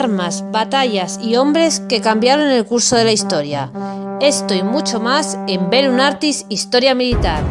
armas, batallas y hombres que cambiaron el curso de la historia. Esto y mucho más en Belunartis Historia Militar.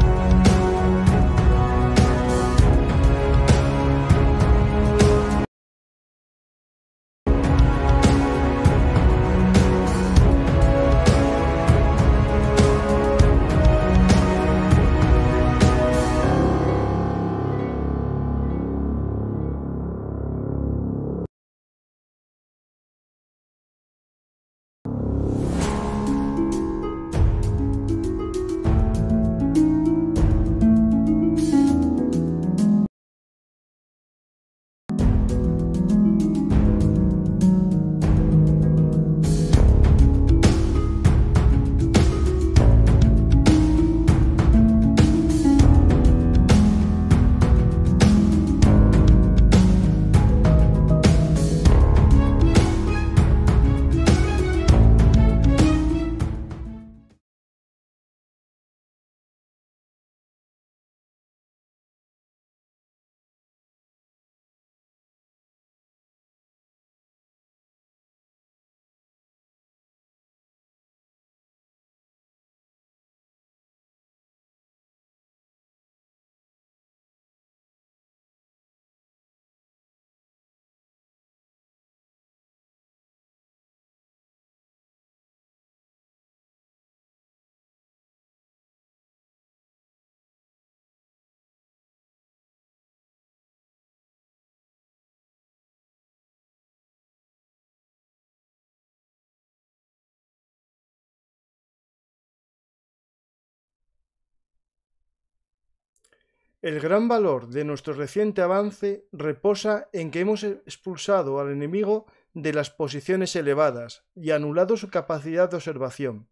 El gran valor de nuestro reciente avance reposa en que hemos expulsado al enemigo de las posiciones elevadas y anulado su capacidad de observación.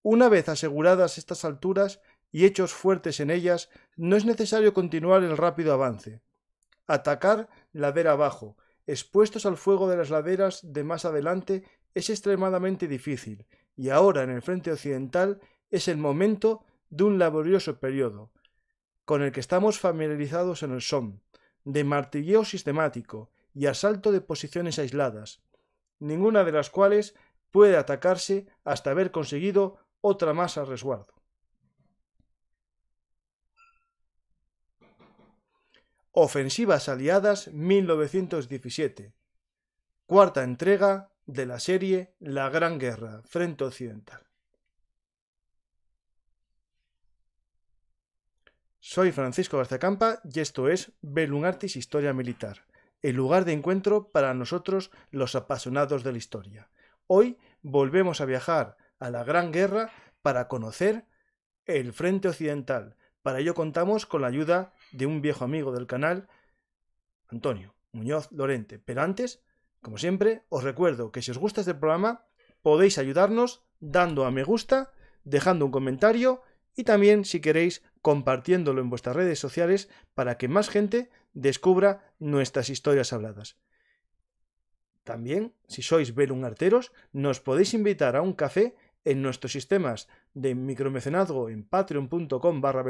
Una vez aseguradas estas alturas y hechos fuertes en ellas, no es necesario continuar el rápido avance. Atacar ladera abajo, expuestos al fuego de las laderas de más adelante, es extremadamente difícil, y ahora en el frente occidental es el momento de un laborioso periodo, con el que estamos familiarizados en el son de martilleo sistemático y asalto de posiciones aisladas, ninguna de las cuales puede atacarse hasta haber conseguido otra masa al resguardo. Ofensivas Aliadas 1917. Cuarta entrega de la serie La Gran Guerra, Frente Occidental. Soy Francisco García Campa y esto es Belunartis Artis Historia Militar, el lugar de encuentro para nosotros los apasionados de la historia. Hoy volvemos a viajar a la Gran Guerra para conocer el Frente Occidental. Para ello contamos con la ayuda de un viejo amigo del canal, Antonio Muñoz Lorente. Pero antes, como siempre, os recuerdo que si os gusta este programa, podéis ayudarnos dando a me gusta, dejando un comentario y también si queréis compartiéndolo en vuestras redes sociales para que más gente descubra nuestras historias habladas. También, si sois Arteros, nos podéis invitar a un café en nuestros sistemas de micromecenazgo en patreon.com barra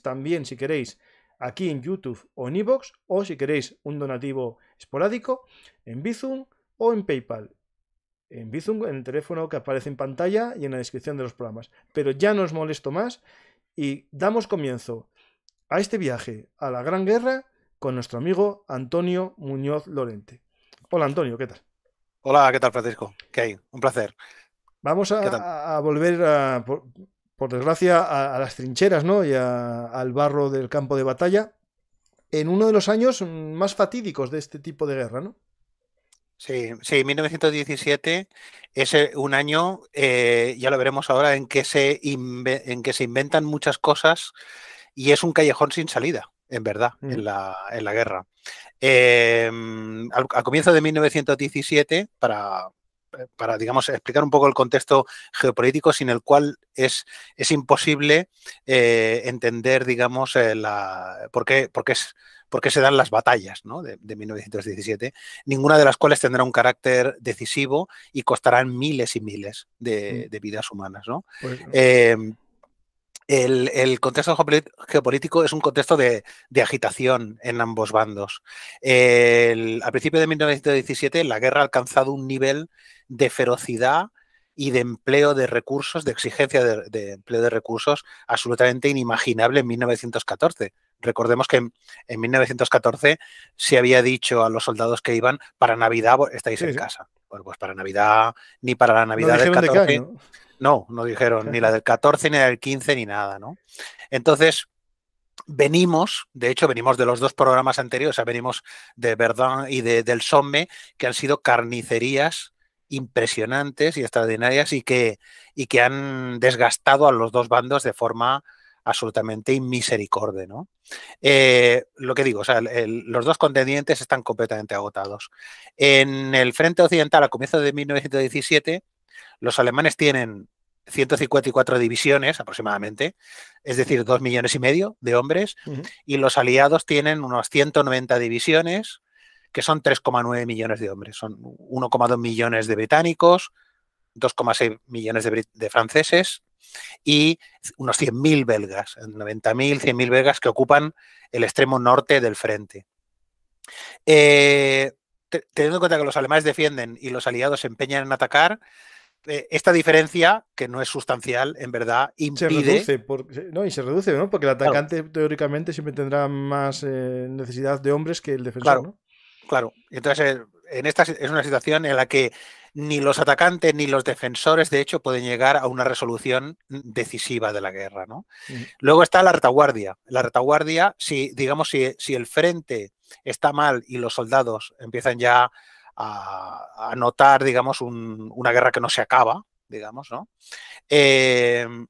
también si queréis aquí en YouTube o en iVoox, o si queréis un donativo esporádico en Bizum o en PayPal en Bizum, en el teléfono que aparece en pantalla y en la descripción de los programas. Pero ya no os molesto más y damos comienzo a este viaje a la Gran Guerra con nuestro amigo Antonio Muñoz Lorente. Hola Antonio, ¿qué tal? Hola, ¿qué tal Francisco? ¿Qué hay? Un placer. Vamos a, volver, por, desgracia, a, a, las trincheras ¿no? y al barro del campo de batalla en uno de los años más fatídicos de este tipo de guerra, ¿no? Sí, sí, 1917 es eh, un año, eh, ya lo veremos ahora, en que, se en que se inventan muchas cosas y es un callejón sin salida, en verdad, en, mm. la, en, la, guerra. Em, al, al, comienzo de 1917, para, para, digamos, explicar un poco el contexto geopolítico sin el cual es, es imposible eh, entender, digamos, eh, la, por, qué, por, qué es, por qué se dan las batallas de, 1917, ninguna de las cuales tendrá un carácter decisivo y costarán miles y miles de, mm. vidas humanas. ¿no? Pues, eh, el, contexto geopolítico es un contexto de, agitación en ambos bandos. a principios de 1917, la guerra ha alcanzado un nivel de ferocidad y de empleo de recursos, de exigencia de, empleo de recursos absolutamente inimaginable en 1914. Recordemos que en, 1914 se había dicho a los soldados que iban para Navidad estáis en casa. Bueno, pues para Navidad, ni para la Navidad del 14, no, no dijeron ni la del 14, ni la del 15, ni nada, ¿no? Entonces, venimos, de hecho, venimos de los dos programas anteriores, o sea, venimos de Verdun y del Somme, que han sido carnicerías impresionantes y extraordinarias y que, y que han desgastado a los dos bandos de forma absolutamente inmisericorde, ¿no? Eh, lo que digo, sea, los dos contendientes están completamente agotados. En el frente occidental, a comienzos de 1917, los alemanes tienen 154 divisiones aproximadamente, es decir, 2 millones y medio de hombres, y los aliados tienen unos 190 divisiones, que son 3,9 millones de hombres, son 1,2 millones de británicos, 2,6 millones de, franceses y unos 100.000 belgas, 90.000, 100.000 belgas que ocupan el extremo norte del frente. Eh, teniendo en cuenta que los alemanes defienden y los aliados se empeñan en atacar, eh, esta diferencia, que no es sustancial, en verdad, impide... no, y se reduce, ¿no? Porque el atacante teóricamente siempre tendrá más eh, necesidad de hombres que el defensor, claro, entonces eh, en esta es una situación en la que ni los atacantes ni los defensores, de hecho, pueden llegar a una resolución decisiva de la guerra, ¿no? Luego está la retaguardia. La retaguardia, si, digamos, si, si el frente está mal y los soldados empiezan ya a, notar, digamos, una guerra que no se acaba, digamos, ¿no? Em,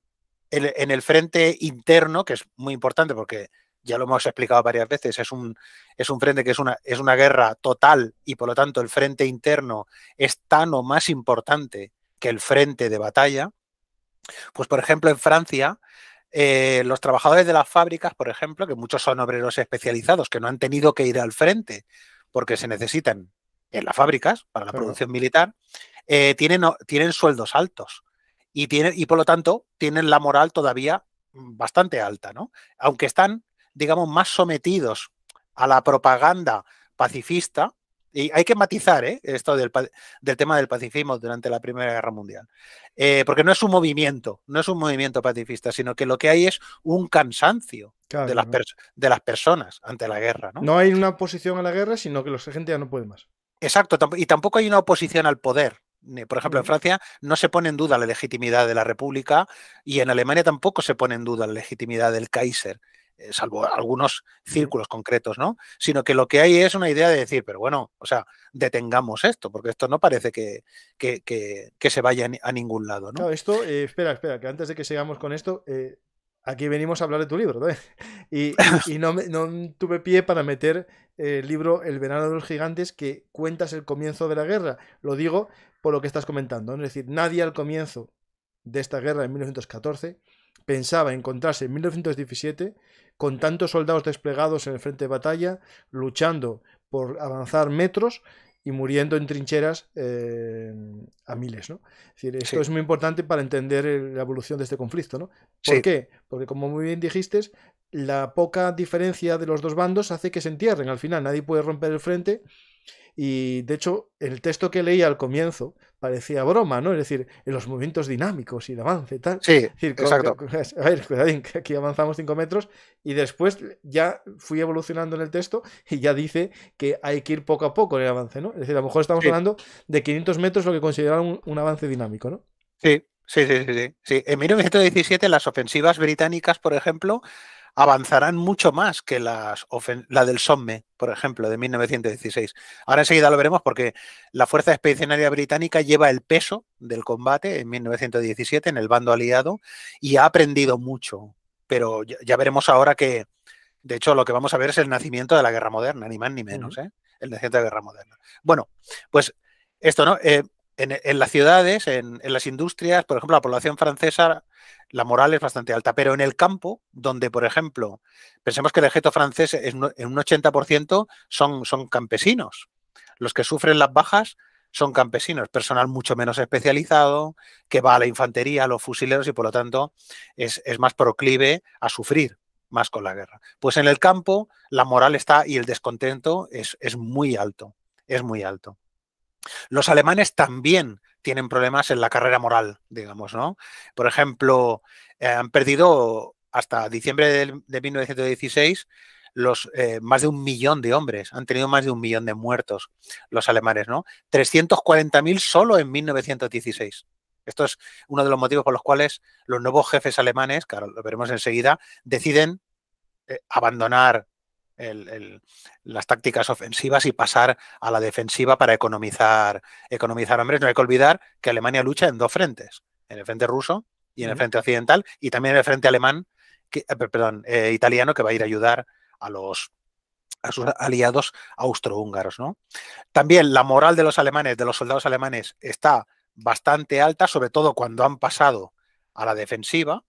en, el frente interno, que es muy importante porque ya lo hemos explicado varias veces, es un, es un frente que es una, es una guerra total y por lo tanto el frente interno es tan o más importante que el frente de batalla. Pues por ejemplo en Francia, eh, los trabajadores de las fábricas, por ejemplo, que muchos son obreros especializados, que no han tenido que ir al frente porque se necesitan en las fábricas para la producción militar, eh, tienen, tienen sueldos altos y, tienen, y por lo tanto tienen la moral todavía mm, bastante alta, ¿no? Aunque están, digamos, más sometidos a la propaganda pacifista, y hay que matizar ¿eh? esto del, del, tema del pacifismo durante la Primera Guerra Mundial, eh, porque no es un movimiento, no es un movimiento pacifista, sino que lo que hay es un cansancio de, las de, las personas ante la guerra. ¿no? no hay una oposición a la guerra, sino que la gente ya no puede más. Exacto, y tampoco hay una oposición al poder. Por ejemplo, en Francia no se pone en duda la legitimidad de la República y en Alemania tampoco se pone en duda la legitimidad del Kaiser, eh, salvo algunos círculos concretos, ¿no? Sino que lo que hay es una idea de decir, pero bueno, o sea, detengamos esto, porque esto no parece que, que, que, se vaya a ningún lado, ¿no? esto, eh, espera, espera, que antes de que sigamos con esto, eh, aquí venimos a hablar de tu libro. Y, no, tuve pie para meter el libro El verano de los gigantes, que cuentas el comienzo de la guerra. Lo digo por lo que estás comentando. Es decir, nadie al comienzo de esta guerra en 1914 pensaba encontrarse en 1917 con tantos soldados desplegados en el frente de batalla, luchando por avanzar metros y muriendo en trincheras eh, a miles. ¿no? decir, esto es muy importante para entender la evolución de este conflicto. ¿no? ¿Por qué? Porque como muy bien dijiste, la poca diferencia de los dos bandos hace que se entierren. Al final nadie puede romper el frente y de hecho, el texto que leía al comienzo parecía broma, ¿no? Es decir, en los movimientos dinámicos y el avance tal. Sí, exacto. a ver, cuidadín, que aquí avanzamos 5 metros y después ya fui evolucionando en el texto y ya dice que hay que ir poco a poco en el avance, ¿no? Es decir, a lo mejor estamos hablando de 500 metros lo que consideran un, avance dinámico, ¿no? Sí, Sí, sí, sí, sí. En eh, 1917 las ofensivas británicas, por ejemplo, avanzarán mucho más que las la del Somme, por ejemplo, de 1916. Ahora enseguida lo veremos porque la Fuerza Expedicionaria Británica lleva el peso del combate en 1917 en el bando aliado y ha aprendido mucho. Pero ya, veremos ahora que, de hecho, lo que vamos a ver es el nacimiento de la guerra moderna, ni más ni menos, ¿eh? el nacimiento de la guerra moderna. Bueno, pues esto, ¿no? Eh, en, las ciudades, en, las industrias, por ejemplo, la población francesa la moral es bastante alta. Pero en el campo, donde, por ejemplo, pensemos que el ejército francés es en un 80% son, son campesinos. Los que sufren las bajas son campesinos, personal mucho menos especializado, que va a la infantería, a los fusileros y por lo tanto es, más proclive a sufrir más con la guerra. Pues en el campo la moral está y el descontento es muy alto, es muy alto. Los alemanes también tienen problemas en la carrera moral, digamos, ¿no? Por ejemplo, eh, han perdido hasta diciembre de, 1916 los, eh, más de un millón de hombres, han tenido más de un millón de muertos los alemanes, ¿no? 340.000 solo en 1916. Esto es uno de los motivos por los cuales los nuevos jefes alemanes, claro, lo veremos enseguida, deciden eh, abandonar las tácticas ofensivas y pasar a la defensiva para economizar, economizar hombres. No hay que olvidar que Alemania lucha en dos frentes, en el frente ruso y en el frente occidental, y también en el frente alemán, que, eh, perdón, eh, italiano, que va a ir a ayudar a los sus aliados austrohúngaros. ¿no? También la moral de los alemanes, de los soldados alemanes, está bastante alta, sobre todo cuando han pasado a la defensiva,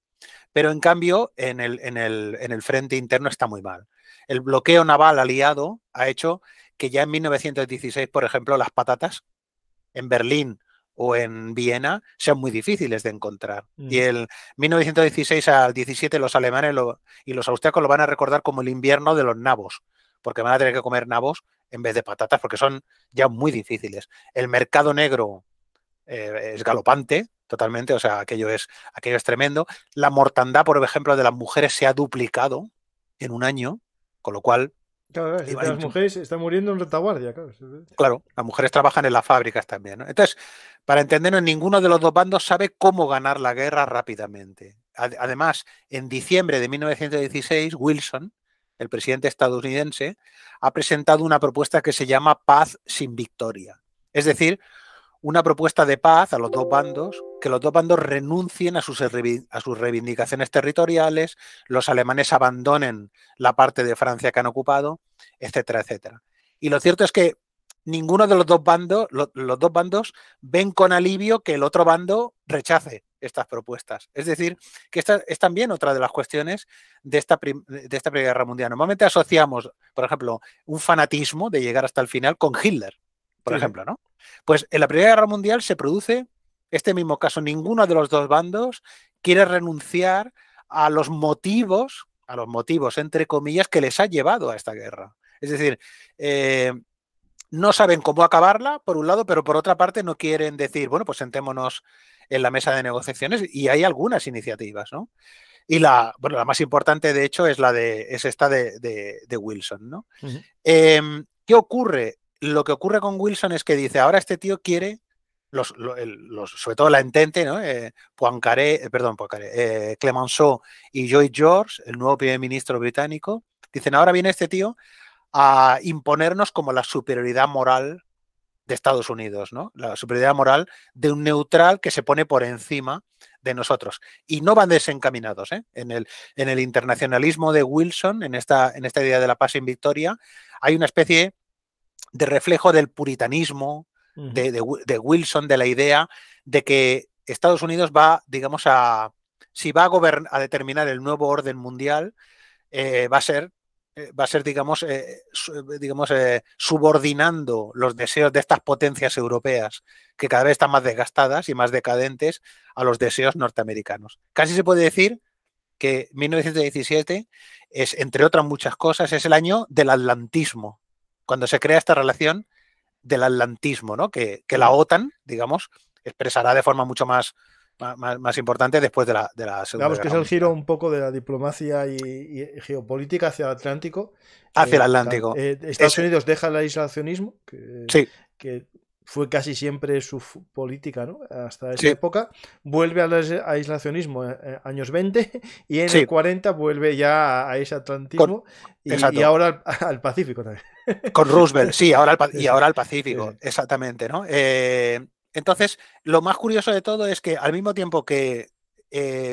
pero en cambio en el frente interno está muy mal el bloqueo naval aliado ha hecho que ya en 1916, por ejemplo, las patatas en Berlín o en Viena sean muy difíciles de encontrar. Y mm. el 1916 al 17 los alemanes y los austriacos lo van a recordar como el invierno de los nabos, porque van a tener que comer nabos en vez de patatas, porque son ya muy difíciles. El mercado negro eh, es galopante, totalmente, o sea, aquello es, aquello es tremendo. La mortandad, por ejemplo, de las mujeres se ha duplicado en un año. Con lo cual. Claro, las mujeres están muriendo en retaguardia, claro. las mujeres trabajan en las fábricas también. Entonces, para entendernos, ninguno de los dos bandos sabe cómo ganar la guerra rápidamente. Además, en diciembre de 1916, Wilson, el presidente estadounidense, ha presentado una propuesta que se llama paz sin victoria. Es decir, una propuesta de paz a los dos bandos, que los dos bandos renuncien a sus, a sus reivindicaciones territoriales, los alemanes abandonen la parte de Francia que han ocupado, etcétera, etcétera. Y lo cierto es que ninguno de los dos bandos, los dos bandos ven con alivio que el otro bando rechace estas propuestas. Es decir, que esta es también otra de las cuestiones de esta, de esta Primera Guerra Mundial. Normalmente asociamos, por ejemplo, un fanatismo de llegar hasta el final con Hitler por ejemplo, ¿no? Pues en la Primera Guerra Mundial se produce este mismo caso. Ninguno de los dos bandos quiere renunciar a los motivos, a los motivos, entre comillas, que les ha llevado a esta guerra. Es decir, eh, no saben cómo acabarla, por un lado, pero por otra parte no quieren decir, bueno, pues sentémonos en la mesa de negociaciones y hay algunas iniciativas, ¿no? Y la, la más importante, de hecho, es la de, es esta de, Wilson, ¿no? Em, ¿Qué ocurre? lo que ocurre con Wilson es que dice, ahora este tío quiere, sobre todo la entente, ¿no? Eh, eh, perdón, eh, Clemenceau y Joy George, el nuevo primer ministro británico, dicen, ahora viene este tío a imponernos como la superioridad moral de Estados Unidos, ¿no? La superioridad moral de un neutral que se pone por encima de nosotros. Y no van desencaminados, En el, en el internacionalismo de Wilson, en esta, en esta idea de la paz en victoria, hay una especie de reflejo del puritanismo de, Wilson, de la idea de que Estados Unidos va, digamos, a, si va a, a determinar el nuevo orden mundial, eh, va a ser eh, va a ser, digamos, eh, digamos subordinando los deseos de estas potencias europeas, que cada vez están más desgastadas y más decadentes, a los deseos norteamericanos. Casi se puede decir que 1917 es, entre otras muchas cosas, es el año del atlantismo, cuando se crea esta relación del atlantismo, ¿no? Que, la mm. OTAN, digamos, expresará de forma mucho más, más, importante después de la, de la Segunda Digamos que es el giro un poco de la diplomacia y, geopolítica hacia el Atlántico. Hacia el eh, Atlántico. Eh, Estados Unidos deja el aislacionismo, sí. que fue casi siempre su política hasta esa época, vuelve al aislacionismo en eh, eh, años 20 y en el 40 vuelve ya a ese atlantismo y, ahora al, Pacífico también. Con Roosevelt, sí, ahora al, y ahora al Pacífico, exactamente. Eh, entonces, lo más curioso de todo es que al mismo tiempo que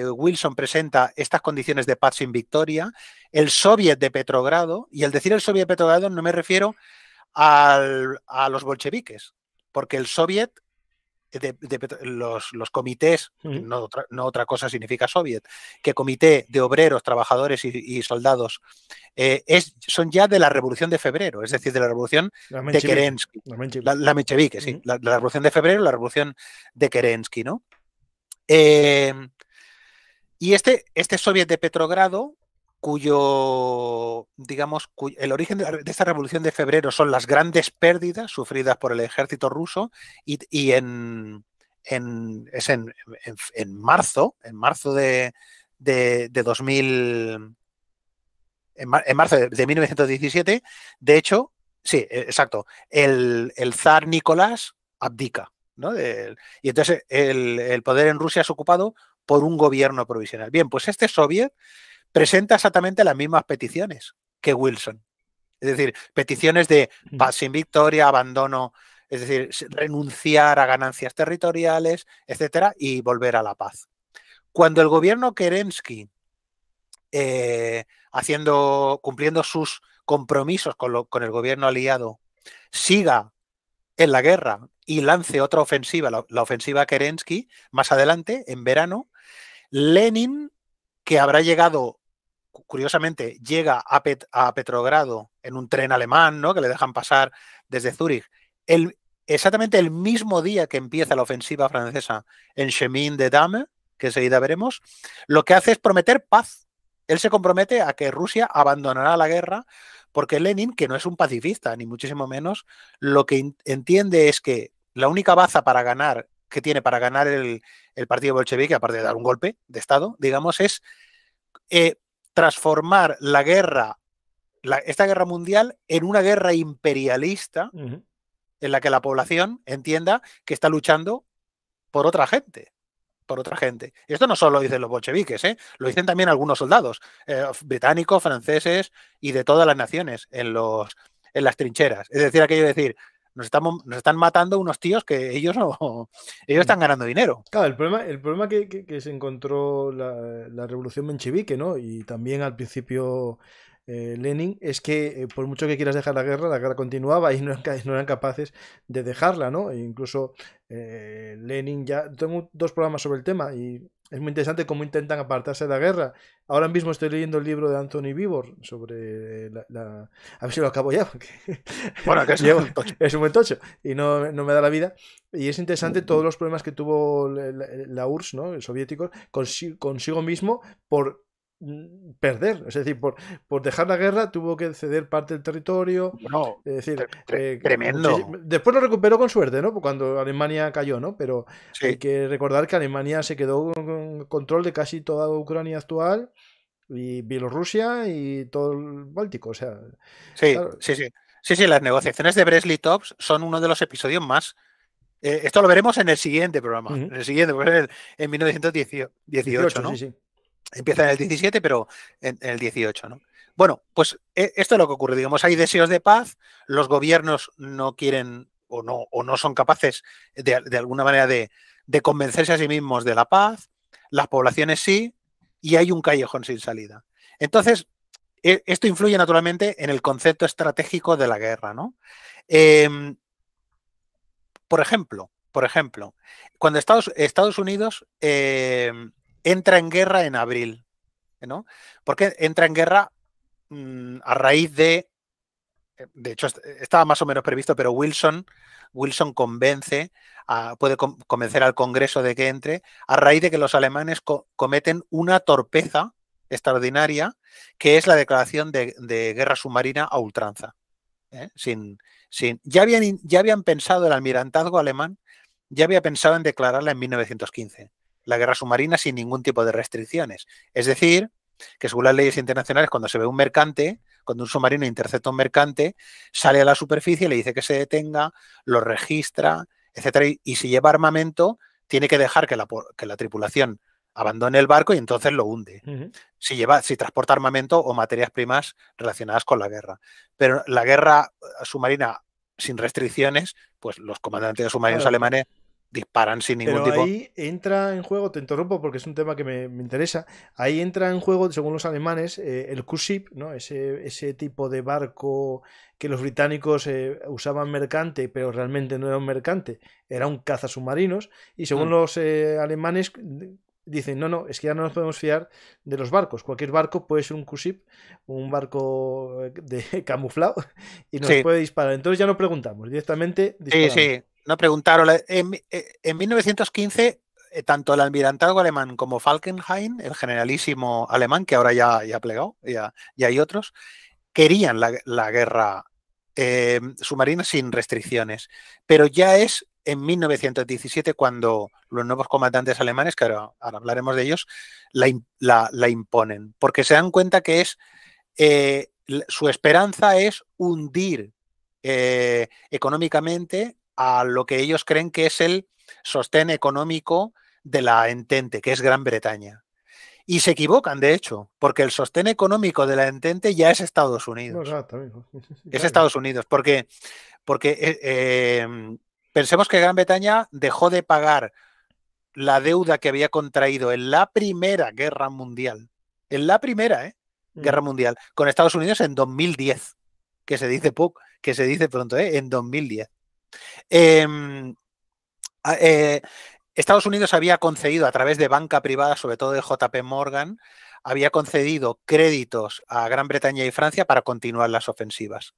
Wilson presenta estas condiciones de paz sin victoria, el Soviet de Petrogrado, y al decir el Soviet de Petrogrado no me refiero al, a los bolcheviques, porque el soviet, eh, de, los, comités, no, otra, cosa significa soviet, que comité de obreros, trabajadores y, soldados, eh, es, son ya de la revolución de febrero, es decir, de la revolución de Kerensky. La, sí. la, revolución de febrero, la revolución de Kerensky, ¿no? Eh, y este, este soviet de Petrogrado cuyo, digamos, el origen de, esta revolución de febrero son las grandes pérdidas sufridas por el ejército ruso y, en, es en, marzo, en marzo de, 2000, en, marzo de 1917, de hecho, sí, e, exacto, el, zar Nicolás abdica. y entonces el, el poder en Rusia es ocupado por un gobierno provisional. Bien, pues este soviet presenta exactamente las mismas peticiones que Wilson. Es decir, peticiones de paz sin victoria, abandono, es decir, renunciar a ganancias territoriales, etcétera, y volver a la paz. Cuando el gobierno Kerensky, eh, haciendo, cumpliendo sus compromisos con, el gobierno aliado, siga en la guerra y lance otra ofensiva, la, ofensiva Kerensky, más adelante, en verano, Lenin, que habrá llegado curiosamente, llega a, a, Petrogrado en un tren alemán, ¿no? Que le dejan pasar desde Zúrich. El, exactamente el mismo día que empieza la ofensiva francesa en Chemin de Dame, que enseguida veremos, lo que hace es prometer paz. Él se compromete a que Rusia abandonará la guerra porque Lenin, que no es un pacifista, ni muchísimo menos, lo que entiende es que la única baza para ganar que tiene para ganar el, partido bolchevique, aparte de dar un golpe de Estado, digamos, es eh, transformar la guerra, esta guerra mundial, en una guerra imperialista en la que la población entienda que está luchando por otra gente. Por otra gente. esto no solo lo dicen los bolcheviques, ¿eh? lo dicen también algunos soldados eh, británicos, franceses y de todas las naciones en, los, en las trincheras. Es decir, aquello de decir, nos, están matando unos tíos que ellos no ellos mm. están ganando dinero. Claro, el problema, el problema que, se encontró la, revolución menchevique, ¿no? Y también al principio eh, Lenin, es que eh, por mucho que quieras dejar la guerra, la guerra continuaba y no, eran, no eran capaces de dejarla, ¿no? E incluso eh, Lenin ya... Tengo dos programas sobre el tema y es muy interesante cómo intentan apartarse de la guerra. Ahora mismo estoy leyendo el libro de Anthony Vivor sobre la, A ver si lo acabo ya, Bueno, que es, es un buen Y no, me da la vida. Y es interesante todos los problemas que tuvo la, URSS, ¿no? El soviético, consigo mismo por Mm, perder. Es decir, por, dejar la guerra tuvo que ceder parte del territorio. No, es decir, eh, tremendo. Después lo recuperó con suerte, ¿no? Cuando Alemania cayó, ¿no? Pero hay que recordar que Alemania se quedó con control de casi toda Ucrania actual y Bielorrusia y todo el Báltico. O sea, sí, sí, sí. Sí, sí, las negociaciones de Bresley son uno de los episodios más. Eh, esto lo veremos en el siguiente programa, en el siguiente, pues en, en 1918, ¿no? sí. Empieza en el 17, pero en, el 18, ¿no? Bueno, pues e, esto es lo que ocurre. Digamos, hay deseos de paz, los gobiernos no quieren o no, o no son capaces de, alguna manera de, convencerse a sí mismos de la paz, las poblaciones sí, y hay un callejón sin salida. Entonces, e, esto influye naturalmente en el concepto estratégico de la guerra, ¿no? Em, por ejemplo, por ejemplo, cuando Estados, Estados Unidos em, entra en guerra en abril, ¿no? Porque entra en guerra mm, a raíz de, eh, de hecho estaba más o menos previsto, pero Wilson, Wilson convence, puede convencer al Congreso de que entre, a raíz de que los alemanes cometen una torpeza extraordinaria, que es la declaración de, guerra submarina a ultranza. ¿eh? Sin, sin, ya, habían, ya habían pensado el almirantazgo alemán, ya había pensado en declararla en 1915 la guerra submarina sin ningún tipo de restricciones. Es decir, que según las leyes internacionales, cuando se ve un mercante, cuando un submarino intercepta un mercante, sale a la superficie, le dice que se detenga, lo registra, etcétera, y, si lleva armamento, tiene que dejar que la, que la, tripulación abandone el barco y entonces lo hunde. si, lleva, si transporta armamento o materias primas relacionadas con la guerra. Pero la guerra eh, submarina sin restricciones, pues los comandantes de submarinos alemanes disparan sin ningún Pero tipo. Ahí entra en juego, te interrumpo porque es un tema que me, me interesa. Ahí entra en juego, según los alemanes, eh, el q ¿no? Ese, ese, tipo de barco que los británicos eh, usaban mercante, pero realmente no era un mercante, era un caza submarinos. Y según mm. los eh, alemanes, dicen, no, no, es que ya no nos podemos fiar de los barcos. Cualquier barco puede ser un Q-Ship, un barco de camuflado, y nos puede disparar. Entonces ya no preguntamos, directamente disparamos. Sí, sí no preguntaron. En, 1915, eh, eh, tanto el almirantado alemán como Falkenhayn, el generalísimo alemán, que ahora ya, ya ha plegado, ya, hay otros, querían la, guerra em, submarina sin restricciones. Pero ya es en 1917 cuando los nuevos comandantes alemanes, que ahora, hablaremos de ellos, la, imponen, porque se dan cuenta que es eh, su esperanza es hundir económicamente a lo que ellos creen que es el sostén económico de la entente, que es Gran Bretaña. Y se equivocan, de hecho, porque el sostén económico de la entente ya es Estados Unidos. Es Estados Unidos, porque, porque eh, em, pensemos que Gran Bretaña dejó de pagar la deuda que había contraído en la primera guerra mundial, en la primera ¿eh? mm. guerra mundial, con Estados Unidos en 2010, que se dice, que se dice pronto, ¿eh? en 2010. Em, eh, Estados Unidos había concedido a través de banca privada, sobre todo de JP Morgan, había concedido créditos a Gran Bretaña y Francia para continuar las ofensivas.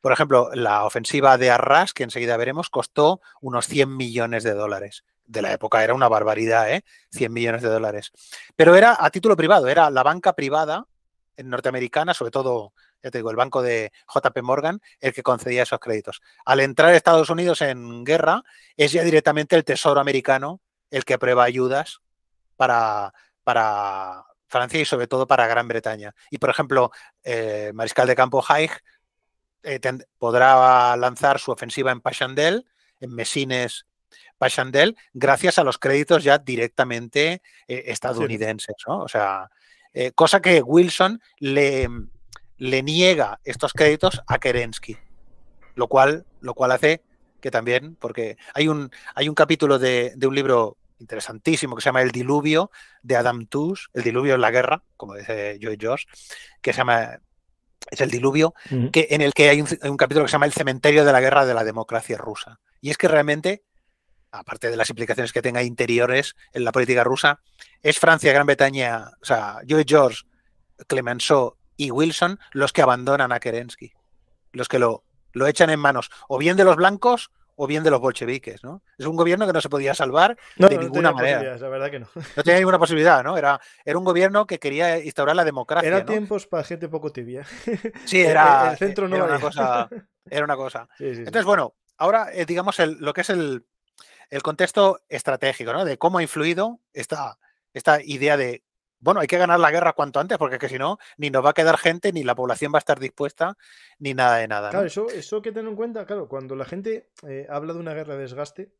Por ejemplo, la ofensiva de Arras, que enseguida veremos, costó unos 100 millones de dólares. De la época era una barbaridad, ¿eh? 100 millones de dólares. Pero era a título privado, era la banca privada norteamericana, sobre todo ya te digo, el banco de JP Morgan, el que concedía esos créditos. Al entrar Estados Unidos en guerra, es ya directamente el Tesoro americano el que aprueba ayudas para, para Francia y sobre todo para Gran Bretaña. Y, por ejemplo, eh, Mariscal de Campo Haig eh, podrá lanzar su ofensiva en Pachandel, en messines Pachandel, gracias a los créditos ya directamente eh, estadounidenses. O sea, cosa que Wilson le le niega estos créditos a Kerensky, lo cual, lo cual hace que también, porque hay un, hay un capítulo de, un libro interesantísimo que se llama El Diluvio de Adam Tush El Diluvio en la guerra, como dice Joy George, que se llama es el diluvio, que, en el que hay un, un, capítulo que se llama El cementerio de la guerra de la democracia rusa. Y es que realmente, aparte de las implicaciones que tenga interiores en la política rusa, es Francia, Gran Bretaña, o sea, Joy George, Clemenceau y Wilson los que abandonan a Kerensky, los que lo, lo echan en manos o bien de los blancos o bien de los bolcheviques, ¿no? Es un gobierno que no se podía salvar no, de ninguna manera. La verdad que no. No tenía ninguna posibilidad, ¿no? Era, era un gobierno que quería instaurar la democracia. Era tiempos para gente poco tibia. Sí, era, el, centro era una cosa. Era una cosa. Entonces, bueno, ahora eh, digamos lo que es el, contexto estratégico, ¿no? De cómo ha influido esta idea de bueno, hay que ganar la guerra cuanto antes, porque si no, ni nos va a quedar gente, ni la población va a estar dispuesta, ni nada de nada. Claro, eso, eso que tener en cuenta, claro, cuando la gente eh, habla de una guerra de desgaste,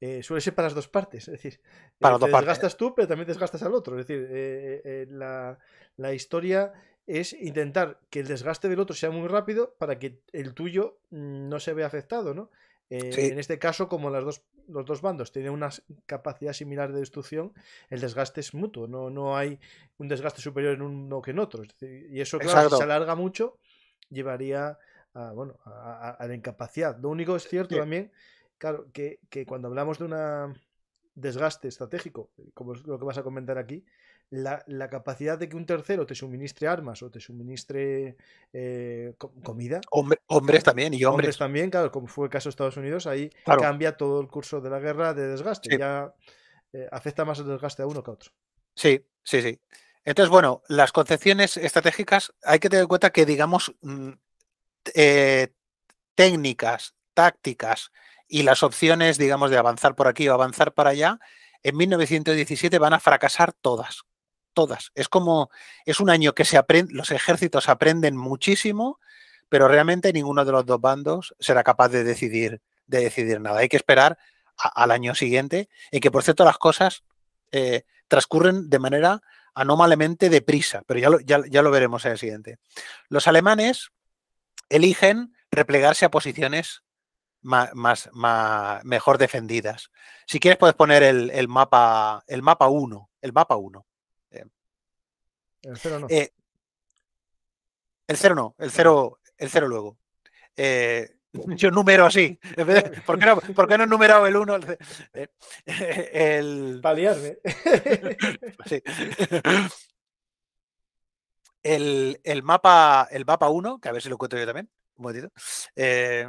eh, suele ser para las dos partes. Es decir, eh, te desgastas tú, pero también desgastas al otro. Es decir, la, la historia es intentar que el desgaste del otro sea muy rápido para que el tuyo mm, no se vea afectado, ¿no? Eh, en este caso, como las dos, los dos bandos tienen una capacidad similar de destrucción, el desgaste es mutuo, no, hay un desgaste superior en uno que en otro. y eso, claro, si se alarga mucho, llevaría a, bueno, a, la incapacidad. Lo único es cierto también, claro, que, que, cuando hablamos de un desgaste estratégico, como es lo que vas a comentar aquí, la, capacidad de que un tercero te suministre armas o te suministre eh, comida. hombres también y hombres. también, claro, como fue el caso de Estados Unidos, ahí cambia todo el curso de la guerra de desgaste. Ya eh, afecta más el desgaste a uno que a otro. Sí, sí, sí. Entonces, bueno, las concepciones estratégicas hay que tener en cuenta que, digamos, mm, eh, técnicas, tácticas y las opciones, digamos, de avanzar por aquí o avanzar para allá, en 1917 van a fracasar todas todas. Es como, es un año que se aprende, los ejércitos aprenden muchísimo, pero realmente ninguno de los dos bandos será capaz de decidir, de decidir nada. Hay que esperar al año siguiente, en que por cierto las cosas eh, transcurren de manera anómalamente deprisa, pero ya lo, ya, lo veremos en el siguiente. Los alemanes eligen replegarse a posiciones más, más, mejor defendidas. Si quieres puedes poner el, el mapa el mapa 1, el mapa 1. El cero no. Eh, el 0 no, el 0 el cero luego. Eh, yo número así. ¿Por qué no, por qué no he numerado el 1? Eh, el, el, Paliarme. Sí. El, el, mapa el mapa 1, que a ver si lo cuento yo también. Un momentito. Eh,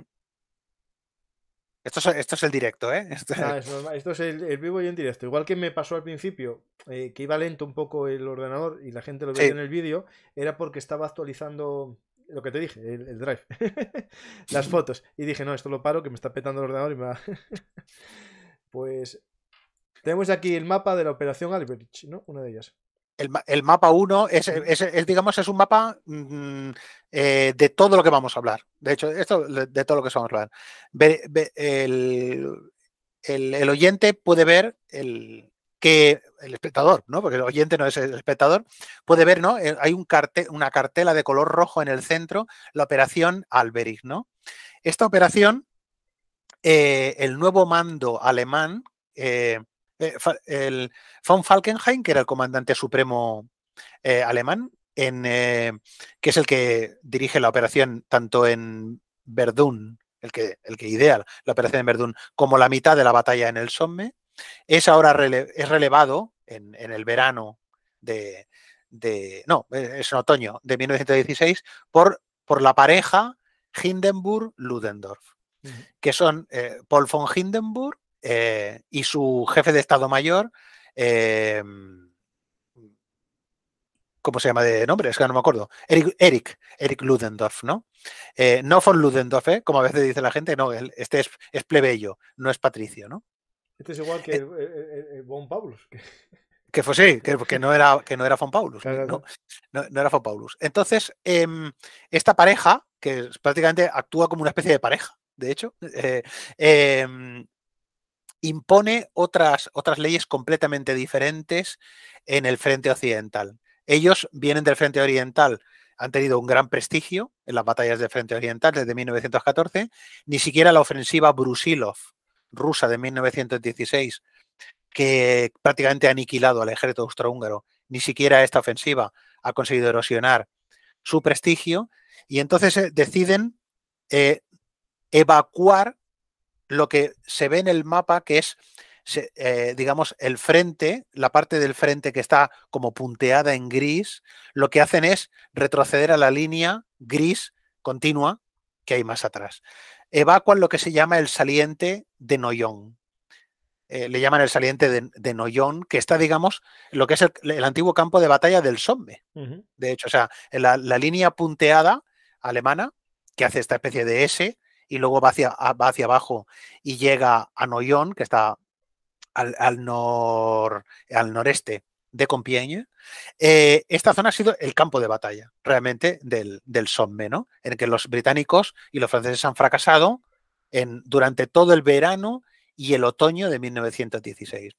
esto es, el directo, ¿eh? Esto, es, ah, el, vivo y en directo. Igual que me pasó al principio, eh, que iba lento un poco el ordenador y la gente lo veía en el vídeo, era porque estaba actualizando lo que te dije, el, drive, las fotos. Y dije, no, esto lo paro, que me está petando el ordenador y me va... pues tenemos aquí el mapa de la operación alberich ¿no? Una de ellas. El, mapa 1 eh, es, digamos, es un mapa mm, eh, de todo lo que vamos a hablar. De hecho, esto de todo lo que vamos a hablar. el, oyente puede ver el que el espectador, ¿no? Porque el oyente no es el espectador, puede ver, ¿no? Eh, hay un cartel, una cartela de color rojo en el centro, la operación Alberich, ¿no? Esta operación, el nuevo mando alemán eh, el, von Falkenhayn, que era el comandante supremo eh, alemán, en, eh, que es el que dirige la operación tanto en Verdún, el que, el que idea la operación en Verdún, como la mitad de la batalla en el Somme, es ahora es relevado en, el verano de, no, es en otoño de 1916, por, por la pareja Hindenburg-Ludendorff, que son Paul von Hindenburg eh, y su jefe de Estado Mayor, eh, ¿cómo se llama de nombre? Es que no me acuerdo. Eric, Eric, Ludendorff, ¿no? Eh, no von Ludendorff, como a veces dice la gente, no, este es, plebeyo, no es patricio, ¿no? Este es igual que von Paulus. Que... fue sí, que, no era que no era von Paulus, no, no, era von Paulus. Entonces, em, esta pareja, que prácticamente actúa como una especie de pareja, de hecho, em, impone otras, otras leyes completamente diferentes en el frente occidental. Ellos vienen del frente oriental, han tenido un gran prestigio en las batallas del frente oriental desde 1914, ni siquiera la ofensiva Brusilov rusa de 1916, que prácticamente ha aniquilado al ejército austrohúngaro, ni siquiera esta ofensiva ha conseguido erosionar su prestigio, y entonces eh, deciden eh, evacuar lo que se ve en el mapa, que es, eh, digamos, el frente, la parte del frente que está como punteada en gris, lo que hacen es retroceder a la línea gris continua que hay más atrás. Evacuan lo que se llama el saliente de Noyon. Eh, le llaman el saliente de, Noyon, que está, digamos, lo que es el, antiguo campo de batalla del Somme. De hecho, o sea, la línea punteada alemana, que hace esta especie de S, y luego va hacia, va hacia abajo y llega a Noyon, que está al, al, noreste de Compiègne, eh, esta zona ha sido el campo de batalla realmente del, del Somme, ¿no? en el que los británicos y los franceses han fracasado en, durante todo el verano y el otoño de 1916.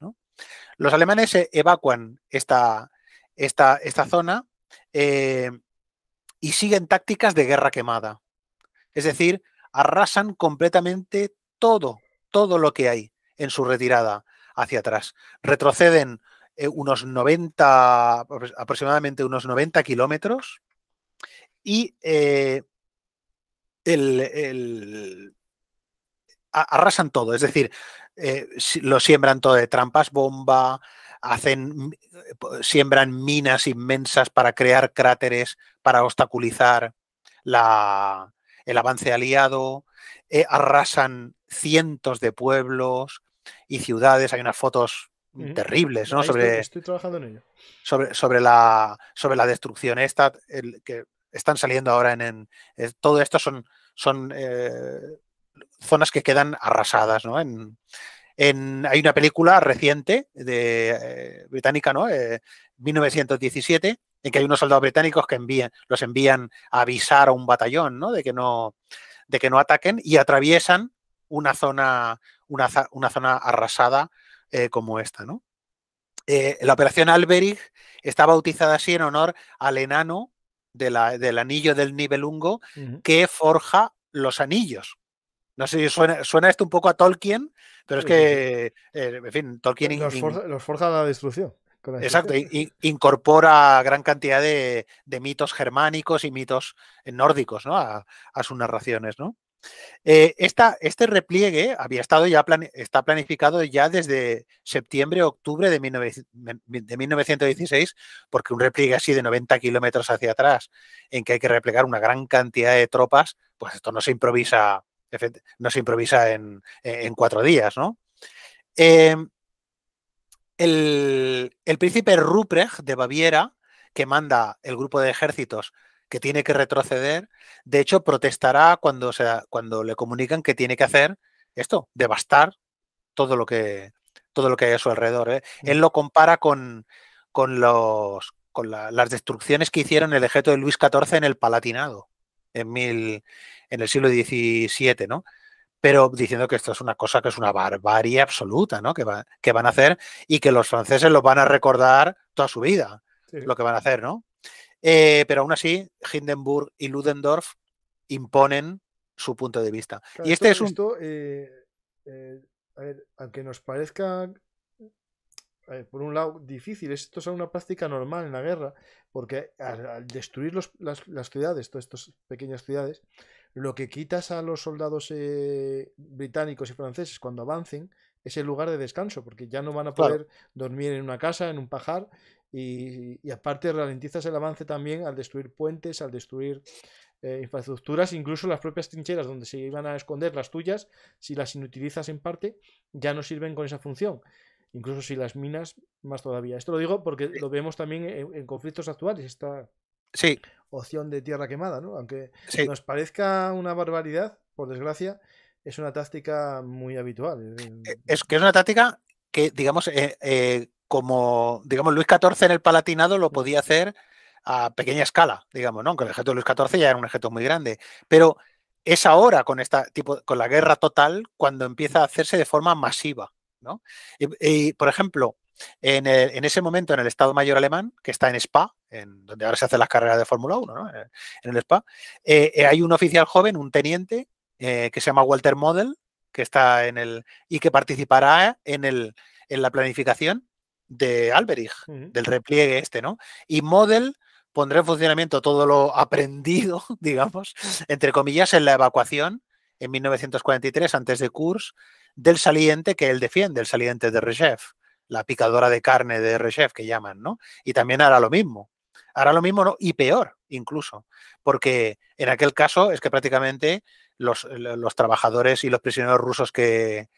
Los alemanes e-, evacuan esta, esta, esta zona eh, y siguen tácticas de guerra quemada. Es decir, arrasan completamente todo, todo lo que hay en su retirada hacia atrás. Retroceden eh, unos 90, aproximadamente unos 90 kilómetros y eh, arrasan todo, es decir, eh, lo siembran todo de trampas bomba, hacen, siembran minas inmensas para crear cráteres, para obstaculizar la, el avance aliado, eh, arrasan cientos de pueblos y ciudades, hay unas fotos terribles, ¿no? sobre, estoy, trabajando en ello. Sobre, sobre, la, sobre la destrucción esta, que están saliendo ahora en... en, eh, todo esto son, son eh, zonas que quedan arrasadas, ¿no? En, en, hay una película reciente de británica, ¿no? 1917, en que hay unos soldados británicos que los envían a avisar a un batallón, ¿no? De que no, de que no ataquen y atraviesan una zona, una, zona arrasada eh, como esta, ¿no? Eh, la operación Alberich está bautizada así en honor al enano del anillo del Nibelungo que forja los anillos. No sé si suena, esto un poco a Tolkien, pero es que, eh, en fin, Tolkien... los forja la destrucción. Exacto, incorpora gran cantidad de, mitos germánicos y mitos eh, nórdicos ¿no? a, sus narraciones. ¿no? Eh, este repliegue había estado ya está planificado ya desde septiembre-octubre de, 1916, porque un repliegue así de 90 kilómetros hacia atrás, en que hay que replegar una gran cantidad de tropas, pues esto no se improvisa, no se improvisa en, cuatro días, ¿no? Em, el, príncipe Ruprecht de Baviera, que manda el grupo de ejércitos que tiene que retroceder, de hecho protestará cuando, sea cuando le comunican que tiene que hacer esto, devastar todo lo que, todo lo que hay a su alrededor. ¿eh? Mm. Él lo compara con, los, con las destrucciones que hicieron el ejército de Luis XIV en el Palatinado, en, en el siglo XVII, ¿no? pero diciendo que esto es una cosa que es una barbarie absoluta, ¿no? Que, que van a hacer y que los franceses lo van a recordar toda su vida, lo que van a hacer, ¿no? Eh, pero aún así, Hindenburg y Ludendorff imponen su punto de vista. y este es un... Esto, eh, eh, a ver, aunque nos parezca por un lado, difícil. Esto es una práctica normal en la guerra, porque al, destruir las, las, ciudades, todas estas pequeñas ciudades, lo que quitas a los soldados eh, británicos y franceses cuando avancen es el lugar de descanso, porque ya no van a poder dormir en una casa, en un pajar, y, aparte ralentizas el avance también al destruir puentes, al destruir eh, infraestructuras, incluso las propias trincheras donde se iban a esconder las tuyas, si las inutilizas en parte, ya no sirven con esa función. Incluso si las minas, más todavía. Esto lo digo porque lo vemos también en, conflictos actuales, Sí. Opción de tierra quemada, ¿no? Aunque nos parezca una barbaridad, por desgracia, es una táctica muy habitual. Es eh, que es una táctica que, digamos, eh, eh, como digamos Luis XIV en el Palatinado lo podía hacer a pequeña escala, digamos, ¿no? Aunque el ejército de Luis XIV ya era un ejército muy grande. Pero es ahora con esta tipo, con la guerra total, cuando empieza a hacerse de forma masiva. ¿no? y, por ejemplo, en, ese momento, en el Estado Mayor alemán, que está en Spa, en, donde ahora se hacen las carreras de Fórmula 1, eh, en, el Spa, eh, eh, hay un oficial joven, un teniente, que se llama Walter Model, que está en el. y que participará en, el, en la planificación de Alberich, del repliegue este, ¿no? Y Model pondrá en funcionamiento todo lo aprendido, digamos, entre comillas, en la evacuación en 1943, antes de Kurs, del saliente que él defiende, el saliente de Rechef la picadora de carne de Rechef que llaman, ¿no? Y también hará lo mismo. Hará lo mismo ¿no? y peor incluso, porque en aquel caso es que prácticamente los, eh, trabajadores y los prisioneros rusos que,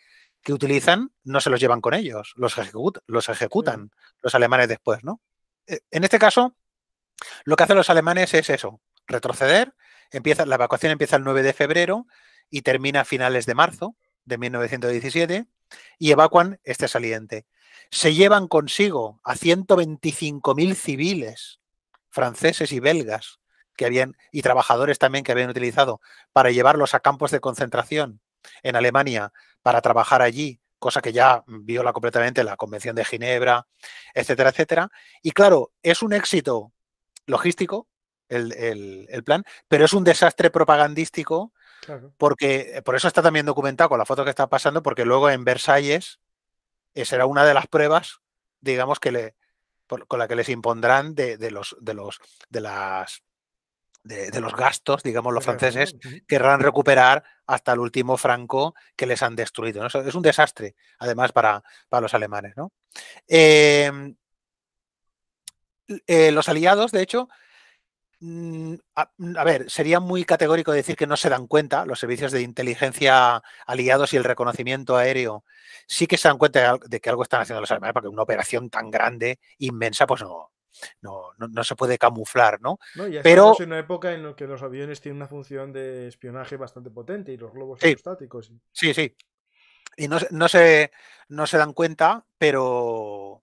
utilizan no se los llevan con ellos, los, los ejecutan mm. los alemanes después, ¿no? E, en este caso, lo que hacen los alemanes es eso, retroceder, empieza, la evacuación empieza el 9 de febrero y termina a finales de marzo de 1917 y evacuan este saliente se llevan consigo a 125.000 civiles franceses y belgas que habían, y trabajadores también que habían utilizado para llevarlos a campos de concentración en Alemania para trabajar allí, cosa que ya viola completamente la Convención de Ginebra, etcétera, etcétera. Y claro, es un éxito logístico el, plan, pero es un desastre propagandístico Porque por eso está también documentado con la foto que está pasando, porque luego en Versalles esa eh, era una de las pruebas, digamos, que con la que les impondrán de, los, de, los, de, las, de, los gastos, digamos, los franceses querrán recuperar hasta el último franco que les han destruido. Es un desastre, además, para, para los alemanes. ¿no? Em, eh, los aliados, de hecho, Mm, mm, a, ver, sería muy categórico decir que no se dan cuenta los servicios de inteligencia aliados y el reconocimiento aéreo. Sí que se dan cuenta de que algo están haciendo los alemanes, porque una operación tan grande, inmensa, pues no, no, se puede camuflar, ¿no? Pero es una época en la que los aviones tienen una función de espionaje bastante potente y los globos estáticos, Sí, sí. Y no, no, se, no se dan cuenta, pero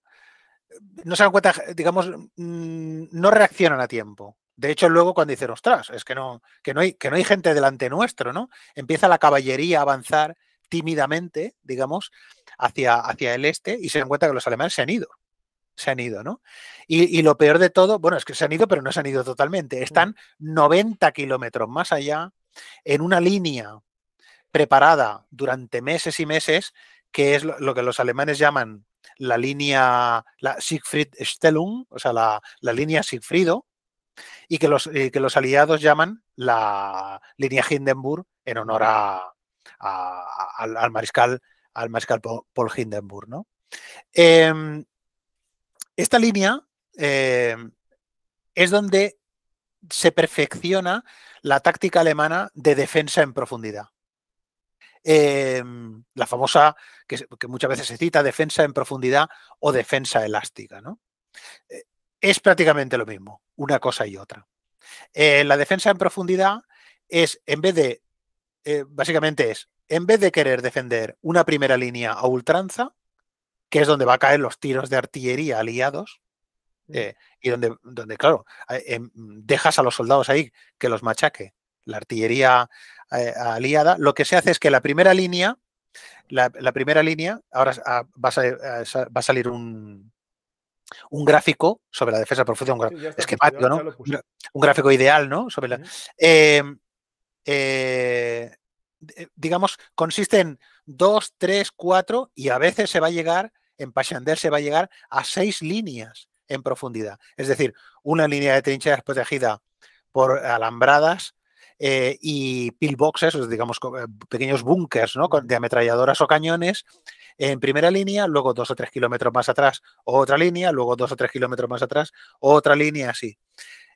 no se dan cuenta, digamos, mm, no reaccionan a tiempo. De hecho, luego cuando dicen, ostras, es que no, que no, hay, que no hay gente delante nuestro, ¿no? Empieza la caballería a avanzar tímidamente, digamos, hacia, hacia el este y se dan cuenta que los alemanes se han ido. Se han ido, ¿no? Y, lo peor de todo, bueno, es que se han ido, pero no se han ido totalmente. Mm. Están 90 kilómetros más allá, en una línea preparada durante meses y meses, que es lo, que los alemanes llaman la línea, la Siegfried Stellung, o sea, la, la línea Siegfriedo, y que los, aliados llaman la línea Hindenburg en honor al, mariscal, al mariscal Paul Hindenburg. Em, esta línea em, es donde se perfecciona la táctica alemana de defensa en profundidad. Em, la famosa, que, que, muchas veces se cita, defensa en profundidad o defensa elástica. ¿no? es prácticamente lo mismo, una cosa y otra. Eh, la defensa en profundidad es, en vez de, eh, básicamente es, en vez de querer defender una primera línea a ultranza, que es donde va a caer los tiros de artillería aliados, mm. eh, y donde, donde claro, em, dejas a los soldados ahí que los machaque la artillería aliada, lo que se hace es que la primera línea, la, primera línea, ahora ah, ah, va a salir un, un gráfico sobre la defensa profunda, un gráfico, ¿no? Un gráfico ideal, ¿no? Sobre la, em, eh, digamos, consiste en dos, tres, cuatro y a veces se va a llegar, en Pachander se va a llegar a seis líneas en profundidad. Es decir, una línea de trincheras protegida por alambradas eh, y pillboxes, digamos, eh, pequeños bunkers ¿no? de ametralladoras o cañones en primera línea, luego dos o tres kilómetros más atrás, otra línea, luego dos o tres kilómetros más atrás, otra línea, así.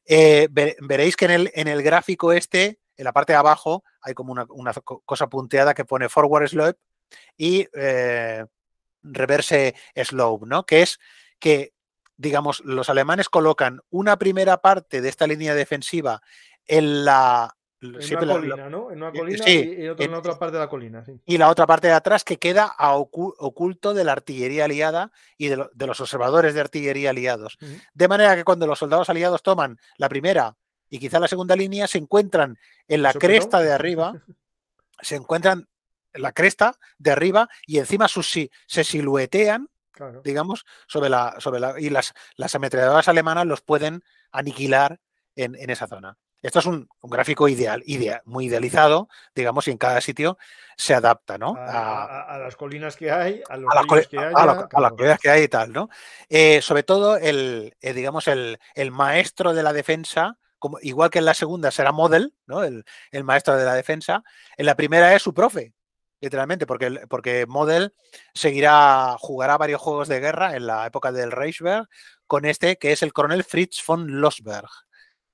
Eh, veréis que en el, en el gráfico este, en la parte de abajo, hay como una, cosa punteada que pone forward slope y eh, reverse slope, ¿no? Que es que, digamos, los alemanes colocan una primera parte de esta línea defensiva en la en una colina, ¿no? En una eh, colina y, en, eh, otra parte de la colina, Y la otra parte de atrás que queda oculto de la artillería aliada y de, los observadores de artillería aliados. De manera que cuando los soldados aliados toman la primera y quizá la segunda línea, se encuentran en la cresta de arriba, se encuentran en la cresta de arriba y encima se siluetean, digamos, sobre la, sobre la, y las, las ametralladoras alemanas los pueden aniquilar en esa zona. Esto es un, gráfico ideal, muy idealizado, digamos, y en cada sitio se adapta, ¿no? A, las colinas que hay, a, los las, que hay. A las colinas que hay y tal, ¿no? Eh, sobre todo, el, eh, digamos, el, el, maestro de la defensa, como, igual que en la segunda será Model, ¿no? El, maestro de la defensa, en la primera es su profe, literalmente, porque, porque Model seguirá, jugará varios juegos de guerra en la época del Reichsberg con este, que es el coronel Fritz von Losberg,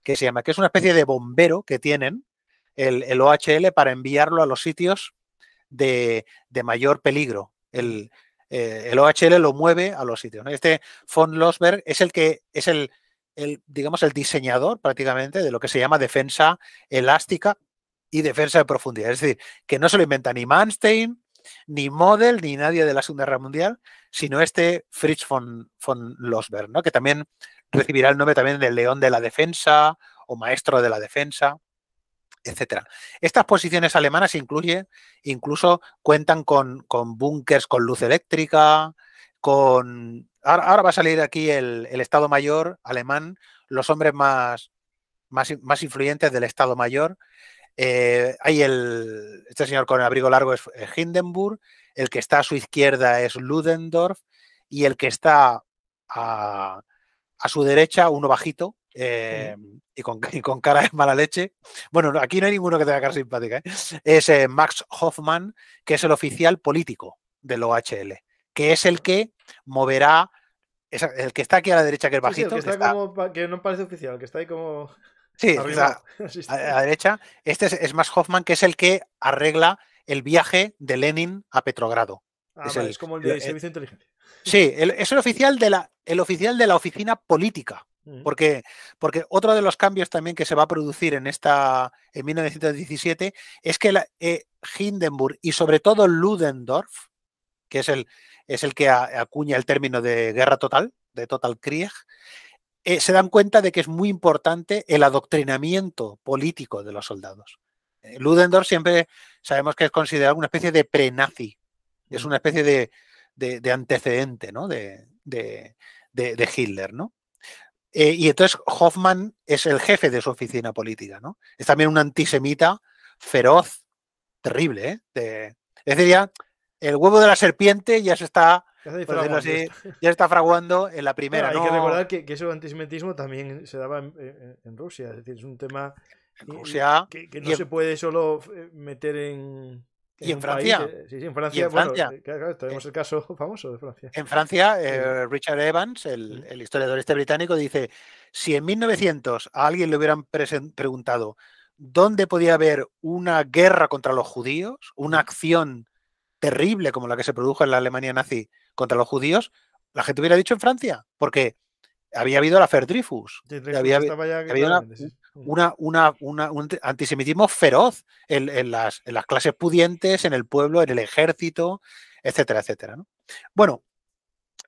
que se llama, que es una especie de bombero que tienen el, OHL para enviarlo a los sitios de, mayor peligro. El, OHL eh, lo mueve a los sitios. Este von Losberg es el que es el, el, digamos, el diseñador prácticamente de lo que se llama defensa elástica y defensa de profundidad. Es decir, que no se lo inventa ni Manstein, ni Model, ni nadie de la Segunda Guerra Mundial, sino este Fritz von, von Losberg, ¿no? que también recibirá el nombre también del león de la defensa o maestro de la defensa, etcétera. Estas posiciones alemanas incluyen, incluso cuentan con, con búnkers con luz eléctrica, con... Ahora, va a salir aquí el, Estado Mayor alemán, los hombres más, más, influyentes del Estado Mayor. Eh, hay el, este señor con el abrigo largo es Hindenburg, el que está a su izquierda es Ludendorff y el que está a, a su derecha uno bajito em, y, con, cara de mala leche. Bueno, aquí no hay ninguno que tenga cara simpática. ¿eh? Es eh, Max Hoffman, que es el oficial político del OHL, que es el que moverá, el que está aquí a la derecha, que es bajito. que, no parece oficial, que está ahí como... Sí, a, la derecha. Este es, Max Hoffman, que es el que arregla el viaje de Lenin a Petrogrado. Ah, es, como el servicio inteligente Sí, es el oficial de la, el oficial de la oficina política. Porque, porque otro de los cambios también que se va a producir en esta en 1917 es que eh, Hindenburg y sobre todo Ludendorff, que es el, es el que acuña el término de guerra total, de total Krieg, eh, se dan cuenta de que es muy importante el adoctrinamiento político de los soldados. Eh, Ludendorff siempre sabemos que es considerado una especie de pre-nazi es una especie de, de, antecedente ¿no? de, Hitler. ¿no? Eh, y entonces Hoffman es el jefe de su oficina política. ¿no? Es también un antisemita feroz, terrible. ¿eh? es decir, el huevo de la serpiente ya se está ya está fraguando en la primera. hay que recordar que, ese antisemitismo también se daba en, Rusia, es decir, es un tema que, no se puede solo eh, meter en, y en Francia. sí, sí, en Francia. tenemos eh, el caso famoso de Francia. En Francia, eh, Richard Evans, el, historiador este británico, dice, si en 1900 a alguien le hubieran preguntado dónde podía haber una guerra contra los judíos, una acción terrible como la que se produjo en la Alemania nazi contra los judíos, la gente hubiera dicho en Francia, porque había habido la Ferdrifus. Mm. un antisemitismo feroz en, las, clases pudientes, en el pueblo, en el ejército, etcétera, etcétera. Bueno,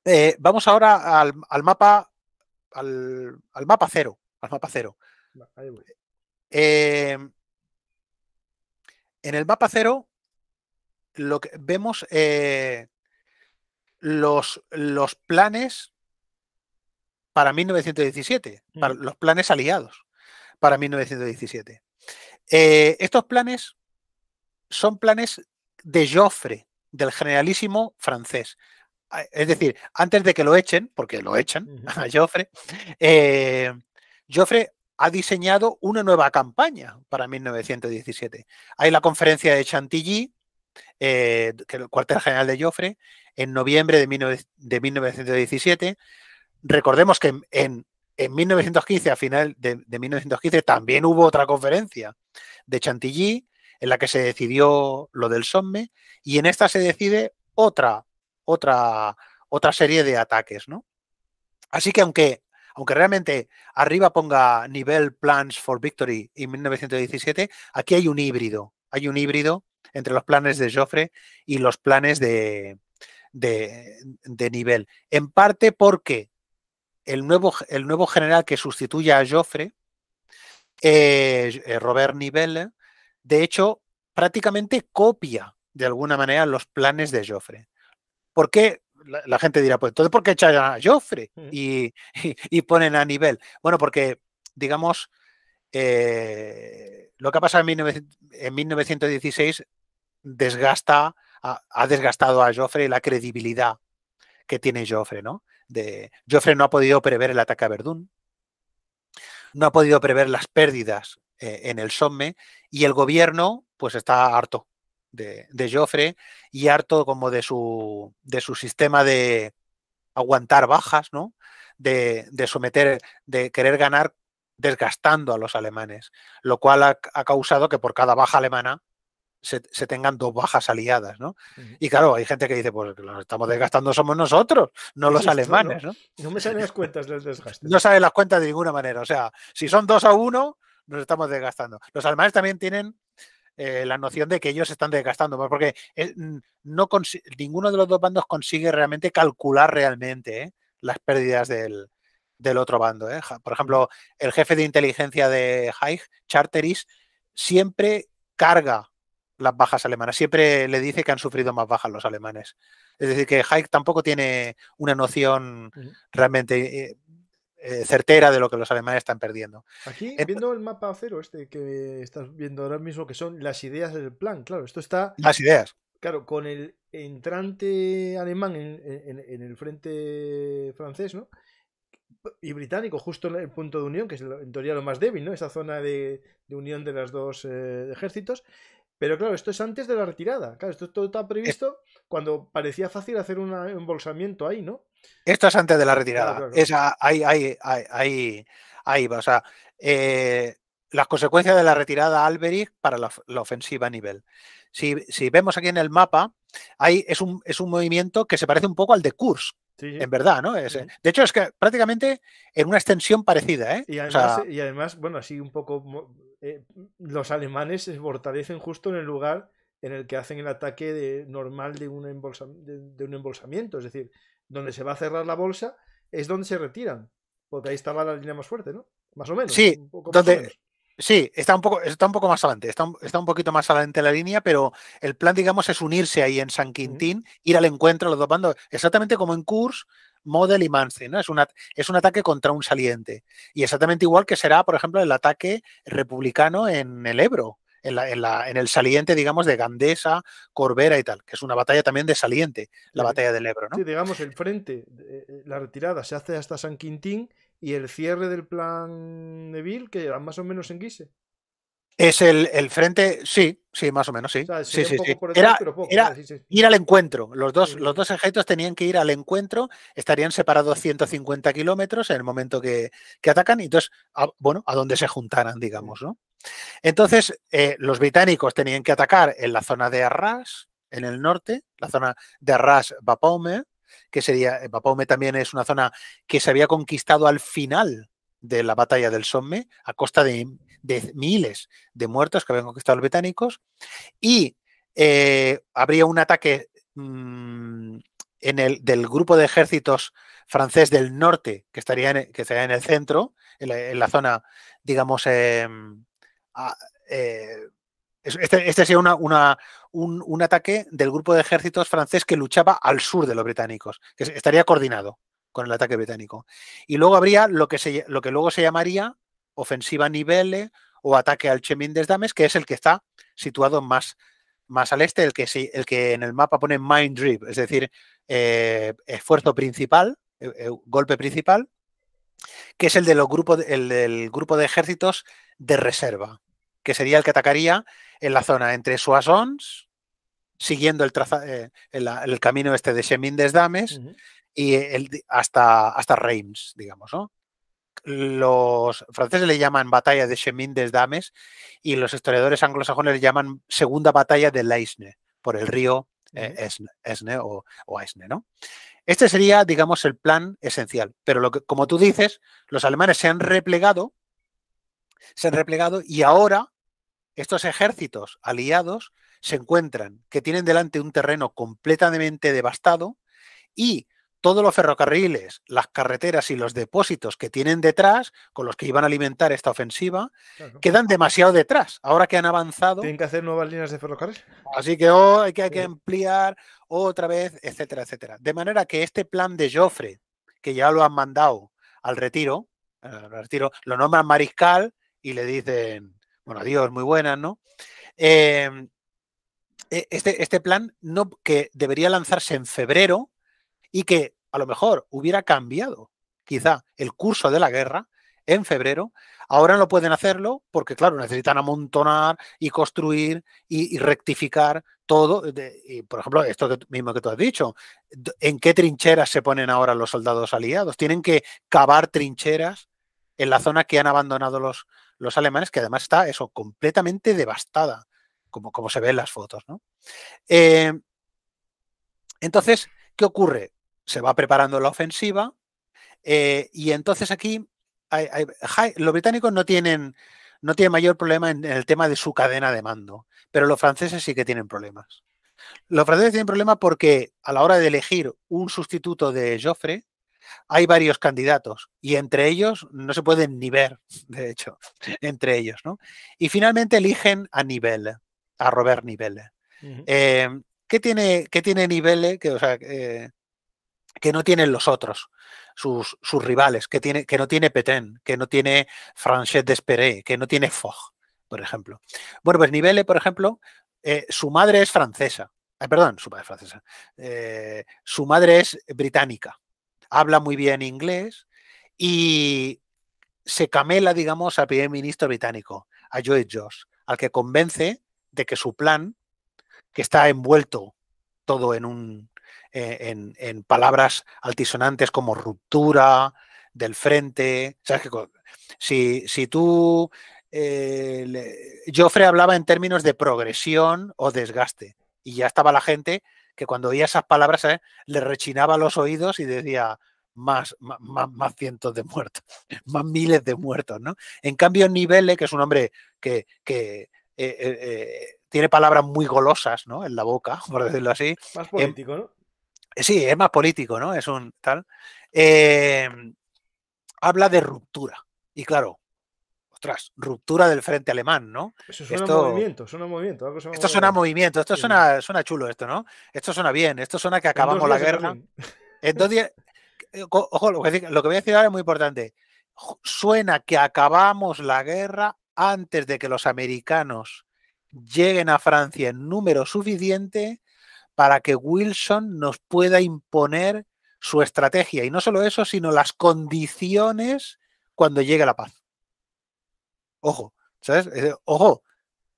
eh, vamos ahora al, mapa al, mapa cero. Al mapa cero. Em, en el mapa cero lo que vemos eh, los, los planes para 1917, para mm. los planes aliados para 1917. Eh, estos planes son planes de Joffre, del generalísimo francés. Ah, es decir, antes de que lo echen, porque lo echan a Joffre, eh, Joffre ha diseñado una nueva campaña para 1917. Hay la conferencia de Chantilly, eh, que el cuartel general de Joffre, en noviembre de, 1917. Recordemos que en en 1915, a final de, 1915, también hubo otra conferencia de Chantilly en la que se decidió lo del Somme y en esta se decide otra, otra, otra serie de ataques, ¿no? Así que aunque, aunque realmente arriba ponga nivel Plans for Victory en 1917, aquí hay un híbrido, hay un híbrido entre los planes de Joffre y los planes de, de, de nivel. En parte porque el nuevo, el nuevo general que sustituye a Joffre, eh, eh, Robert Nivelle, de hecho, prácticamente copia de alguna manera los planes de Joffre. ¿Por qué? La, gente dirá, pues entonces, ¿por qué echan a Joffre mm. y, ponen a nivel? Bueno, porque, digamos, eh, lo que ha pasado en, 1916 desgasta, ha, ha, desgastado a Joffre la credibilidad que tiene Joffre, ¿no? de Joffre no ha podido prever el ataque a Verdún, no ha podido prever las pérdidas eh, en el Somme y el gobierno pues está harto de, Joffre y harto como de su, de su sistema de aguantar bajas, ¿no? De, someter, de querer ganar desgastando a los alemanes, lo cual ha, causado que por cada baja alemana se, tengan dos bajas aliadas, ¿no? Y claro, hay gente que dice, pues los estamos desgastando somos nosotros, no los alemanes, ¿no? ¿no? me salen las cuentas No salen las cuentas de ninguna manera. O sea, si son dos a uno, nos estamos desgastando. Los alemanes también tienen eh, la noción de que ellos están desgastando, porque mm, no ninguno de los dos bandos consigue realmente calcular realmente ¿eh? las pérdidas del, del otro bando. ¿eh? Por ejemplo, el jefe de inteligencia de Haig, Charteris, siempre carga las bajas alemanas. Siempre le dice que han sufrido más bajas los alemanes. Es decir, que Hayek tampoco tiene una noción realmente eh, eh, certera de lo que los alemanes están perdiendo. Aquí, viendo el mapa cero este que estás viendo ahora mismo, que son las ideas del plan, claro, esto está... Las ideas. Claro, con el entrante alemán en, el frente francés, ¿no? y británico, justo en el punto de unión, que es en teoría lo más débil, ¿no? Esa zona de, unión de los dos eh, ejércitos. Pero claro, esto es antes de la retirada. esto todo está previsto cuando parecía fácil hacer un embolsamiento ahí, ¿no? Esto es antes de la retirada. Esa, ahí, ahí, ahí, ahí, va. O sea, eh, las consecuencias de la retirada Alberich para la, ofensiva a nivel. Si, vemos aquí en el mapa, ahí es, un, es un movimiento que se parece un poco al de Kursk, En verdad, ¿no? De hecho, es que prácticamente en una extensión parecida, ¿eh? y además, bueno, así un poco eh, los alemanes se fortalecen justo en el lugar en el que hacen el ataque de, normal de un, de, un embolsamiento, es decir, donde se va a cerrar la bolsa es donde se retiran, porque ahí estaba la línea más fuerte, ¿no? Más o menos. Sí, Sí, está un poco, está un poco más adelante, está un, poquito más adelante la línea, pero el plan, digamos, es unirse ahí en San Quintín, ir al encuentro a los dos bandos, exactamente como en Kurs, Model y Manzi, ¿no? Es, un ataque contra un saliente. Y exactamente igual que será, por ejemplo, el ataque republicano en el Ebro, en, el saliente, digamos, de Gandesa, Corbera y tal, que es una batalla también de saliente, la batalla del Ebro, ¿no? digamos, el frente, eh, eh, la retirada se hace hasta San Quintín y el cierre del plan Neville, que era más o menos en Guise. Es el, frente, sí, sí, más o menos, sí. sí, sí, sí. era, era ir al encuentro. Los dos, los dos ejércitos tenían que ir al encuentro, estarían separados 150 kilómetros en el momento que, que atacan, y entonces, bueno, a dónde se juntaran, digamos, ¿no? Entonces, eh, los británicos tenían que atacar en la zona de Arras, en el norte, la zona de Arras-Bapaume, que sería, Bapaume también es una zona que se había conquistado al final de la batalla del Somme a costa de, miles de muertos que habían conquistado los británicos y eh, habría un ataque mm, en el, del grupo de ejércitos francés del norte que estaría en, que en el centro, en la, zona, digamos, eh, eh, este, este, sería un, ataque del grupo de ejércitos francés que luchaba al sur de los británicos, que estaría coordinado con el ataque británico. Y luego habría lo que, se, lo que luego se llamaría ofensiva nivel o ataque al des Dames, que es el que está situado más, más al este, el que, el que en el mapa pone Mind Drip, es decir, eh, esfuerzo principal, e, e, golpe principal, que es el, de los grupos, del grupo de ejércitos de reserva, que sería el que atacaría en la zona entre Soissons, siguiendo el, traza, eh, el, camino este de chemin des Dames, y hasta, hasta Reims, digamos, ¿no? Los franceses le llaman batalla de Chemin des Dames y los historiadores anglosajones le llaman segunda batalla de Leisne, por el río Esne, eh, o, Aisne, ¿no? Este sería, digamos, el plan esencial. Pero lo como tú dices, los alemanes se han replegado, se han replegado y ahora estos ejércitos aliados se encuentran que tienen delante un terreno completamente devastado y todos los ferrocarriles, las carreteras y los depósitos que tienen detrás, con los que iban a alimentar esta ofensiva, quedan demasiado detrás, ahora que han avanzado. Tienen que hacer nuevas líneas de ferrocarril. Así que hay que, hay que ampliar otra vez, etcétera, etcétera. De manera que este plan de Joffre, que ya lo han mandado al retiro, al retiro lo nombran mariscal y le dicen, bueno, adiós, muy buenas, ¿no? Em, e, este, este plan no, que debería lanzarse en febrero, y que a lo mejor hubiera cambiado quizá el curso de la guerra en febrero, ahora no pueden hacerlo porque, claro, necesitan amontonar y construir y, rectificar todo. por ejemplo, esto mismo que tú has dicho, ¿en qué trincheras se ponen ahora los soldados aliados? Tienen que cavar trincheras en la zona que han abandonado los, alemanes, que además está eso, completamente devastada, como, se ve en las fotos. ¿no? Eh, entonces, ¿qué ocurre? se va preparando la ofensiva. Eh, y entonces aquí los británicos no tienen, no tienen mayor problema en, el tema de su cadena de mando, pero los franceses sí que tienen problemas. Los franceses tienen problemas porque a la hora de elegir un sustituto de Joffre, hay varios candidatos y entre ellos no se pueden ni ver, de hecho, entre ellos, ¿no? Y finalmente eligen a Nivel, a Robert Nivelle. Eh, ¿qué, tiene, ¿Qué tiene Nivelle? Que, o sea, eh, que no tienen los otros, sus, sus rivales, que, tiene, que no tiene Petén, que no tiene Franchet Esperé que no tiene Fogg, por ejemplo. Bueno, pues Nivelle, por ejemplo, eh, su madre es francesa, eh, perdón, su madre es francesa, eh, su madre es británica, habla muy bien inglés y se camela, digamos, al primer ministro británico, a Joe George, al que convence de que su plan, que está envuelto todo en un, eh, en, palabras altisonantes como ruptura, del frente. ¿Sabes que si, si tú. Eh, Joffre hablaba en términos de progresión o desgaste. Y ya estaba la gente que cuando oía esas palabras le rechinaba los oídos y decía más, más, cientos de muertos, más miles de muertos, ¿no? En cambio, Nivelle, que es un hombre que, eh, eh, tiene palabras muy golosas, En la boca, por decirlo así. Más em político, ¿no? Eh, sí, es más político, ¿no? Es un tal. Em, habla de ruptura. Y claro, ostras, ruptura del frente alemán, ¿no? Eso suena esto, a movimiento, suena movimiento. esto suena a movimiento, esto suena, chulo, esto, ¿no? Esto suena bien, esto suena que acabamos la guerra. Entonces, eh, ojo, lo que, lo que voy a decir ahora es muy importante. Suena que acabamos la guerra antes de que los americanos lleguen a Francia en número suficiente para que Wilson nos pueda imponer su estrategia. Y no solo eso, sino las condiciones cuando llegue la paz. Ojo, ¿sabes? Eh, ojo,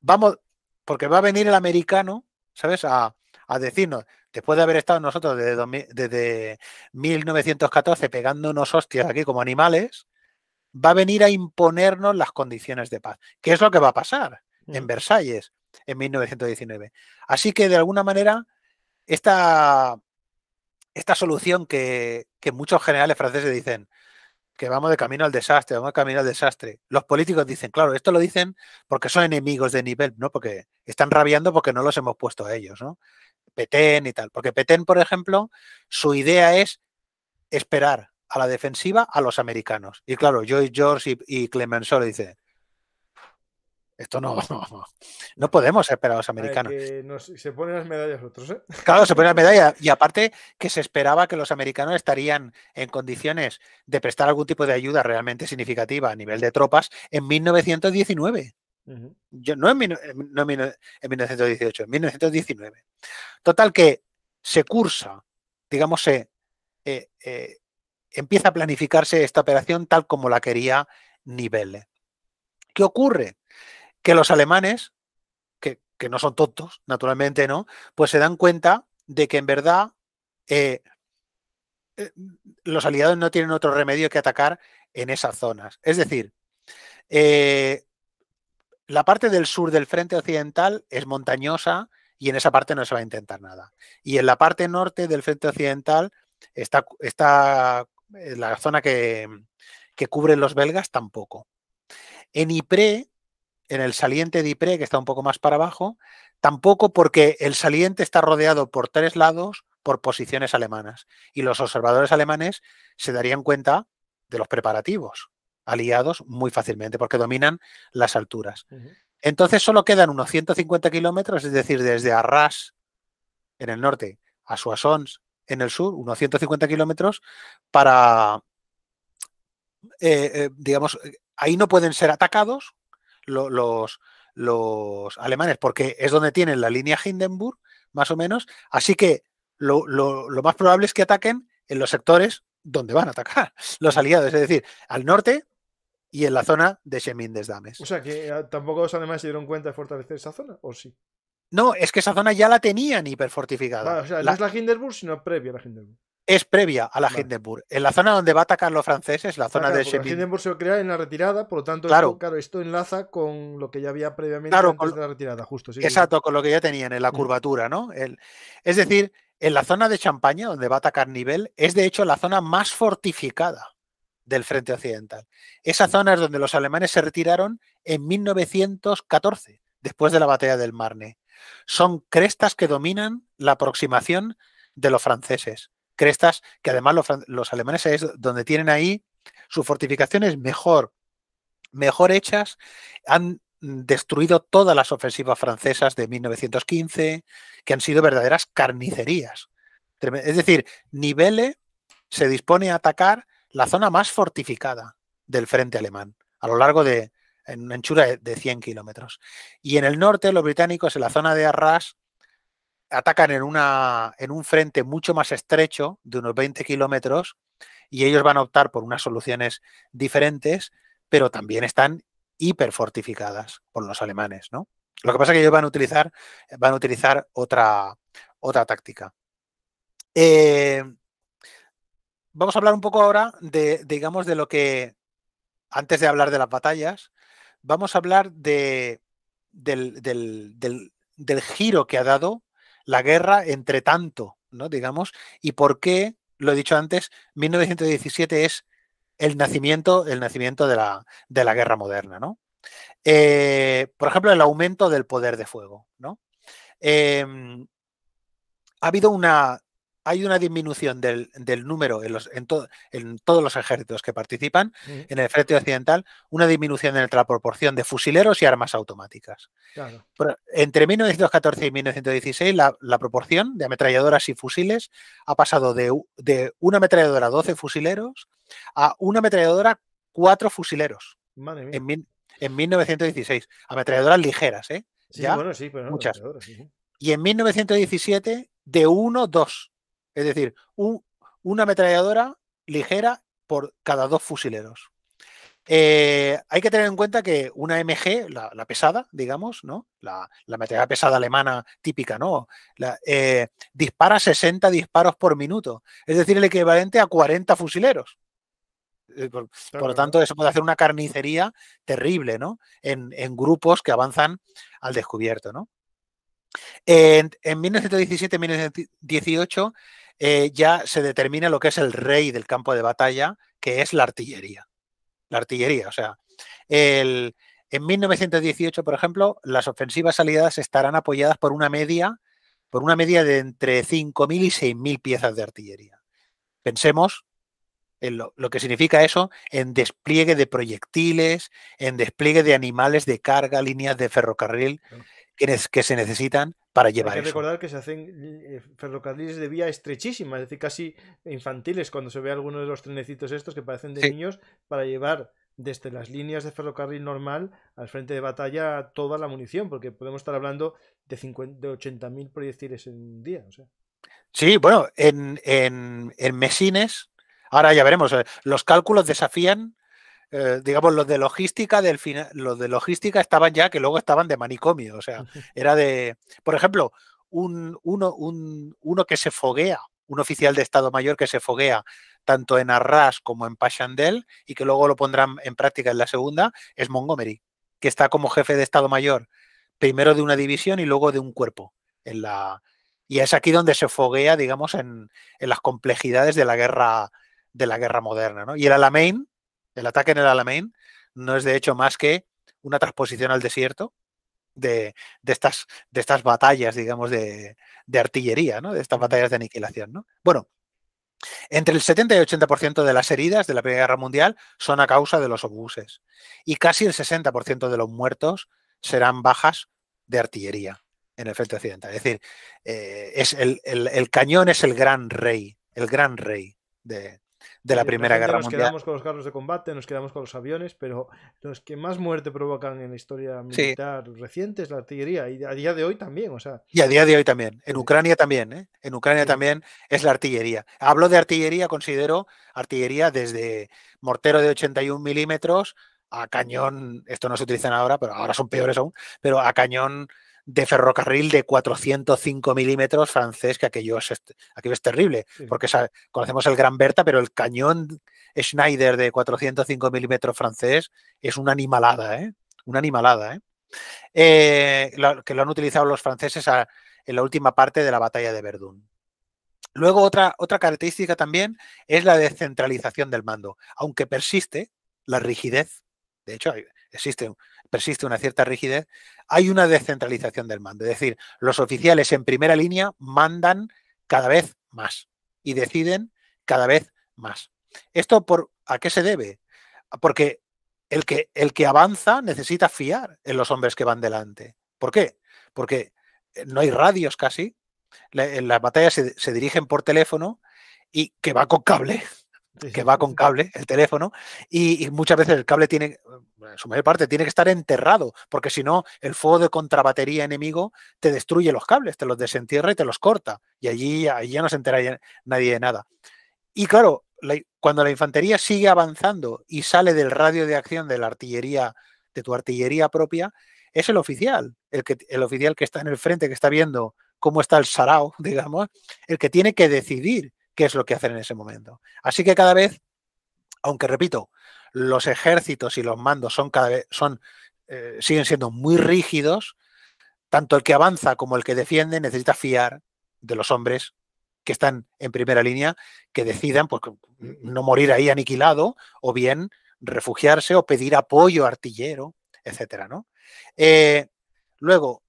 vamos, porque va a venir el americano, ¿sabes? A, decirnos, después de haber estado nosotros desde, desde 1914 pegándonos hostias aquí como animales, va a venir a imponernos las condiciones de paz. ¿Qué es lo que va a pasar en mm. Versalles en 1919? Así que de alguna manera esta, esta solución que, muchos generales franceses dicen, que vamos de camino al desastre, vamos de camino al desastre. Los políticos dicen, claro, esto lo dicen porque son enemigos de nivel, ¿no? Porque están rabiando porque no los hemos puesto a ellos, ¿no? Petén y tal. Porque Petén, por ejemplo, su idea es esperar a la defensiva a los americanos. Y claro, Joy George y, Clemenceau le dicen... Esto no, no, podemos esperar a los americanos. se ponen las medallas otros, ¿eh? Claro, se ponen las medallas. Y aparte que se esperaba que los americanos estarían en condiciones de prestar algún tipo de ayuda realmente significativa a nivel de tropas en 1919. Yo, no, en, 1918, en 1919. Total que se cursa, digamos, eh, eh, empieza a planificarse esta operación tal como la quería Nivelle. ¿Qué ocurre? que los alemanes, que, no son tontos, naturalmente, ¿no? Pues se dan cuenta de que en verdad eh, eh, los aliados no tienen otro remedio que atacar en esas zonas. Es decir, eh, la parte del sur del frente occidental es montañosa y en esa parte no se va a intentar nada. Y en la parte norte del frente occidental está, está la zona que, que cubren los belgas tampoco. En Ypres en el saliente de e, que está un poco más para abajo, tampoco porque el saliente está rodeado por tres lados por posiciones alemanas. Y los observadores alemanes se darían cuenta de los preparativos aliados muy fácilmente, porque dominan las alturas. Entonces solo quedan unos 150 kilómetros, es decir, desde Arras en el norte a Soissons en el sur, unos 150 kilómetros, para, eh, eh, digamos, eh, ahí no pueden ser atacados los, alemanes, porque es donde tienen la línea Hindenburg, más o menos. Así que lo, más probable es que ataquen en los sectores donde van a atacar los aliados, es decir, al norte y en la zona de Dames. O sea que eh, tampoco los alemanes se dieron cuenta de fortalecer esa zona, ¿o sí? No, es que esa zona ya la tenían hiperfortificada. no es la Hindenburg, sino previa a la Hindenburg es previa a la Hindenburg. En la zona donde va a atacar los franceses, la zona de Chemin. Hindenburg se crea en la retirada, por lo tanto, claro. Esto, enlaza con lo que ya había previamente claro, la retirada, justo. exacto, con lo que ya tenían en la mm. curvatura, ¿no? El, es decir, en la zona de Champaña, donde va a atacar Nivel, es de hecho la zona más fortificada del frente occidental. Esa mm. zona es donde los alemanes se retiraron en 1914, después de la batalla del Marne. Son crestas que dominan la aproximación de los franceses crestas, que además los, alemanes es donde tienen ahí sus fortificaciones mejor, mejor hechas, han destruido todas las ofensivas francesas de 1915, que han sido verdaderas carnicerías. Es decir, Nivelle se dispone a atacar la zona más fortificada del frente alemán, a lo largo de en una anchura de 100 kilómetros. Y en el norte, los británicos, en la zona de Arras, atacan en, una, en un frente mucho más estrecho de unos 20 kilómetros y ellos van a optar por unas soluciones diferentes, pero también están hiperfortificadas por los alemanes, ¿no? Lo que pasa es que ellos van a utilizar, van a utilizar otra, otra táctica. Eh, vamos a hablar un poco ahora de, digamos, de lo que, antes de hablar de las batallas, vamos a hablar de, del giro que ha dado la guerra entre tanto, ¿no? Digamos, y por qué, lo he dicho antes, 1917 es el nacimiento, el nacimiento de la, guerra moderna, ¿no? Eh, por ejemplo, el aumento del poder de fuego, ¿no? Em, ha habido una hay una disminución del, número en, los, en, todos los ejércitos que participan mm. en el frente occidental, una disminución en la proporción de fusileros y armas automáticas. entre 1914 y 1916 la, proporción de ametralladoras y fusiles ha pasado de, una ametralladora 12 fusileros a una ametralladora 4 fusileros. En, 1916, ametralladoras ligeras, ¿eh? muchas. Y en 1917 de 1, 2. Es decir, una ametralladora ligera por cada dos fusileros. Eh, hay que tener en cuenta que una MG, la, pesada, digamos, ¿no? La, la pesada alemana típica, ¿no? Eh, dispara 60 disparos por minuto. Es decir, el equivalente a 40 fusileros. Eh, por, lo tanto, eso puede hacer una carnicería terrible, ¿no? En, grupos que avanzan al descubierto, ¿no? en 1917-1918 eh, ya se determina lo que es el rey del campo de batalla, que es la artillería. La artillería, o sea, el, en 1918, por ejemplo, las ofensivas aliadas estarán apoyadas por una media, por una media de entre 5.000 y 6.000 piezas de artillería. Pensemos en lo, que significa eso en despliegue de proyectiles, en despliegue de animales de carga, líneas de ferrocarril que se necesitan para llevar Hay que recordar que se hacen eh, ferrocarriles de vía estrechísima, es decir, casi infantiles, cuando se ve alguno de los trenecitos estos que parecen de niños, para llevar desde las líneas de ferrocarril normal al frente de batalla toda la munición, porque podemos estar hablando de, de 80.000 proyectiles en un día. Sí, bueno, en, en, en Mesines, ahora ya veremos, eh, los cálculos desafían eh, digamos, los de logística del de logística estaban ya que luego estaban de manicomio. O sea, era de, por ejemplo, un, uno, que se foguea, un oficial de Estado Mayor que se foguea tanto en Arras como en Pachandel y que luego lo pondrán en práctica en la segunda, es Montgomery, que está como jefe de Estado Mayor, primero de una división y luego de un cuerpo. En la, y es aquí donde se foguea, digamos, en, en las complejidades de la guerra de la guerra moderna. ¿no? Y el Alamein, el ataque en el Alamein no es de hecho más que una transposición al desierto de, estas, de estas, batallas, digamos, de, artillería, ¿no? de estas batallas de aniquilación. ¿no? Bueno, entre el 70 y el 80% de las heridas de la Primera Guerra Mundial son a causa de los obuses y casi el 60% de los muertos serán bajas de artillería en el frente occidental. Es decir, eh, es el, cañón es el gran rey, el gran rey de, de la Primera Guerra Mundial. Nos quedamos con los carros de combate, nos quedamos con los aviones, pero los que más muerte provocan en la historia militar reciente es la artillería, y a día de hoy también, o sea. Y a día de hoy también, en Ucrania también, ¿eh? en Ucrania también es la artillería. Hablo de artillería, considero artillería desde mortero de 81 milímetros a cañón, esto no se utiliza ahora, pero ahora son peores aún, pero a cañón de ferrocarril de 405 milímetros francés, que aquello es, terrible, porque conocemos el Gran Berta, pero el cañón Schneider de 405 milímetros francés es una animalada, ¿eh? Una animalada, ¿eh? Eh, que lo han utilizado los franceses en la última parte de la batalla de Verdún. Luego, otra, otra característica también es la descentralización del mando, aunque persiste la rigidez, de hecho, existe, persiste una cierta rigidez, hay una descentralización del mando. Es decir, los oficiales en primera línea mandan cada vez más y deciden cada vez más. ¿Esto por, a qué se debe? Porque el que, el que avanza necesita fiar en los hombres que van delante. ¿Por qué? Porque eh, no hay radios casi. En las batallas se, se dirigen por teléfono y que va con cable que va con cable, el teléfono, y, muchas veces el cable tiene, en su mayor parte, tiene que estar enterrado, porque si no, el fuego de contrabatería enemigo te destruye los cables, te los desentierra y te los corta, y allí, allí ya no se entera nadie de nada. Y claro, cuando la infantería sigue avanzando y sale del radio de acción de la artillería, de tu artillería propia, es el oficial, el, que, el oficial que está en el frente, que está viendo cómo está el sarao, digamos, el que tiene que decidir qué es lo que hacen en ese momento. Así que cada vez, aunque repito, los ejércitos y los mandos son cada vez, son, eh, siguen siendo muy rígidos, tanto el que avanza como el que defiende necesita fiar de los hombres que están en primera línea, que decidan pues, no morir ahí aniquilado, o bien refugiarse o pedir apoyo artillero, etcétera, ¿no? Eh, luego,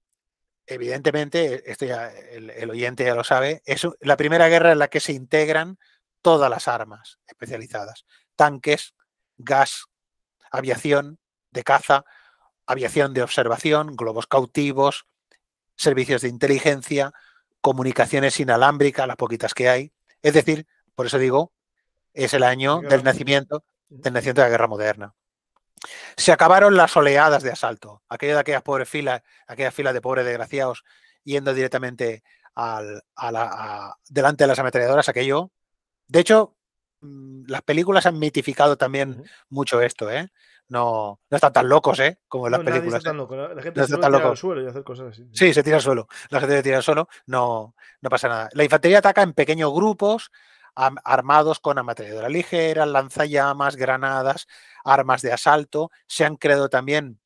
evidentemente, esto el, oyente ya lo sabe, es la primera guerra en la que se integran todas las armas especializadas, tanques, gas, aviación de caza, aviación de observación, globos cautivos, servicios de inteligencia, comunicaciones inalámbricas, las poquitas que hay. Es decir, por eso digo, es el año del nacimiento, del nacimiento de la guerra moderna. Se acabaron las oleadas de asalto, aquello de aquellas pobres filas, aquellas filas de pobres desgraciados yendo directamente a la, delante de las ametralladoras, aquello. De hecho, mm, las películas han mitificado también mucho esto, ¿eh? No, no están tan locos, ¿eh? Como en las películas. ¿eh? La gente se está al suelo y hacer cosas así. Sí, se tira al suelo. La gente se tira al suelo, no, no pasa nada. La infantería ataca en pequeños grupos, armados con ametralladora ligera, lanzallamas, granadas, armas de asalto. Se han creado también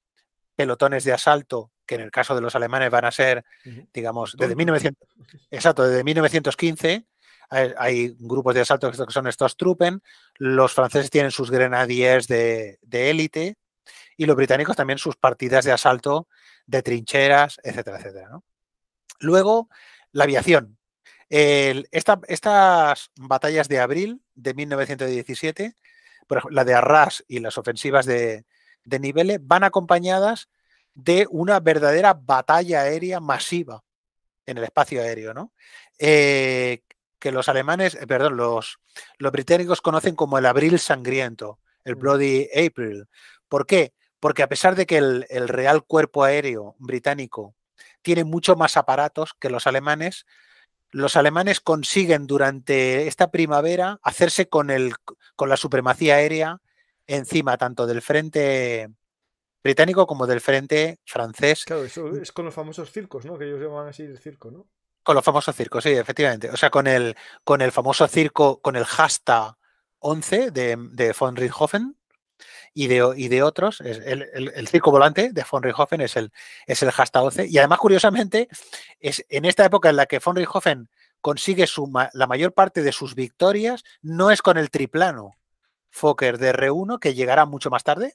pelotones de asalto que en el caso de los alemanes van a ser, digamos, desde, 1900, exacto, desde 1915 hay grupos de asalto que son estos Truppen, los franceses tienen sus grenadiers de élite y los británicos también sus partidas de asalto de trincheras, etcétera, etcétera. Luego, la aviación estas batallas de abril de 1917, la de Arras y las ofensivas de, de Nivelle, van acompañadas de una verdadera batalla aérea masiva en el espacio aéreo, ¿no? Eh, que los alemanes, eh, perdón, los, británicos conocen como el abril sangriento, el mm. Bloody April. ¿Por qué? Porque a pesar de que el Real Cuerpo Aéreo británico tiene mucho más aparatos que los alemanes, los alemanes consiguen durante esta primavera hacerse con, el, con la supremacía aérea encima tanto del frente británico como del frente francés. Claro, eso es con los famosos circos, ¿no? Que ellos llaman así el circo, ¿no? Con los famosos circos, sí, efectivamente. O sea, con el, con el famoso circo, con el hashtag 11 de, de von Richthofen, y de, otros. El, el, circo volante de von Richthofen es el, es el Hasta 11. Y además, curiosamente, es en esta época en la que von Richthofen consigue la mayor parte de sus victorias, no es con el triplano Fokker de R1, que llegará mucho más tarde,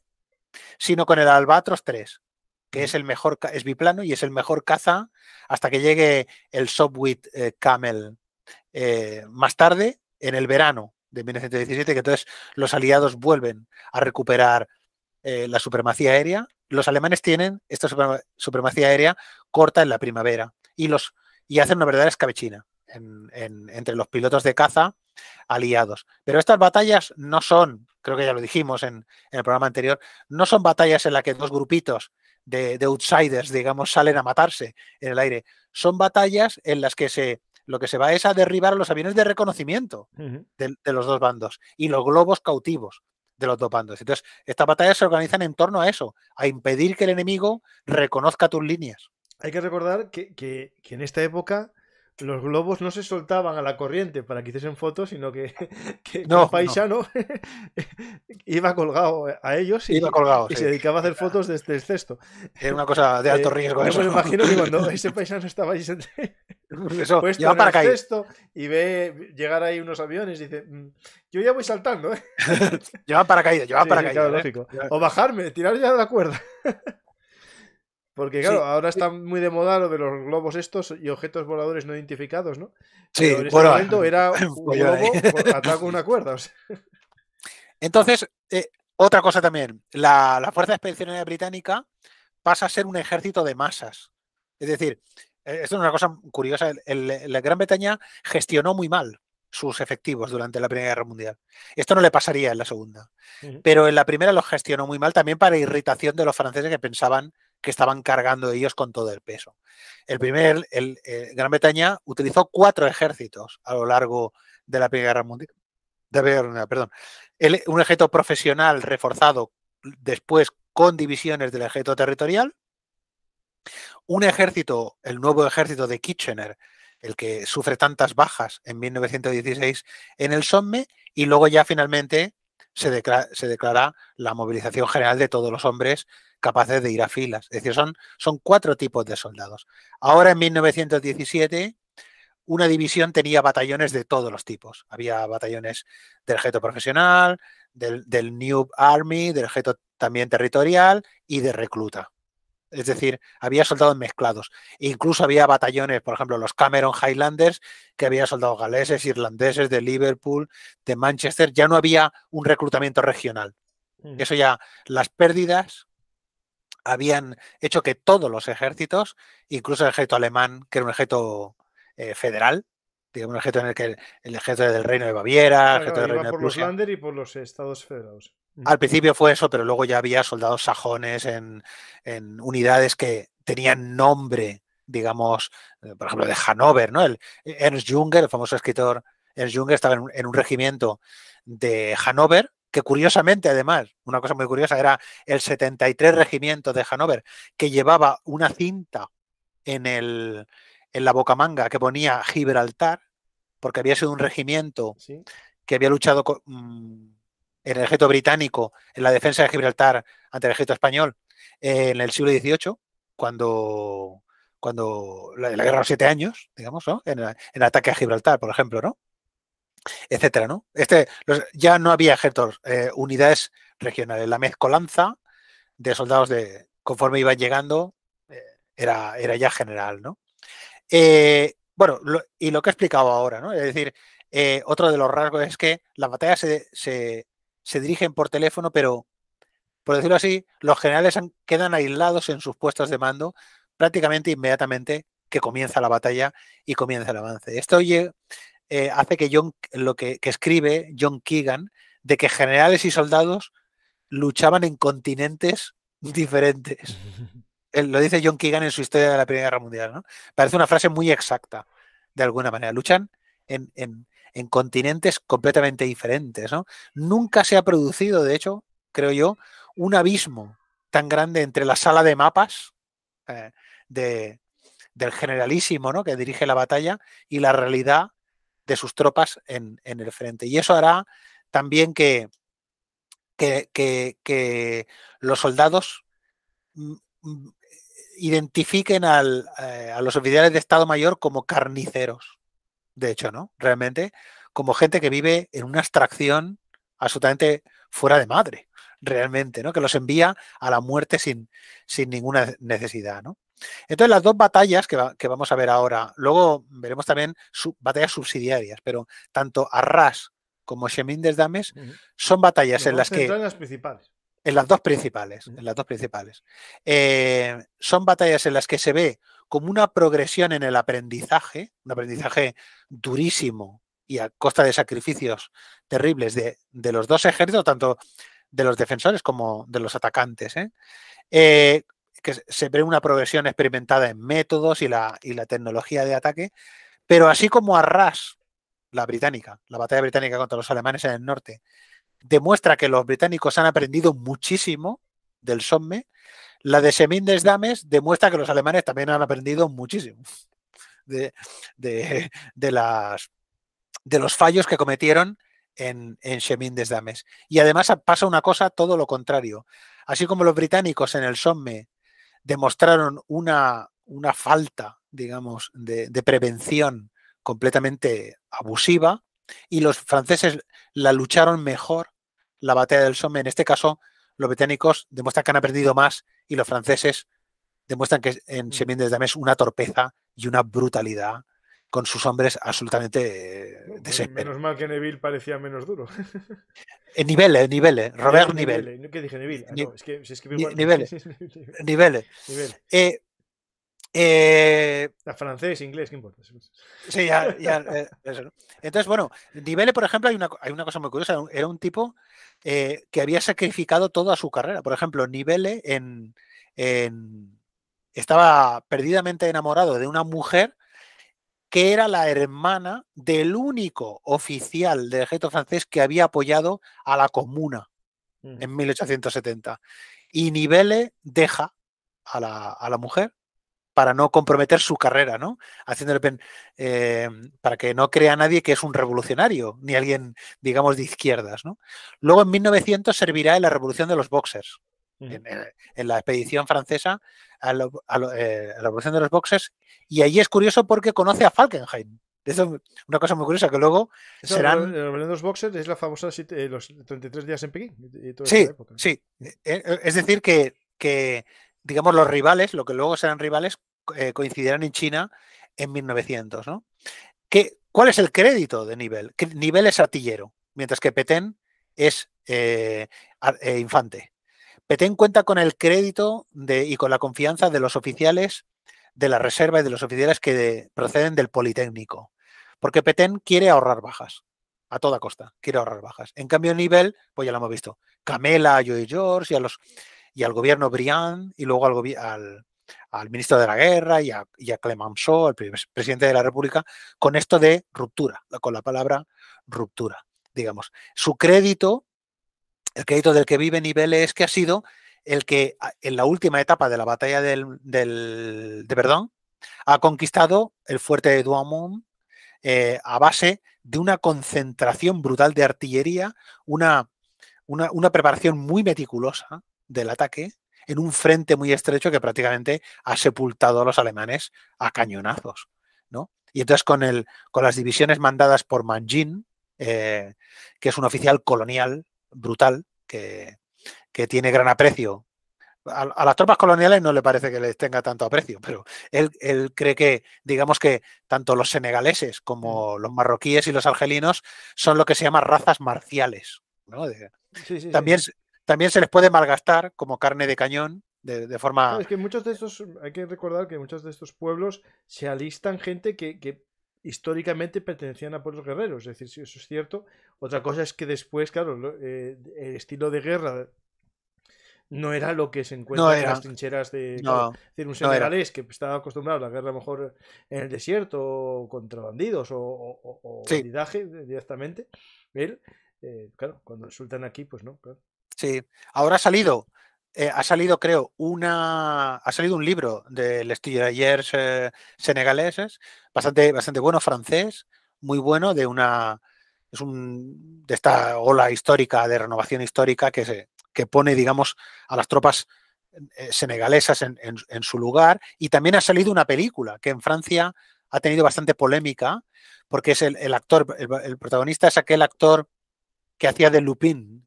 sino con el Albatros 3, que es el mejor, es biplano y es el mejor caza hasta que llegue el Sobwit eh, Camel eh, más tarde, en el verano, de 1917, que entonces los aliados vuelven a recuperar eh, la supremacía aérea. Los alemanes tienen esta supremacía aérea corta en la primavera y, los, y hacen una verdadera escabechina entre los pilotos de caza aliados. Pero estas batallas no son, creo que ya lo dijimos en, el programa anterior, no son batallas en las que dos grupitos de, de outsiders, digamos, salen a matarse en el aire. Son batallas en las que se lo que se va es a derribar los aviones de reconocimiento de, los dos bandos y los globos cautivos de los dos bandos. Entonces, estas batallas se organizan en torno a eso, a impedir que el enemigo reconozca tus líneas. Hay que recordar que en esta época los globos no se soltaban a la corriente para que hiciesen fotos, sino que, que un paisano iba colgado a ellos y, colgado, y se dedicaba a hacer fotos desde el este cesto. era una cosa de alto eh, riesgo. eso. Pues me imagino que cuando ese paisano estaba ahí se pues puesto en el cesto y ve llegar ahí unos aviones y dice, mm, yo ya voy saltando. ¿eh? lleva paracaídas, lleva paracaídas. ¿eh? O bajarme, tirar ya de la cuerda. Porque claro, ahora está muy de moda lo de los globos estos y objetos voladores no identificados, ¿no? Sí, Pero en ese momento era un globo atado con una Entonces, eh, otra cosa también, la, Fuerza Expedicionaria Británica pasa a ser un ejército de masas. Es decir, eh, esto es una cosa curiosa, la Gran Bretaña gestionó muy mal sus efectivos durante la Primera Guerra Mundial. Esto no le pasaría en la Segunda. Pero en la Primera los gestionó muy mal también para irritación de los franceses que pensaban que estaban cargando ellos con todo el peso. El primer, el, Gran Bretaña utilizó cuatro ejércitos a lo largo de la Primera Guerra Mundial. De, perdón. un ejército profesional reforzado después con divisiones del ejército territorial. Un ejército, el nuevo ejército de Kitchener, el que sufre tantas bajas en 1916 en el Somme, y luego ya finalmente se declara la movilización general de todos los hombres capaces de ir a filas. Es decir, son, son cuatro tipos de soldados. Ahora en 1917 una división tenía batallones de todos los tipos. Había batallones del jeto profesional, del, del New Army, del jeto también territorial y de recluta. Es decir, había soldados mezclados. E incluso había batallones, por ejemplo, los Cameron Highlanders, que había soldados galeses, irlandeses, de Liverpool, de Manchester. Ya no había un reclutamiento regional. Mm. Eso ya, las pérdidas habían hecho que todos los ejércitos, incluso el ejército alemán, que era un ejército eh, federal, digamos, un ejército en el que el, ejército del Reino de Baviera, el ejército del Reino de Prusia. Por los y por los Estados Federados. Al principio fue eso, pero luego ya había soldados sajones en, unidades que tenían nombre, digamos, eh, por ejemplo, de Hanover, ¿no? El eh, Ernst Junger, el famoso escritor Ernst Junger, estaba en un regimiento de Hanover, que curiosamente, además, una cosa muy curiosa, era el 73 Regimiento de Hanover, que llevaba una cinta en, el, en la bocamanga que ponía Gibraltar, porque había sido un regimiento que había luchado mm, en el ejército británico, en la defensa de Gibraltar ante el ejército español, en el siglo XVIII, cuando, cuando la, guerra de los siete años, digamos, ¿no? en, en, el ataque a Gibraltar, por ejemplo, ¿no? etcétera, ¿no? Este, ya no había ejércitos, eh, unidades regionales. La mezcolanza de soldados de conforme iban llegando eh, era, era ya general, ¿no? Eh, bueno, y lo que he explicado ahora, ¿no? Es decir, otro de los rasgos es que las batallas se, dirigen por teléfono, pero, por decirlo así, los generales quedan aislados en sus puestos de mando prácticamente inmediatamente que comienza la batalla y comienza el avance. Esto, eh, hace que John, lo que, escribe John Keegan, de que generales y soldados luchaban en continentes diferentes. Eh, lo dice John Keegan en su historia de la Primera Guerra Mundial. ¿no? Parece una frase muy exacta, de alguna manera. Luchan en, continentes completamente diferentes. Nunca se ha producido, de hecho, creo yo, un abismo tan grande entre la sala de mapas eh, de, del generalísimo que dirige la batalla y la realidad de sus tropas en, en el frente. Y eso hará también que, que, que, los soldados mm, mm, identifiquen al, eh, a los oficiales de Estado Mayor como carniceros. De hecho, ¿no? Realmente, como gente que vive en una abstracción absolutamente fuera de madre, realmente, ¿no? Que los envía a la muerte sin, sin ninguna necesidad, ¿no? Entonces, las dos batallas que, vamos a ver ahora, luego veremos también batallas subsidiarias, pero tanto Arras como Shemindes Dames son batallas en las que. En las principales. En las dos principales. En las dos principales. Eh, son batallas en las que se ve como una progresión en el aprendizaje, un aprendizaje durísimo y a costa de sacrificios terribles de, los dos ejércitos, tanto de los defensores como de los atacantes. ¿eh? eh que se ve una progresión experimentada en métodos y la, la tecnología de ataque, pero así como Arras, la británica, la batalla británica contra los alemanes en el norte, demuestra que los británicos han aprendido muchísimo del Somme, la de des Dames demuestra que los alemanes también han aprendido muchísimo de, las, de los fallos que cometieron en, en Dames. Y además pasa una cosa todo lo contrario. Así como los británicos en el Somme demostraron una, una falta, digamos, de, prevención completamente abusiva y los franceses la lucharon mejor la batalla del Somme. En este caso, los británicos demuestran que han aprendido más y los franceses demuestran que en Semien mm. de Dames una torpeza y una brutalidad con sus hombres absolutamente eh, desesperados. Menos mal que Neville parecía menos duro. Nivele, eh, Nivele, eh, Robert Nivelle. No ¿Qué dije Neville? Ah, no, es que Nivele. La francés, inglés, ¿qué importa? Sí, pues. ya, Entonces, bueno, Nivele, por ejemplo, hay una, hay una cosa muy curiosa. Era un tipo que había sacrificado toda su carrera. Por ejemplo, Nivelle estaba perdidamente enamorado de una mujer que era la hermana del único oficial del ejército francés que había apoyado a la comuna mm. en 1870. Y Nivelle deja a la, mujer para no comprometer su carrera, ¿no? Haciéndole eh, para que no crea nadie que es un revolucionario, ni alguien, digamos, de izquierdas, ¿no? Luego en 1900 servirá en la revolución de los boxers, en, la expedición francesa a, eh, la evolución de los boxers Y ahí es curioso porque conoce a Falkenhayn. Eso, una cosa muy curiosa que luego serán. Los boxers es la famosa eh, los 33 días en Pekín. sí, sí. E, e, es decir, que, que, digamos los rivales, lo que luego serán rivales, eh, coincidirán en China en 1900. ¿no? ¿Cuál es el crédito de Nivel? nivel es artillero, mientras que Petén es infante. Petén cuenta con el crédito y con la confianza de los oficiales de la reserva y de los oficiales que proceden del Politécnico, porque Petén quiere ahorrar bajas, a toda costa, quiere ahorrar bajas. En cambio, nivel, pues ya lo hemos visto, Camela, Joey George y, a los, y al gobierno Brian y luego al, ministro de la Guerra y a, y a Clemenceau, el presidente de la República, con esto de ruptura, con la palabra ruptura, digamos. Su crédito el crédito del que vive Nivele es que ha sido el que ah, en la última etapa de la batalla del, de perdón, ha conquistado el fuerte de Duamont eh, a base de una concentración brutal de artillería, una, una, preparación muy meticulosa del ataque en un frente muy estrecho que prácticamente ha sepultado a los alemanes a cañonazos. ¿no? Y entonces con, con las divisiones mandadas por Mangin, eh, que es un oficial colonial brutal, que, que tiene gran aprecio. A, las tropas coloniales no le parece que les tenga tanto aprecio, pero él, cree que, digamos que tanto los senegaleses mm. como los marroquíes y los argelinos son lo que se llama razas marciales. también, también se les puede malgastar como carne de cañón de, forma. es que muchos de estos, hay que recordar que muchos de estos pueblos se alistan gente que históricamente pertenecían a pueblos guerreros, es decir, si eso es cierto. Otra cosa es que después, claro, eh, el estilo de guerra no era lo que se encuentra en las trincheras de un que estaba acostumbrado a la guerra mejor en el desierto contra bandidos o, o, directamente. Eh, claro, cuando resultan aquí, pues no, Sí, ahora ha salido eh, ha salido, creo, una. Ha salido un libro de les tigres eh, senegaleses, bastante, bastante bueno, francés, muy bueno, de una. Es un. de esta ola histórica, de renovación histórica, que, que pone, digamos, a las tropas eh, senegalesas en, su lugar. Y también ha salido una película que en Francia ha tenido bastante polémica, porque es el, actor, el, el protagonista es aquel actor que hacía de Lupin,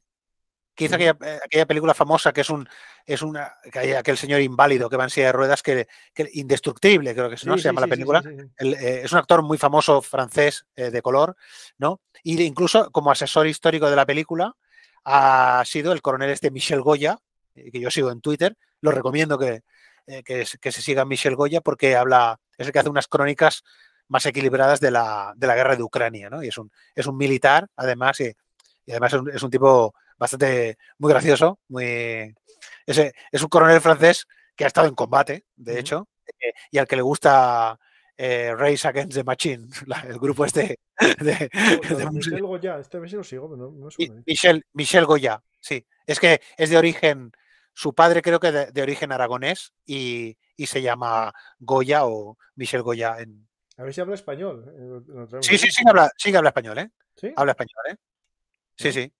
que eh, aquella, película famosa que es un es una que aquel señor inválido que va en silla de ruedas que, indestructible creo que se llama la película eh, es un actor muy famoso francés eh, de color no y incluso como asesor histórico de la película ha sido el coronel este Michel Goya que yo sigo en Twitter lo recomiendo que, que, se siga Michel Goya porque habla es el que hace unas crónicas más equilibradas de la, de la guerra de Ucrania, ¿no? Y es un, es un militar, además, y, además es un tipo bastante, muy gracioso, muy... Ese, es un coronel francés que ha estado en combate, de hecho, eh, y al que le gusta eh, Race Against the Machine, el grupo este de, Michel Goya, este lo sigo, pero no, ¿eh? Michel, Goya, sí. Es que es de origen, su padre creo que de, origen aragonés y, se llama Goya o Michel Goya. En... A ver si habla español. Eh, sí, sí, sí habla, sí habla español, ¿eh? ¿Sí? Habla español, ¿eh? Sí, sí.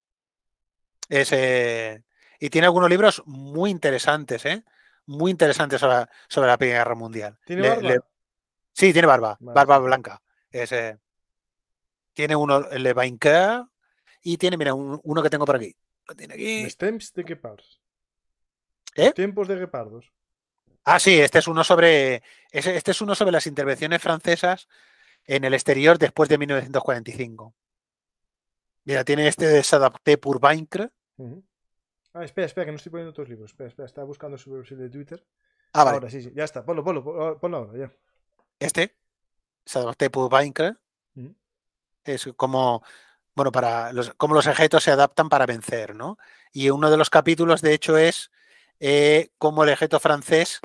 Es, eh, y tiene algunos libros muy interesantes, ¿eh? Muy interesantes sobre, la Primera Guerra Mundial. ¿Tiene barba? Sí, tiene barba, barba blanca. Es, eh, Tiene uno, Le Vainqueur, y tiene, mira, uno que tengo por aquí. tiene de ¿Eh? Tiempos de Guepardos. Ah, sí, este es uno sobre. Este es uno sobre las intervenciones francesas en el exterior después de 1945. Mira, tiene este de Sadapté pour vaincre, Ah, espera, espera, que no estoy poniendo otros libros. Espera, espera, estaba buscando su perfil de Twitter. Ah, vale. Ahora sí, sí, ya está. Ponlo, ponlo, ponlo, ah, ahora, ya. Este, es como, bueno, para los, como los ejetos se adaptan para vencer, ¿no? Y uno de los capítulos, de hecho, es eh, cómo el ejeto francés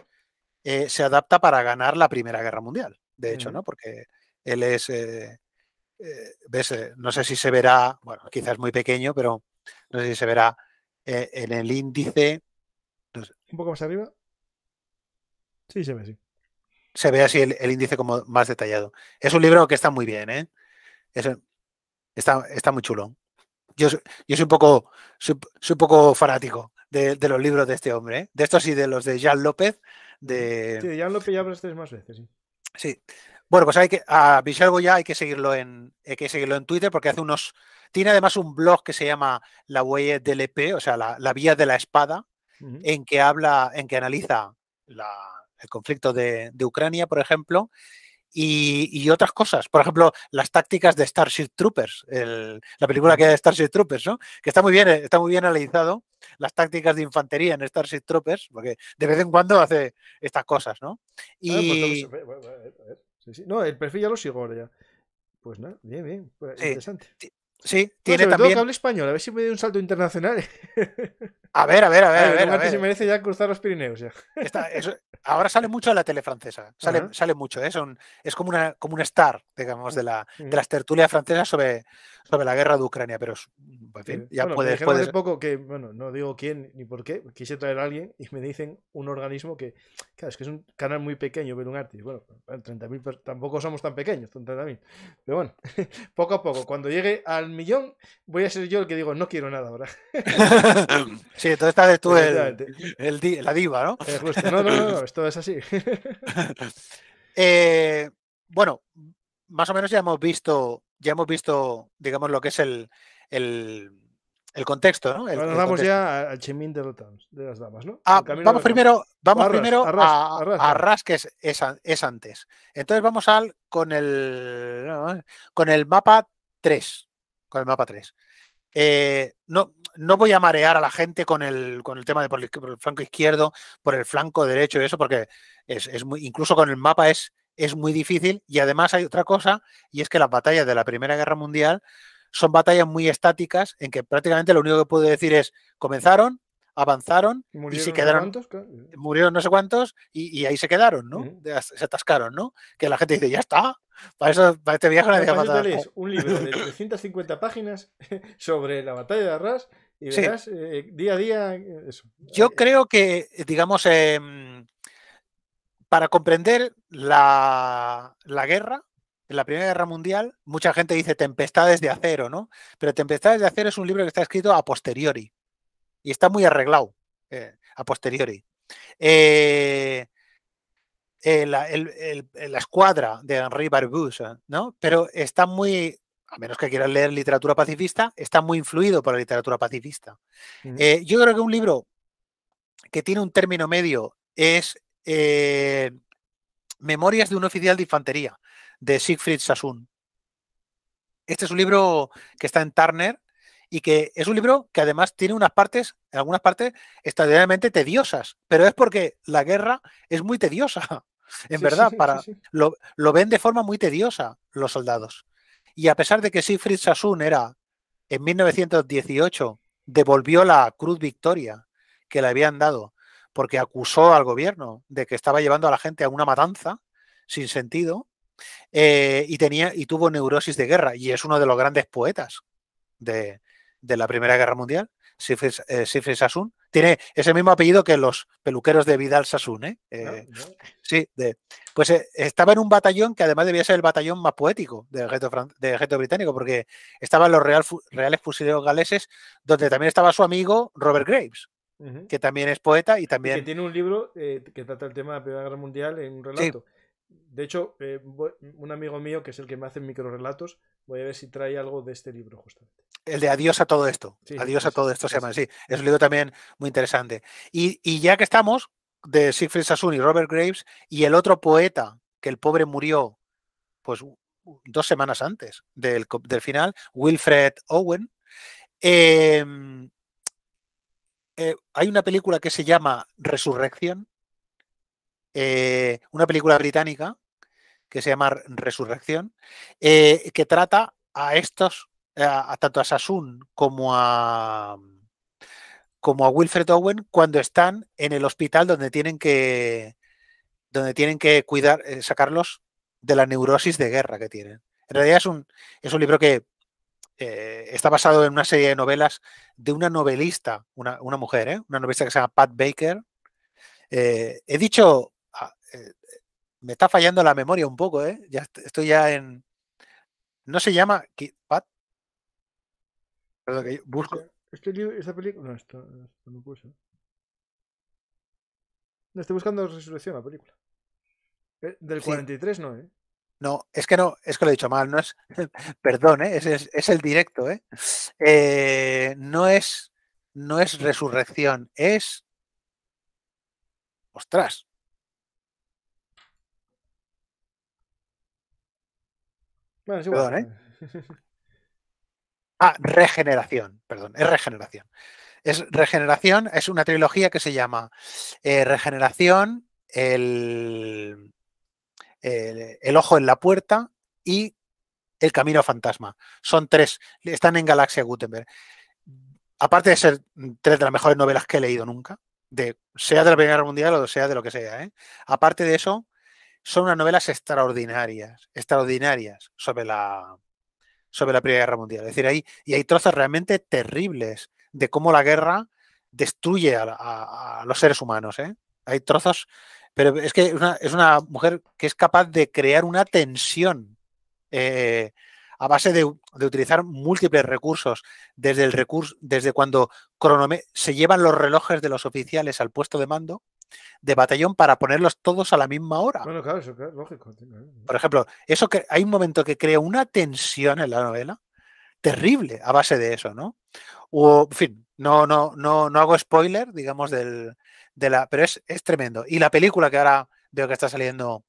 eh, se adapta para ganar la Primera Guerra Mundial, de hecho, ¿no? Porque él es, eh, no sé si se verá, bueno, quizás muy pequeño, pero no sé si se verá eh, en el índice. Un poco más arriba. Sí, se ve así. Se ve así el, índice como más detallado. Es un libro que está muy bien, ¿eh? está, está muy chulo. Yo, yo soy un poco, soy, un poco fanático de, los libros de este hombre, ¿eh? de estos y de los de Jean López. De... Sí, de Jean López ya hablaste más veces, sí. Sí, bueno, pues hay que a Michel ya hay que seguirlo en hay que seguirlo en Twitter porque hace unos tiene además un blog que se llama La huella del EP, o sea, la, vía de la espada, en que habla, en que analiza el conflicto de, de, Ucrania, por ejemplo, y, otras cosas. Por ejemplo, las tácticas de Starship Troopers, el, la película que hay de Starship Troopers, ¿no? Que está muy bien, está muy bien analizado las tácticas de infantería en Starship Troopers, porque de vez en cuando hace estas cosas, ¿no? Pues y, no, el perfil ya lo sigo ahora ya. Pues nada, bien, bien. Pues interesante. Sí, tiene también... también. que hable español, a ver si me dio un salto internacional. ¿eh? A ver, a ver, a ver. A ver, se merece ya cruzar los Pirineos. Ya. ahora sale mucho a la tele francesa. Sale, sale mucho, ¿eh? es como una, como una star, digamos, de, la, de mm. las tertulias francesas sobre, sobre la guerra de Ucrania, pero ya bueno, puedes, poco que, bueno, no digo quién ni por qué, quise traer a alguien y me dicen un organismo que, claro, es que es un canal muy pequeño, ver un artista, bueno, 30.000, tampoco somos tan pequeños, 30.000, pero bueno, poco a poco, cuando llegue al millón, voy a ser yo el que digo, no quiero nada ahora. sí, entonces estás tú el, la diva, eh, ¿no? No, no, no, esto es así. Eh, bueno, más o menos ya hemos visto ya hemos visto, digamos, lo que es el, contexto, ¿no? vamos ya al chimín de, las damas, ¿no? Ah, vamos primero, vamos primero a, que es, antes. Entonces vamos al con el con el mapa 3. Con el mapa 3. Eh, no, no voy a marear a la gente con el, con el tema de por el, flanco izquierdo, por el flanco derecho y eso, porque es incluso con el mapa es, es muy difícil y además hay otra cosa y es que las batallas de la Primera Guerra Mundial son batallas muy estáticas en que prácticamente lo único que puedo decir es comenzaron, avanzaron y, se quedaron. murieron no sé cuántos y, ahí se quedaron, ¿no? Se atascaron, ¿no? Que la gente dice, ya está. Para, eso, para este viaje no un libro de 350 páginas sobre la batalla de Arras y verás eh, día a día eh, eso. Yo eh, creo que, digamos, em, para comprender la, guerra, la Primera Guerra Mundial, mucha gente dice Tempestades de Acero, ¿no? Pero Tempestades de Acero es un libro que está escrito a posteriori y está muy arreglado eh, a posteriori. Eh, eh, la, escuadra de Henri Barbus, ¿no? Pero está muy, a menos que quieras leer literatura pacifista, está muy influido por la literatura pacifista. yo creo que un libro que tiene un término medio es eh, Memorias de un oficial de infantería, de Siegfried Sassoon. Este es un libro que está en Turner y que es un libro que además tiene unas partes, en algunas partes, extraordinariamente tediosas, pero es porque la guerra es muy tediosa. En verdad, para, lo, lo, ven de forma muy tediosa los soldados. Y a pesar de que Siegfried Sassoon era, en 1918, devolvió la Cruz Victoria que le habían dado porque acusó al gobierno de que estaba llevando a la gente a una matanza sin sentido eh, y, tenía, y tuvo neurosis de guerra y es uno de los grandes poetas de, la Primera Guerra Mundial, Sifris, eh, Sassoon. Tiene ese mismo apellido que los peluqueros de Vidal Sassoon. ¿eh? Ah, eh sí, pues estaba en un batallón que además debía ser el batallón más poético del Ejército británico, porque estaban los reales fusileros galeses, donde también estaba su amigo Robert Graves, que también es poeta y también... que tiene un libro eh, que trata el tema de la Primera Guerra Mundial en un relato. De hecho, eh, un amigo mío, que es el que me hace microrelatos, voy a ver si trae algo de este libro justamente. El de Adiós a todo esto. Adiós a todo esto se llama, sí. Es un libro también muy interesante. Y, ya que estamos, de Siegfried Sassoon y Robert Graves, y el otro poeta, que el pobre murió, pues dos semanas antes del, del final, Wilfred Owen, em, eh, hay una película que se llama Resurrección, eh, una película británica que se llama Resurrección, eh, que trata a estos, tanto a Sassoon como a como a Wilfred Owen cuando están en el hospital donde tienen que donde tienen que cuidar, sacarlos de la neurosis de guerra que tienen. En realidad es un, es un libro que eh, está basado en una serie de novelas de una novelista, una, una mujer, ¿eh? una novelista que se llama Pat Baker. Eh, he dicho, ah, eh, me está fallando la memoria un poco, ¿eh? ya estoy ya en... No se llama Pat. que busco. Este, este libro, esta película. No, no estoy buscando Resurrección, la película. Del 43 no, ¿eh? No, es que no, es que lo he dicho mal, no es, perdón, ¿eh? es, el directo, ¿eh? ¿eh? no es, no es resurrección, es, ostras. perdón, ¿eh? Ah, regeneración, perdón, es regeneración. Es regeneración, es una trilogía que se llama eh, Regeneración, el eh, el ojo en la puerta y El camino fantasma. Son tres, están en Galaxia Gutenberg. Aparte de ser tres de las mejores novelas que he leído nunca, de, sea de la Primera Guerra Mundial o sea de lo que sea. ¿eh? Aparte de eso, son unas novelas extraordinarias, extraordinarias sobre la, sobre la Primera Guerra Mundial. Es decir, ahí y hay trozos realmente terribles de cómo la guerra destruye a, los seres humanos. ¿eh? Hay trozos pero es que es una, mujer que es capaz de crear una tensión eh, a base de, utilizar múltiples recursos, desde el recurso, desde cuando se llevan los relojes de los oficiales al puesto de mando de batallón para ponerlos todos a la misma hora. Por ejemplo, eso que hay un momento que crea una tensión en la novela terrible a base de eso, ¿no? en fin, no, no, no, no hago spoiler, digamos, del, pero es, tremendo. Y la película que ahora veo que está saliendo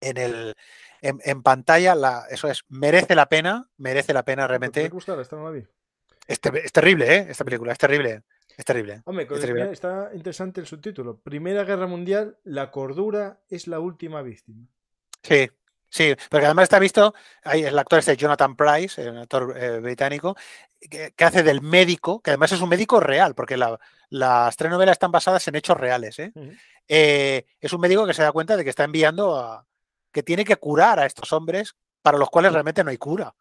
en el en, pantalla, eso es, merece la pena, merece la pena realmente. Me la Es, terrible, ¿eh? Esta película, es terrible. Es terrible. Hombre, está interesante el subtítulo. Primera Guerra Mundial, la cordura es la última víctima. Sí, Sí, porque además está visto, el actor es este, Jonathan Price, el actor eh, británico, que, hace del médico, que además es un médico real, porque las tres novelas están basadas en hechos reales. ¿eh? Eh, es un médico que se da cuenta de que está enviando a. que tiene que curar a estos hombres para los cuales realmente no hay cura.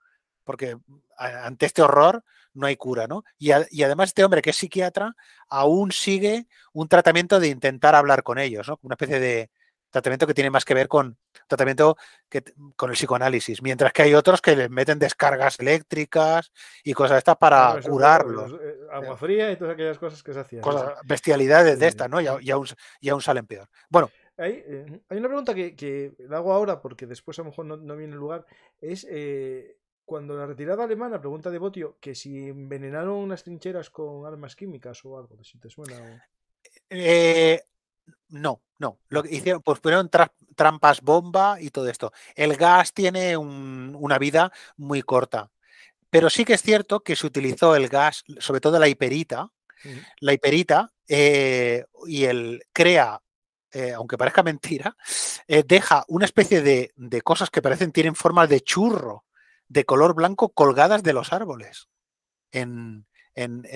Porque ante este horror no hay cura, ¿no? Y, y además este hombre que es psiquiatra aún sigue un tratamiento de intentar hablar con ellos, ¿no? Una especie de, tratamiento que tiene más que ver con tratamiento que, con el psicoanálisis, mientras que hay otros que les meten descargas eléctricas y cosas de estas para curarlos. Eh, eh, agua fría y todas aquellas cosas que se hacían. bestialidades de estas, ¿no? Y, aún, y salen peor. Bueno, hay, eh, una pregunta que, la hago ahora porque después a lo mejor no, viene el lugar. Es cuando la retirada alemana pregunta de Botio que si envenenaron unas trincheras con armas químicas o algo, si te suena. O... Eh, no, no. Lo que hicieron, pues pusieron trampas bomba y todo esto. El gas tiene una vida muy corta. Pero sí que es cierto que se utilizó el gas, sobre todo la hiperita. La hiperita eh, y el crea, eh, aunque parezca mentira, eh, deja una especie de, cosas que parecen tienen forma de churro de color blanco colgadas de los árboles. en,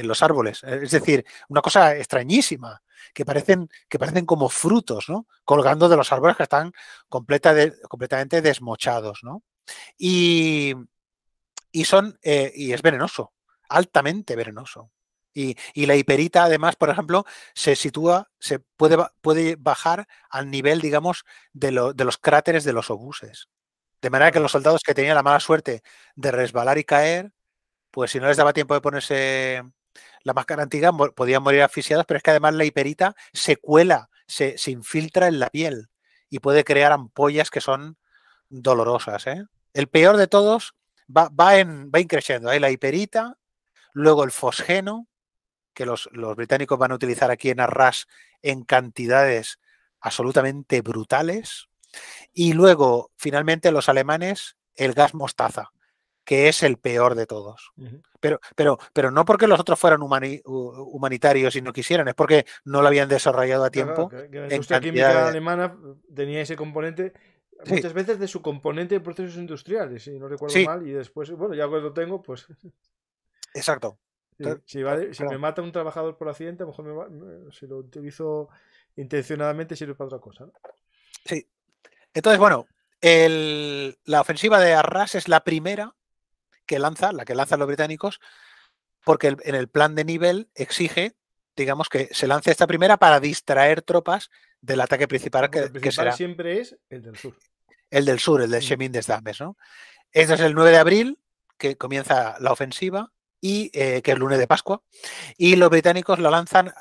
los árboles. Es decir, una cosa extrañísima que parecen, que parecen como frutos, ¿no? Colgando de los árboles que están completamente desmochados, ¿no? Y, y son, eh, y es venenoso, altamente venenoso. Y, la hiperita, además, por ejemplo, se sitúa, se puede, puede bajar al nivel, digamos, de los cráteres de los obuses. De manera que los soldados que tenían la mala suerte de resbalar y caer, pues si no les daba tiempo de ponerse más máscara antigua podían morir asfixiadas, pero es que además la hiperita se cuela, se, infiltra en la piel y puede crear ampollas que son dolorosas. ¿eh? El peor de todos va, va, en, va increciendo. Hay ¿eh? la hiperita, luego el fosgeno, que los, los, británicos van a utilizar aquí en Arras en cantidades absolutamente brutales. Y luego, finalmente, los alemanes, el gas mostaza, que es el peor de todos. pero, pero, pero no porque los otros fueran humanitarios y no quisieran, es porque no lo habían desarrollado a tiempo. la industria química alemana eh, tenía ese componente muchas veces de su componente de procesos industriales, si no recuerdo mal, y después, bueno, ya lo tengo, pues... Exacto. si, eh, me mata un trabajador por accidente, a lo mejor me, si lo utilizo intencionadamente sirve para otra cosa. Sí. Entonces, bueno, la ofensiva de Arras es la primera que lanza, la que lanzan los británicos, porque en el plan de nivel exige, digamos, que se lance esta primera para distraer tropas del ataque principal que, el será. siempre es el del sur. El del sur, el de mm. Chemin des Dames, ¿no? Este es el 9 de abril que comienza la ofensiva y eh, que es lunes de Pascua y los británicos la lanzan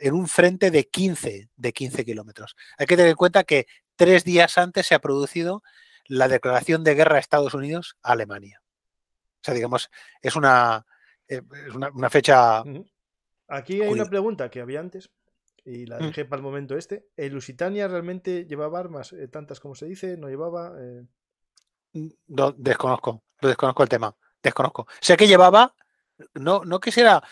en un frente de 15 de 15 kilómetros. Hay que tener en cuenta que tres días antes se ha producido la declaración de guerra a Estados Unidos a Alemania. O sea, digamos, es una, eh, una, fecha... Aquí hay una pregunta que había antes y la mm. dejé para el momento este. ¿El Lusitania realmente llevaba armas eh, tantas como se dice? ¿No llevaba? Eh. Mm, no, desconozco, desconozco el tema, desconozco. Sé que llevaba, no, no quisiera,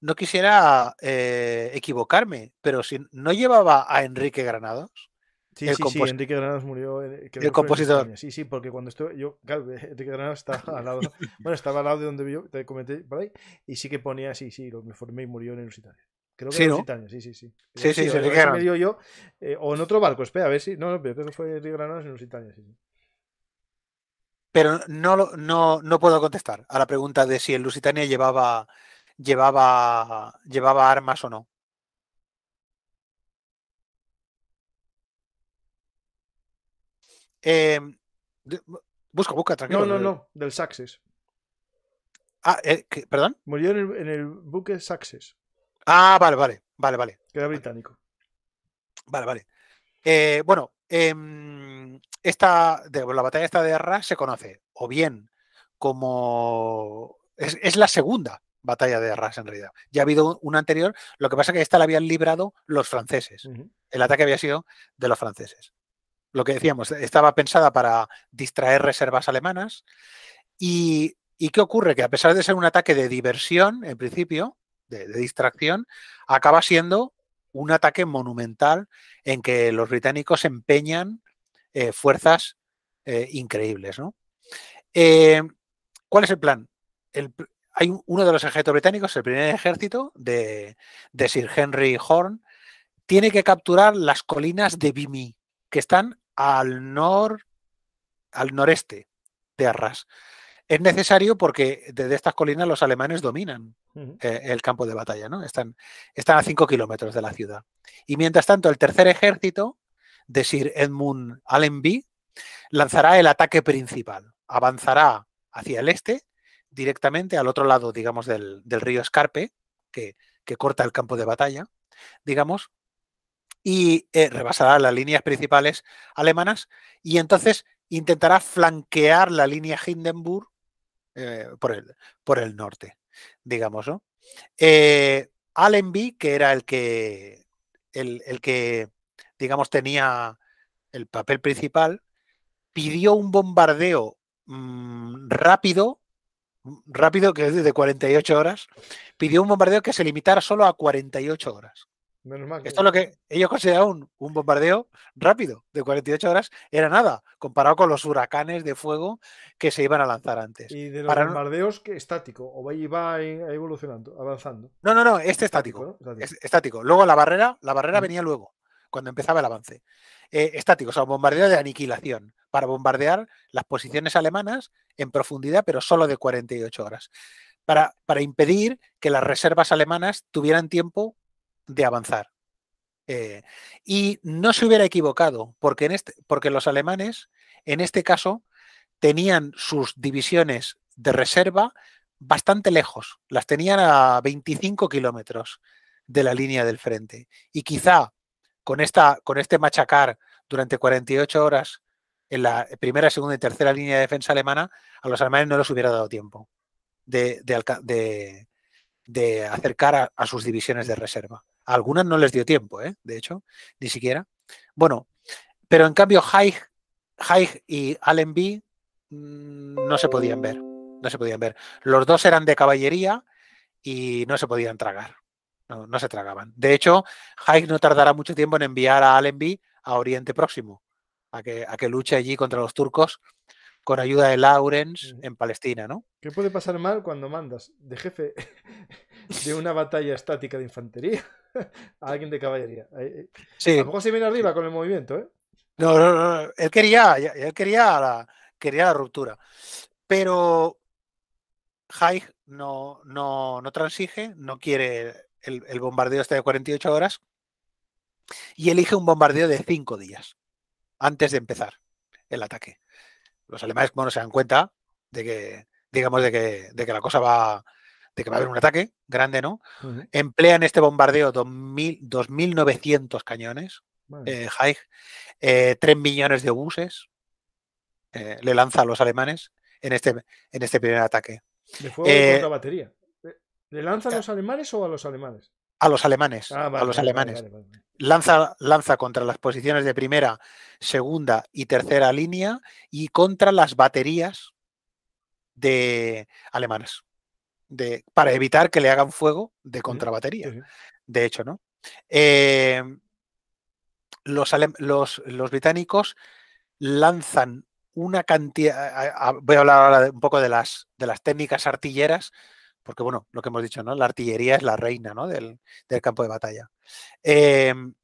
no quisiera equivocarme, pero si no llevaba a Enrique Granados. Sí, el sí, sí, Enrique Granados murió. Eh, el, el compositor. Sí, sí, porque cuando estuve. Yo, claro, Enrique Granados estaba al lado. bueno, estaba al lado de donde yo, te comenté por ahí. Y sí que ponía, sí, sí, lo, me formé y murió en Lusitania. Creo que en Lusitania, sí, sí, sí. Sí, sí, se me dio yo. Eh, o en otro barco, espera, a ver si. No, pero creo que fue Enrique Granados en Lusitania, sí. sí. Pero no, no, no puedo contestar a la pregunta de si el Lusitania llevaba, llevaba, llevaba armas o no. Em, busca, busca, tranquilo. No, no, no, del Saxes. Ah, eh, ¿perdón? Murió en el, buque Saxes. Ah, vale, vale, vale, vale. era británico. Vale, vale. Eh, bueno, em, esta, la batalla esta de Arras se conoce o bien como... Es, la segunda batalla de Arras en realidad. Ya ha habido una anterior, lo que pasa es que esta la habían librado los franceses. El ataque había sido de los franceses lo que decíamos, estaba pensada para distraer reservas alemanas. Y, qué ocurre? Que a pesar de ser un ataque de diversión, en principio, de, distracción, acaba siendo un ataque monumental en que los británicos empeñan eh, fuerzas eh, increíbles. Eh, ¿Cuál es el plan? hay uno de los ejércitos británicos, el primer ejército de, de, Sir Henry Horn, tiene que capturar las colinas de Vimy, que están al al noreste de Arras. Es necesario porque desde estas colinas los alemanes dominan eh, el campo de batalla, ¿no? Están, están a 5 kilómetros de la ciudad. Y mientras tanto, el tercer ejército de Sir Edmund Allenby lanzará el ataque principal. Avanzará hacia el este, directamente al otro lado, digamos, del, río Escarpe, que, que corta el campo de batalla, digamos, y eh, rebasará las líneas principales alemanas y entonces intentará flanquear la línea Hindenburg eh, por, el, por, el, norte, digamos. ¿no? Eh, Allenby, que era el que, el, que, digamos, tenía el papel principal, pidió un bombardeo mm, rápido, mm, rápido, que es de 48 horas, pidió un bombardeo que se limitara solo a 48 horas. Esto es lo que ellos consideraban un, bombardeo rápido de 48 horas, era nada, comparado con los huracanes de fuego que se iban a lanzar antes. Y de los Para... bombardeos que estático, o va, va evolucionando, avanzando. No, no, no, este estático. Estático. Luego la barrera, la barrera venía luego, cuando empezaba el avance. Eh, estático, o sea, un bombardeo de aniquilación para bombardear las posiciones alemanas en profundidad, pero solo de 48 horas, para, para impedir que las reservas alemanas tuvieran tiempo de avanzar. Eh, y no se hubiera equivocado, porque, en este, porque los alemanes, en este caso, tenían sus divisiones de reserva bastante lejos, las tenían a 25 kilómetros de la línea del frente. Y quizá con, esta, con este machacar durante 48 horas en la primera, segunda y tercera línea de defensa alemana, a los alemanes no les hubiera dado tiempo de, de, acercar a, sus divisiones de reserva algunas no les dio tiempo, ¿eh? de hecho, ni siquiera. Bueno, pero en cambio Haig, y Allenby mm, no se podían ver, no se podían ver. Los dos eran de caballería y no se podían tragar, no, se tragaban. De hecho, Haig no tardará mucho tiempo en enviar a Allenby a Oriente Próximo, a que, a que luche allí contra los turcos con ayuda de Lawrence mm. en Palestina, ¿no? ¿Qué puede pasar mal cuando mandas de jefe de una batalla estática de infantería a alguien de caballería? Eh, sí. mejor se viene arriba con el movimiento, ¿eh? No, no, no. Él quería, él quería la, ruptura. Pero Haig no, no, transige, no quiere el, el bombardeo hasta este de 48 horas y elige un bombardeo de 5 días antes de empezar el ataque los alemanes como no se dan cuenta de que, digamos, de que, de que la cosa va, de que va a haber un ataque grande, ¿no? Emplean este bombardeo 2.900 cañones, 3 eh, eh, millones de obuses, eh, le lanza a los alemanes en este, en este primer ataque. ¿De fuego batería? ¿Le lanza a los alemanes o a los alemanes? A los alemanes. Ah, a los alemanes. lanza, lanza contra las posiciones de primera, segunda y tercera línea y contra las baterías de alemanas. De, para evitar que le hagan fuego de contrabatería. De hecho, ¿no? Em, los, los, británicos lanzan una cantidad. Voy a hablar ahora un poco de las, de las técnicas artilleras porque bueno, lo que hemos dicho, ¿no? La artillería es la reina ¿no? del, campo de batalla. Em,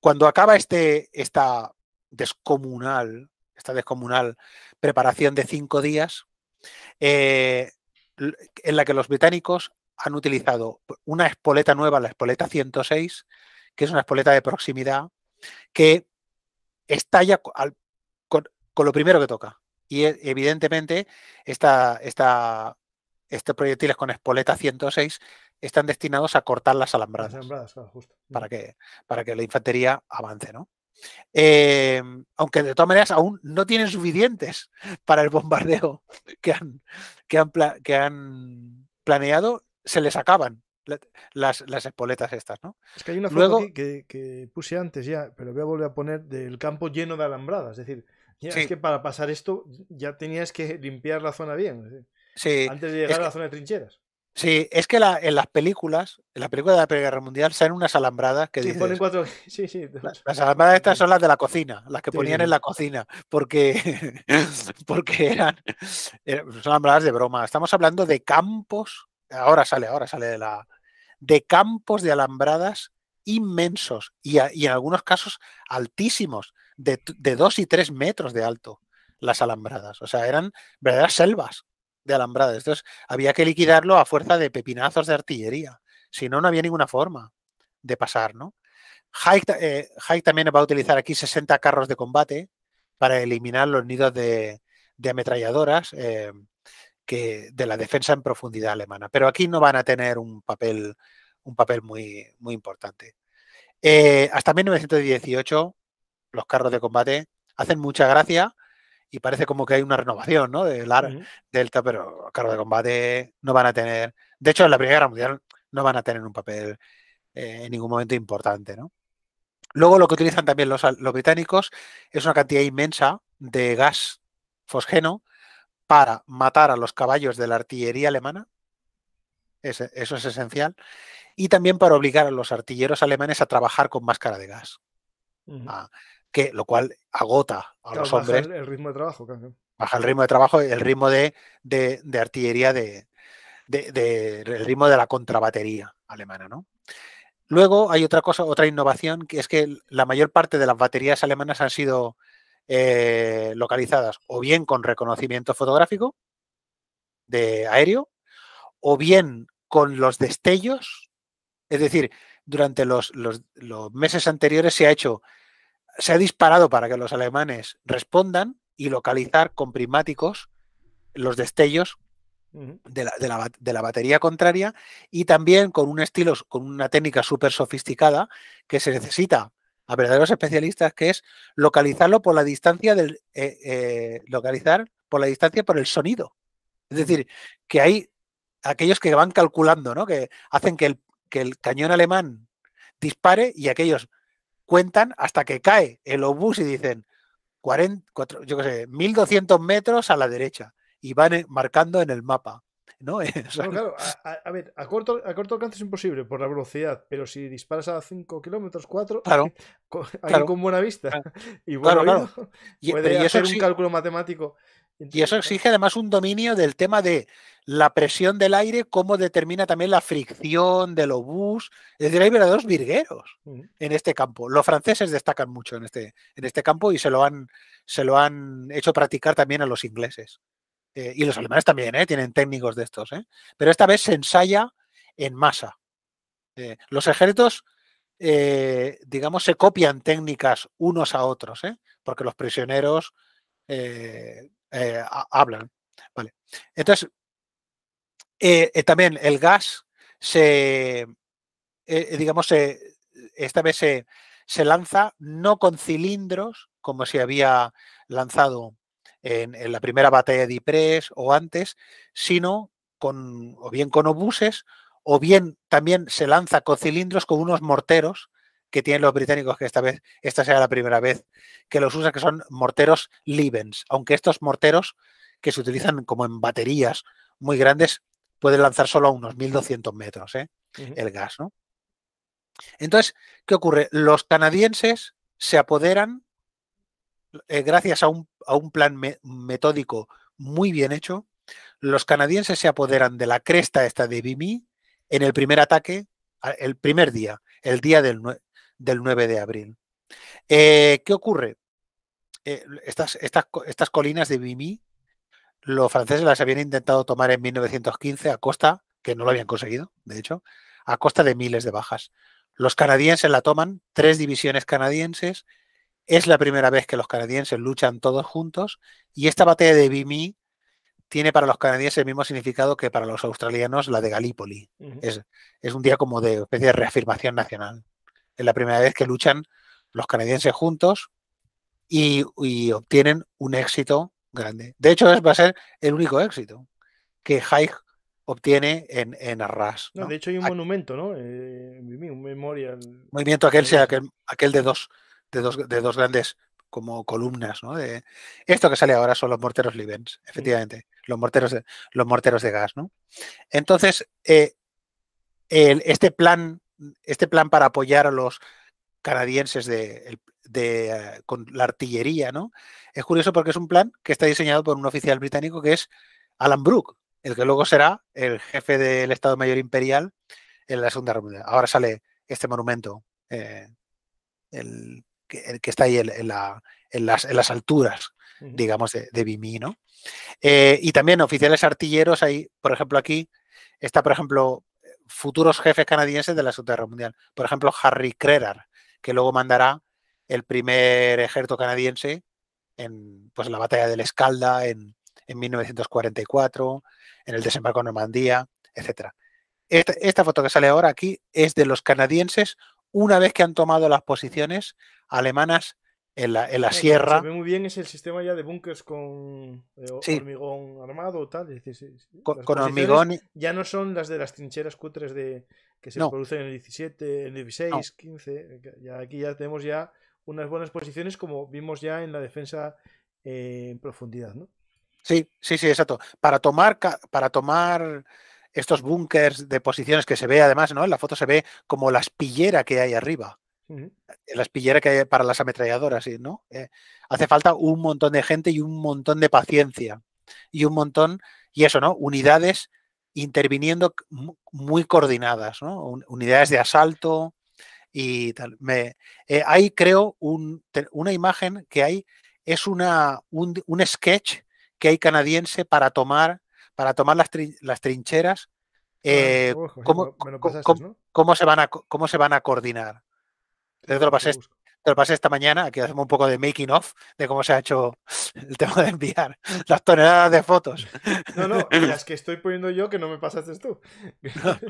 cuando acaba este, esta descomunal, esta descomunal preparación de cinco días, eh, en la que los británicos han utilizado una espoleta nueva, la espoleta 106, que es una espoleta de proximidad, que estalla con, lo primero que toca. Y e, evidentemente esta, esta este proyectiles con espoleta 106 están destinados a cortar las alambradas. Para que, la infantería avance, ¿no? Eh, aunque de todas maneras aún no tienen suficientes para el bombardeo que han, planeado, se les acaban las, espoletas estas, ¿no? Es que hay una foto que, puse antes ya, pero voy a volver a poner del campo lleno de alambradas, es decir, es que para pasar esto ya tenías que limpiar la zona bien antes de llegar a la zona de trincheras. Sí, es que en las películas, en la película de la Primera Guerra Mundial, salen unas alambradas que sí, ponen sí, sí, las, alambradas estas son las de la cocina, las que ponían en la cocina, porque, porque eran, eh, alambradas de broma. Estamos hablando de campos, ahora sale, ahora sale de la, de campos de alambradas inmensos y, en algunos casos altísimos, de, de dos y tres metros de alto las alambradas. O sea, eran verdaderas selvas de alambrado. entonces había que liquidarlo a fuerza de pepinazos de artillería. Si no, no había ninguna forma de pasar, ¿no? hay eh, también va a utilizar aquí 60 carros de combate para eliminar los nidos de, ametralladoras eh, que, de la defensa en profundidad alemana. Pero aquí no van a tener un papel, un papel muy, muy importante. Eh, hasta 1918, los carros de combate hacen mucha gracia y parece como que hay una renovación ¿no? del, Delta, pero cargo de combate no van a tener, de hecho en la Primera Guerra Mundial no van a tener un papel eh, en ningún momento importante. ¿no? Luego lo que utilizan también los, británicos es una cantidad inmensa de gas fosgeno para matar a los caballos de la artillería alemana, eso es esencial. Y también para obligar a los artilleros alemanes a trabajar con máscara de gas lo cual agota a los hombres. El, el, ritmo de trabajo, Baja el ritmo de trabajo, el ritmo de, artillería, de, de, el ritmo de la contrabatería alemana, ¿no? Luego hay otra cosa, otra innovación, que es que la mayor parte de las baterías alemanas han sido eh, localizadas o bien con reconocimiento fotográfico de aéreo, o bien con los destellos. Es decir, durante los meses anteriores se ha hecho se ha disparado para que los alemanes respondan y localizar con prismáticos los destellos de la, batería contraria y también con un estilo, con una técnica súper sofisticada que se necesita a verdaderos especialistas, que es localizarlo por la distancia del eh, eh, localizar por la distancia por el sonido. Es decir, que hay aquellos que van calculando, ¿no? Que hacen que el, que el cañón alemán dispare y aquellos cuentan hasta que cae el obús y dicen yo qué sé, 1200 metros a la derecha y van eh, marcando en el mapa. ¿no? claro, a, ver, a corto, a corto alcance es imposible por la velocidad, pero si disparas a 5 kilómetros, 4, claro, con, buena vista y bueno, puede ser un cálculo matemático y eso exige además un dominio del tema de la presión del aire, cómo determina también la fricción del obús. Es decir, hay verdaderos virgueros mm. en este campo. Los franceses destacan mucho en este, en este campo y se lo, han, se lo han hecho practicar también a los ingleses. Eh, y los alemanes también, ¿eh? tienen técnicos de estos. ¿eh? Pero esta vez se ensaya en masa. Eh, los ejércitos, digamos, se copian técnicas unos a otros, porque los prisioneros... Eh, hablan. Vale. Entonces, eh, eh, también el gas se, digamos, esta vez se, lanza no con cilindros, como se había lanzado en, en, la primera batalla de Ypres o antes, sino con, o bien con obuses, o bien también se lanza con cilindros, con unos morteros que tienen los británicos, que esta vez, esta sea la primera vez que los usan, que son morteros Libens. aunque estos morteros que se utilizan como en baterías muy grandes pueden lanzar solo a unos 1200 metros ¿eh? el gas. ¿no? Entonces, ¿qué ocurre? Los canadienses se apoderan, eh, gracias a un, plan metódico muy bien hecho, los canadienses se apoderan de la cresta esta de Vimy en el primer ataque, el primer día, el día del, del 9 de abril. Eh, ¿Qué ocurre? Eh, estas, colinas de Vimy, los franceses las habían intentado tomar en 1915 a costa, que no lo habían conseguido, de hecho, a costa de miles de bajas. Los canadienses la toman, tres divisiones canadienses. Es la primera vez que los canadienses luchan todos juntos y esta batalla de Vimy tiene para los canadienses el mismo significado que para los australianos la de Galípoli. es, es, un día como de especie de reafirmación nacional es la primera vez que luchan los canadienses juntos y, obtienen un éxito grande. De hecho, va a ser el único éxito que Haig obtiene en, Arras. de hecho, hay un monumento, ¿no? un eh, memorial. Movimiento aquel, aquel, aquel de, dos, de, dos, de dos grandes como columnas, ¿no? De, esto que sale ahora son los morteros Livens, mm. efectivamente, los, morteros de, los morteros de gas, ¿no? Entonces, eh, este plan este plan para apoyar a los canadienses eh, con la artillería, ¿no? Es curioso porque es un plan que está diseñado por un oficial británico que es Alan Brooke, el que luego será el jefe del Estado Mayor Imperial en la Segunda Ahora sale este monumento, eh, el, que está ahí en, las, alturas, digamos, de, de ¿no? Eh, y también oficiales artilleros, ahí por ejemplo, aquí está, por ejemplo, futuros jefes canadienses de la Segunda Guerra Mundial. Por ejemplo, Harry Crerar, que luego mandará el primer ejército canadiense en, pues, la batalla la Escalda en, en 1944, en el desembarco en Normandía, etc. Este, esta, foto que sale ahora aquí es de los canadienses una vez que han tomado las posiciones alemanas en la, en la eh, sierra. Se ve muy bien es el sistema ya de búnkers con eh, hormigón armado tal. con, hormigón. Ya no son las de las trincheras cutres de, que se producen en el 17, en el 16, 15. Ya, aquí ya tenemos ya unas buenas posiciones como vimos ya en la defensa eh, en profundidad, ¿no? Sí, sí, sí, exacto. Para tomar, para tomar estos búnkers de posiciones que se ve además, ¿no? En la foto se ve como la espillera que hay arriba las pilleras que hay para las ametralladoras, ¿no? Eh, hace falta un montón de gente y un montón de paciencia. Y un montón, y eso, ¿no? Unidades interviniendo muy coordinadas, Unidades de asalto y tal. Me, eh, hay, creo, una imagen que hay, es una, un, sketch que hay canadiense para tomar, para tomar las, las trincheras. se van a, cómo se van a coordinar. Te lo pasé, esta mañana, aquí hacemos un poco de making of de cómo se ha hecho el tema de enviar las toneladas de fotos. No, no, las que estoy poniendo yo que no me pasaste tú.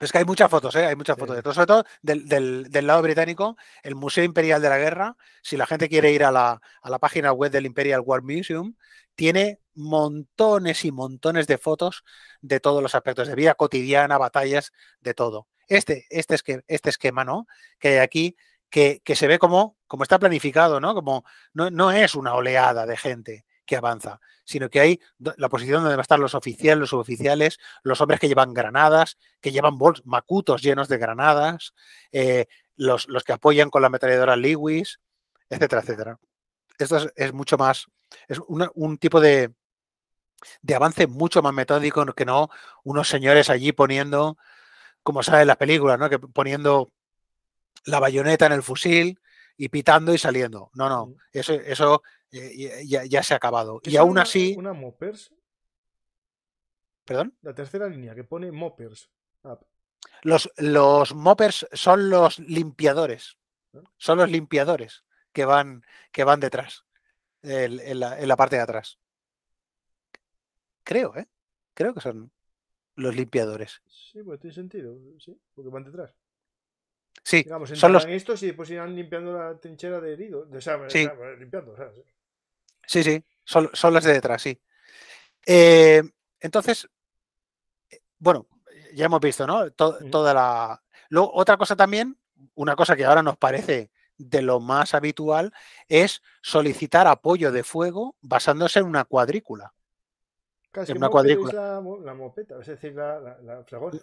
es que hay muchas fotos, ¿eh? hay muchas fotos de todo, sobre todo del, lado británico, el Museo Imperial de la Guerra. Si la gente quiere ir a la, a la, página web del Imperial War Museum, tiene montones y montones de fotos de todos los aspectos de vida cotidiana, batallas, de todo este, este, esquema, este esquema, ¿no? Que hay aquí, que, se ve como, como está planificado, ¿no? Como no, es una oleada de gente que avanza, sino que hay la posición donde van a estar los oficiales, los suboficiales, los hombres que llevan granadas, que llevan bols, macutos llenos de granadas, eh, los, los, que apoyan con la metralladora Lewis, etcétera, etcétera. Esto es, mucho más, es un tipo de, de avance mucho más metódico que no unos señores allí poniendo como sale las películas, ¿no? Que poniendo la bayoneta en el fusil y pitando y saliendo. No, no, eso, eso eh, eh, ya, se ha acabado. Y aún así. ¿Una moppers. ¿Perdón? La tercera línea que pone Moppers Los, los Mopers son los limpiadores. ¿Eh? Son los limpiadores que van, que van detrás, en, la, en la parte de atrás. Creo, ¿eh? Creo que son los limpiadores. Sí, pues tiene sentido, sí, porque van detrás. Sí, son los... estos y después irán limpiando la trinchera de herido. sí. limpiando, sí. sí, son, son de detrás, sí. Eh, entonces, eh, bueno, ya hemos visto, ¿no? Toda la. otra cosa también, una cosa que ahora nos parece de lo más habitual, es solicitar apoyo de fuego basándose en una cuadrícula. Casi en una cuadrícula. La, la, mopeta, es decir, la, la, fregona.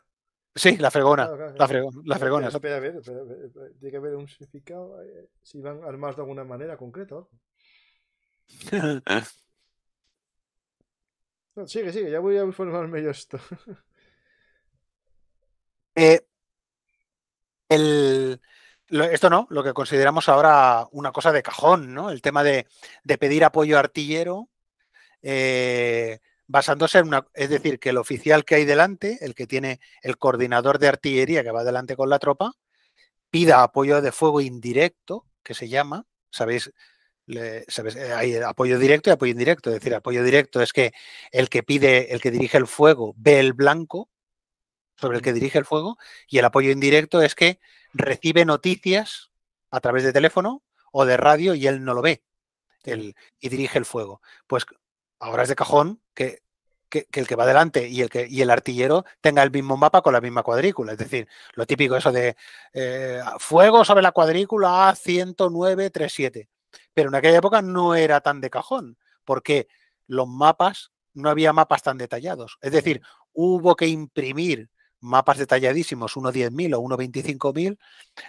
Sí, la fregona. La, fregona la fregona. Tiene que haber un significado eh, si van armados de alguna manera concreta. sigue, sigue, ya voy a informarme yo esto. Eh, el, esto no, lo que consideramos ahora una cosa de cajón, ¿no? El tema de, de pedir apoyo artillero, eh, basándose en una, es decir, que el oficial que hay delante, el que tiene el coordinador de artillería que va delante con la tropa, pida apoyo de fuego indirecto, que se llama, sabéis, eh, hay apoyo directo y apoyo indirecto. Es decir, apoyo directo es que el que pide, el que dirige el fuego, ve el blanco sobre el que dirige el fuego, y el apoyo indirecto es que recibe noticias a través de teléfono o de radio y él no lo ve y dirige el fuego. Pues ahora es de cajón que, el que va adelante y el, artillero tenga el mismo mapa con la misma cuadrícula. Es decir, lo típico eso de eh, fuego sobre la cuadrícula A10937. Pero en aquella época no era tan de cajón, porque los mapas, no había mapas tan detallados. Es decir, hubo que imprimir mapas detalladísimos, uno 10.000 o uno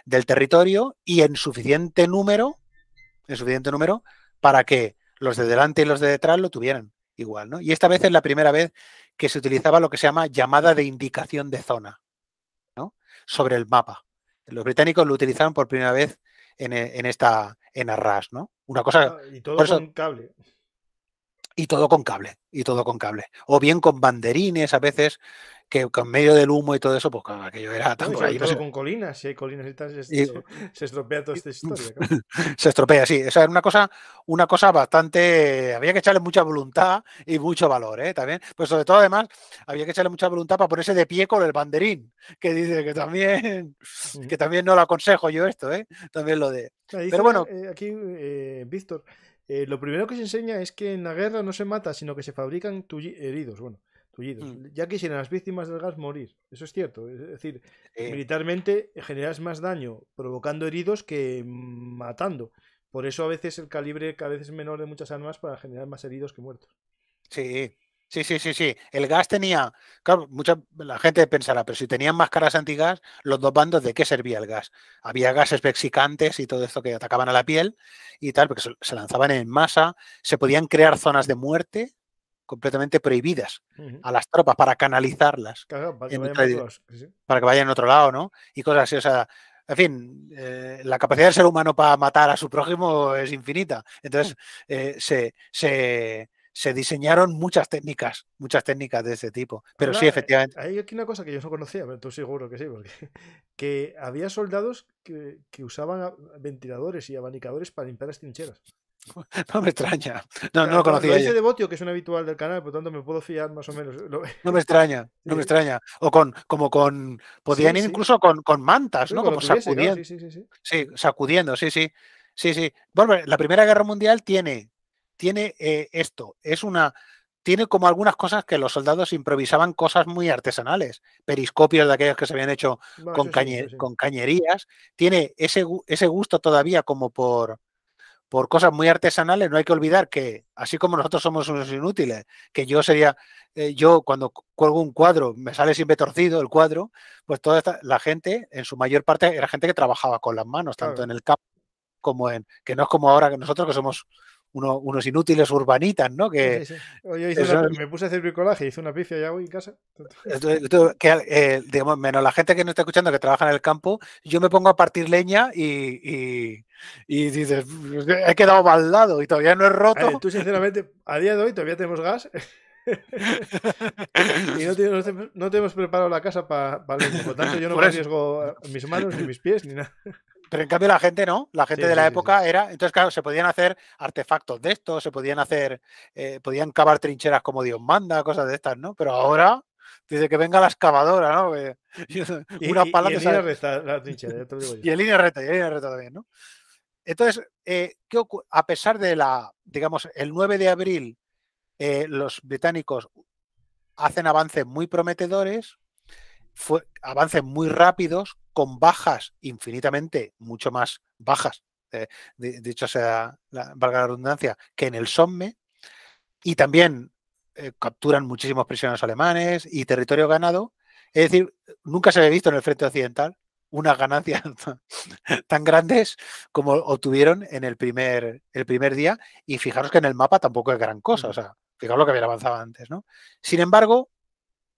del territorio y en suficiente número, en suficiente número para que los de delante y los de detrás lo tuvieran igual, ¿no? Y esta vez es la primera vez que se utilizaba lo que se llama llamada de indicación de zona, ¿no? Sobre el mapa. Los británicos lo utilizaron por primera vez eh, en, esta, en Arras, ¿no? Una cosa... Ah, y todo cable. Y todo con cable, y todo con cable. O bien con banderines a veces que con medio del humo y todo eso, pues que claro, yo era tan con colinas, si hay colinas y tal, se, estropea toda esta historia. Se estropea, sí. esa sea, era una cosa, una cosa bastante. Había que echarle mucha voluntad y mucho valor, ¿eh? También. Pues sobre todo, además, había que echarle mucha voluntad para ponerse de pie con el banderín, que dice que también, que también no lo aconsejo yo esto, ¿eh? También lo de. Pero bueno. Eh, aquí, eh, Víctor. Eh, lo primero que se enseña es que en la guerra no se mata, sino que se fabrican heridos. Bueno, Mm. ya que Ya quisieran las víctimas del gas morir, eso es cierto. Es decir, eh. militarmente generas más daño provocando heridos que matando. Por eso a veces el calibre cada vez es menor de muchas armas para generar más heridos que muertos. Sí, Sí, sí, sí, sí. El gas tenía, claro, mucha la gente pensará, pero si tenían máscaras antigas, los dos bandos, ¿de qué servía el gas? Había gases vexicantes y todo esto que atacaban a la piel y tal, porque se, lanzaban en masa, se podían crear zonas de muerte completamente prohibidas a las tropas para canalizarlas. para, que vayan a otro lado, ¿no? Y cosas así, o sea, en fin, eh, la capacidad del ser humano para matar a su prójimo es infinita. Entonces, eh, se, se, diseñaron muchas técnicas, muchas técnicas de ese tipo. Pero sí, efectivamente. Eh, hay aquí una cosa que yo no conocía, pero tú seguro que sí, porque que había soldados que, que usaban ventiladores y abanicadores para limpiar las trincheras. no me extraña. No, no lo conocía. que es un habitual del canal, por tanto me puedo fiar más o menos. Eh, no me extraña, no me extraña. O con, como con, Podían ir incluso con, con mantas, ¿no? Como, sacudiendo. Sí, sí, sacudiendo, sí, sí. Sí, sí. Bueno, la Primera Guerra Mundial tiene, tiene eh, esto. Es una, tiene como algunas cosas que los soldados improvisaban cosas muy artesanales, periscopios de aquellos que se habían hecho con, con, cañerías, tiene ese, ese, gusto todavía como por, por cosas muy artesanales, no hay que olvidar que, así como nosotros somos unos inútiles, que yo sería, eh, yo cuando cuelgo un cuadro, me sale siempre torcido el cuadro, pues toda la gente, en su mayor parte, era gente que trabajaba con las manos, tanto en el campo como en, que no es como ahora que nosotros que somos unos inútiles urbanitas, ¿no? Que me puse a hacer bricolaje, hice una pizza ya hoy en casa. Eh, digamos, menos la gente que no está escuchando que trabaja en el campo, yo me pongo a partir leña y, y, y dices, he quedado baldado y todavía no he roto. tú, sinceramente, a día de hoy todavía tenemos gas. y no, tenemos, preparado la casa para pa tanto yo no me arriesgo mis manos ni mis pies ni nada. Pero en cambio la gente no, la gente de la época era, entonces claro, se podían hacer artefactos de esto, se podían hacer, eh, podían cavar trincheras como Dios manda, cosas de estas, ¿no? Pero ahora, dice que venga la excavadora, ¿no? y, línea reta, digo y el línea reta línea también, ¿no? Entonces, eh, a pesar de la, digamos, el 9 de abril, eh, los británicos hacen avances muy prometedores, avances muy rápidos, con bajas infinitamente mucho más bajas, eh, dicho sea, la, valga la redundancia, que en el Somme. Y también eh, capturan muchísimos prisioneros alemanes y territorio ganado. Es decir, nunca se había visto en el frente occidental unas ganancias tan grandes como obtuvieron en el primer, el primer día. Y fijaros que en el mapa tampoco es gran cosa. O sea, fijaros lo que había avanzado antes, ¿no? Sin embargo,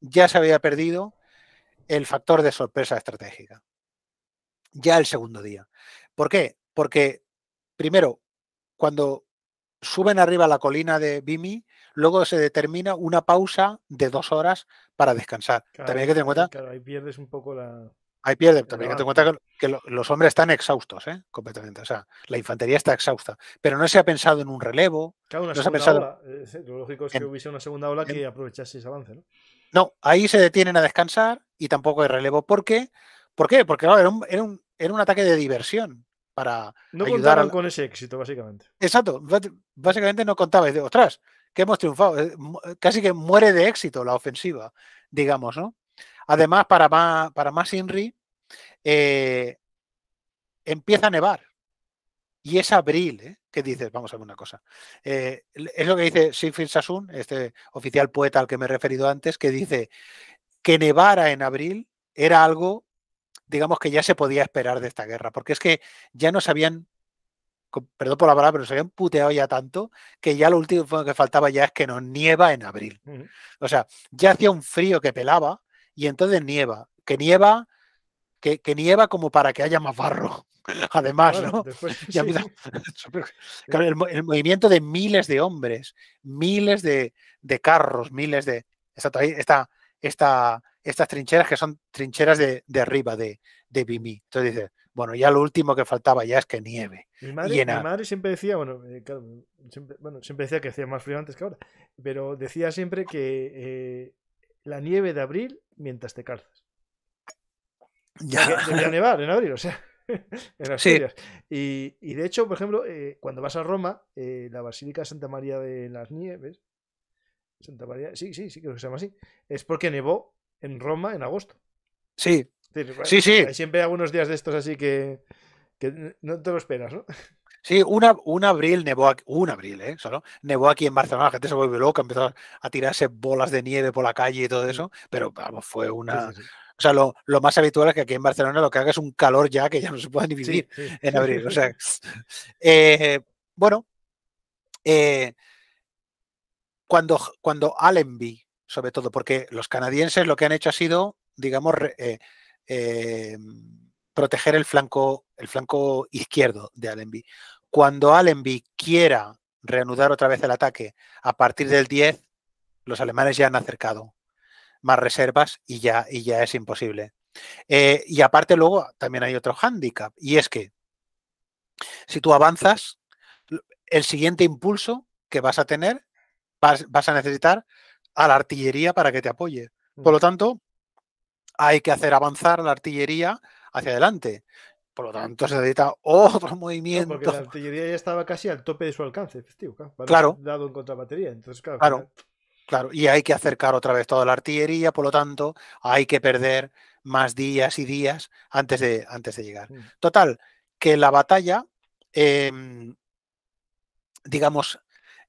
ya se había perdido el factor de sorpresa estratégica ya el segundo día. ¿Por qué? Porque, primero, cuando suben arriba la colina de Bimi, luego se determina una pausa de dos horas para descansar. también hay que tener en cuenta. Claro, ahí pierdes un poco la. Ahí pierdes, también hay que tener en cuenta que, los hombres están exhaustos, ¿eh? completamente. O sea, la infantería está exhausta. Pero no se ha pensado en un relevo. Claro, una no se ha pensado... Ola. Lo lógico es que hubiese una segunda ola que aprovechase ese avance, ¿no? No, ahí se detienen a descansar y tampoco hay relevo ¿Por qué? ¿Por qué? Porque era un, ataque de diversión para no ayudar con ese éxito, básicamente. Exacto, básicamente no contaba. Y dice, ostras, que hemos triunfado. Eh, eh, casi que muere de éxito la ofensiva, digamos, ¿no? Además, para más, para más Inri, eh, empieza a nevar. Y es abril, ¿eh? ¿Qué dices? Vamos a ver una cosa. es lo que dice Sifir Sassoon, este oficial poeta al que me he referido antes, que dice que nevara en abril era algo digamos que ya se podía esperar de esta guerra, porque es que ya nos habían, perdón por la palabra, pero se habían puteado ya tanto que ya lo último que faltaba ya es que nos nieva en abril. O sea, ya hacía un frío que pelaba y entonces nieva, que nieva, que, nieva como para que haya más barro. Además, ¿no? el, movimiento de miles de hombres, miles de, de carros, miles de... Está... esta estas trincheras que son trincheras de, arriba, de, de Bimí. Entonces dices, bueno, ya lo último que faltaba ya es que nieve. Mi madre, Mi madre siempre decía, bueno, eh, claro, siempre, decía que hacía más frío antes que ahora, pero decía siempre que eh, la nieve de abril mientras te calzas. Ya. a nevar en abril, o sea. en las Y, de hecho, por ejemplo, eh, cuando vas a Roma, la Basílica Santa María de las Nieves, Santa María, sí, sí, sí, creo que se llama así, es porque nevó en Roma en agosto. Sí. sí, sí. Hay siempre algunos días de estos así que, no te lo esperas, ¿no? Sí, un abril nevó aquí, un abril, ¿eh? Solo, aquí en Barcelona, la gente se volvió loca, empezó a tirarse bolas de nieve por la calle y todo mm. eso, pero vamos, fue una... O sea, lo, más habitual es que aquí en Barcelona lo que haga es un calor ya que ya no se puede ni vivir en abril. O sea, eh, bueno, eh, cuando, cuando Allenby sobre todo, porque los canadienses lo que han hecho ha sido, digamos, eh, eh, proteger el flanco, el flanco izquierdo de Allenby. Cuando Allenby quiera reanudar otra vez el ataque a partir del 10, los alemanes ya han acercado más reservas y ya, y ya es imposible. Eh, y aparte luego también hay otro hándicap y es que si tú avanzas, el siguiente impulso que vas a tener, vas a necesitar a la artillería para que te apoye. Por mm. lo tanto, hay que hacer avanzar la artillería hacia adelante. Por lo tanto, se necesita otro movimiento. porque la artillería ya estaba casi al tope de su alcance, efectivo. Claro. Dado en Entonces, claro, claro, Y hay que acercar otra vez toda la artillería, por lo tanto, hay que perder más días y días antes de, antes de llegar. Mm. Total, que la batalla, em, digamos,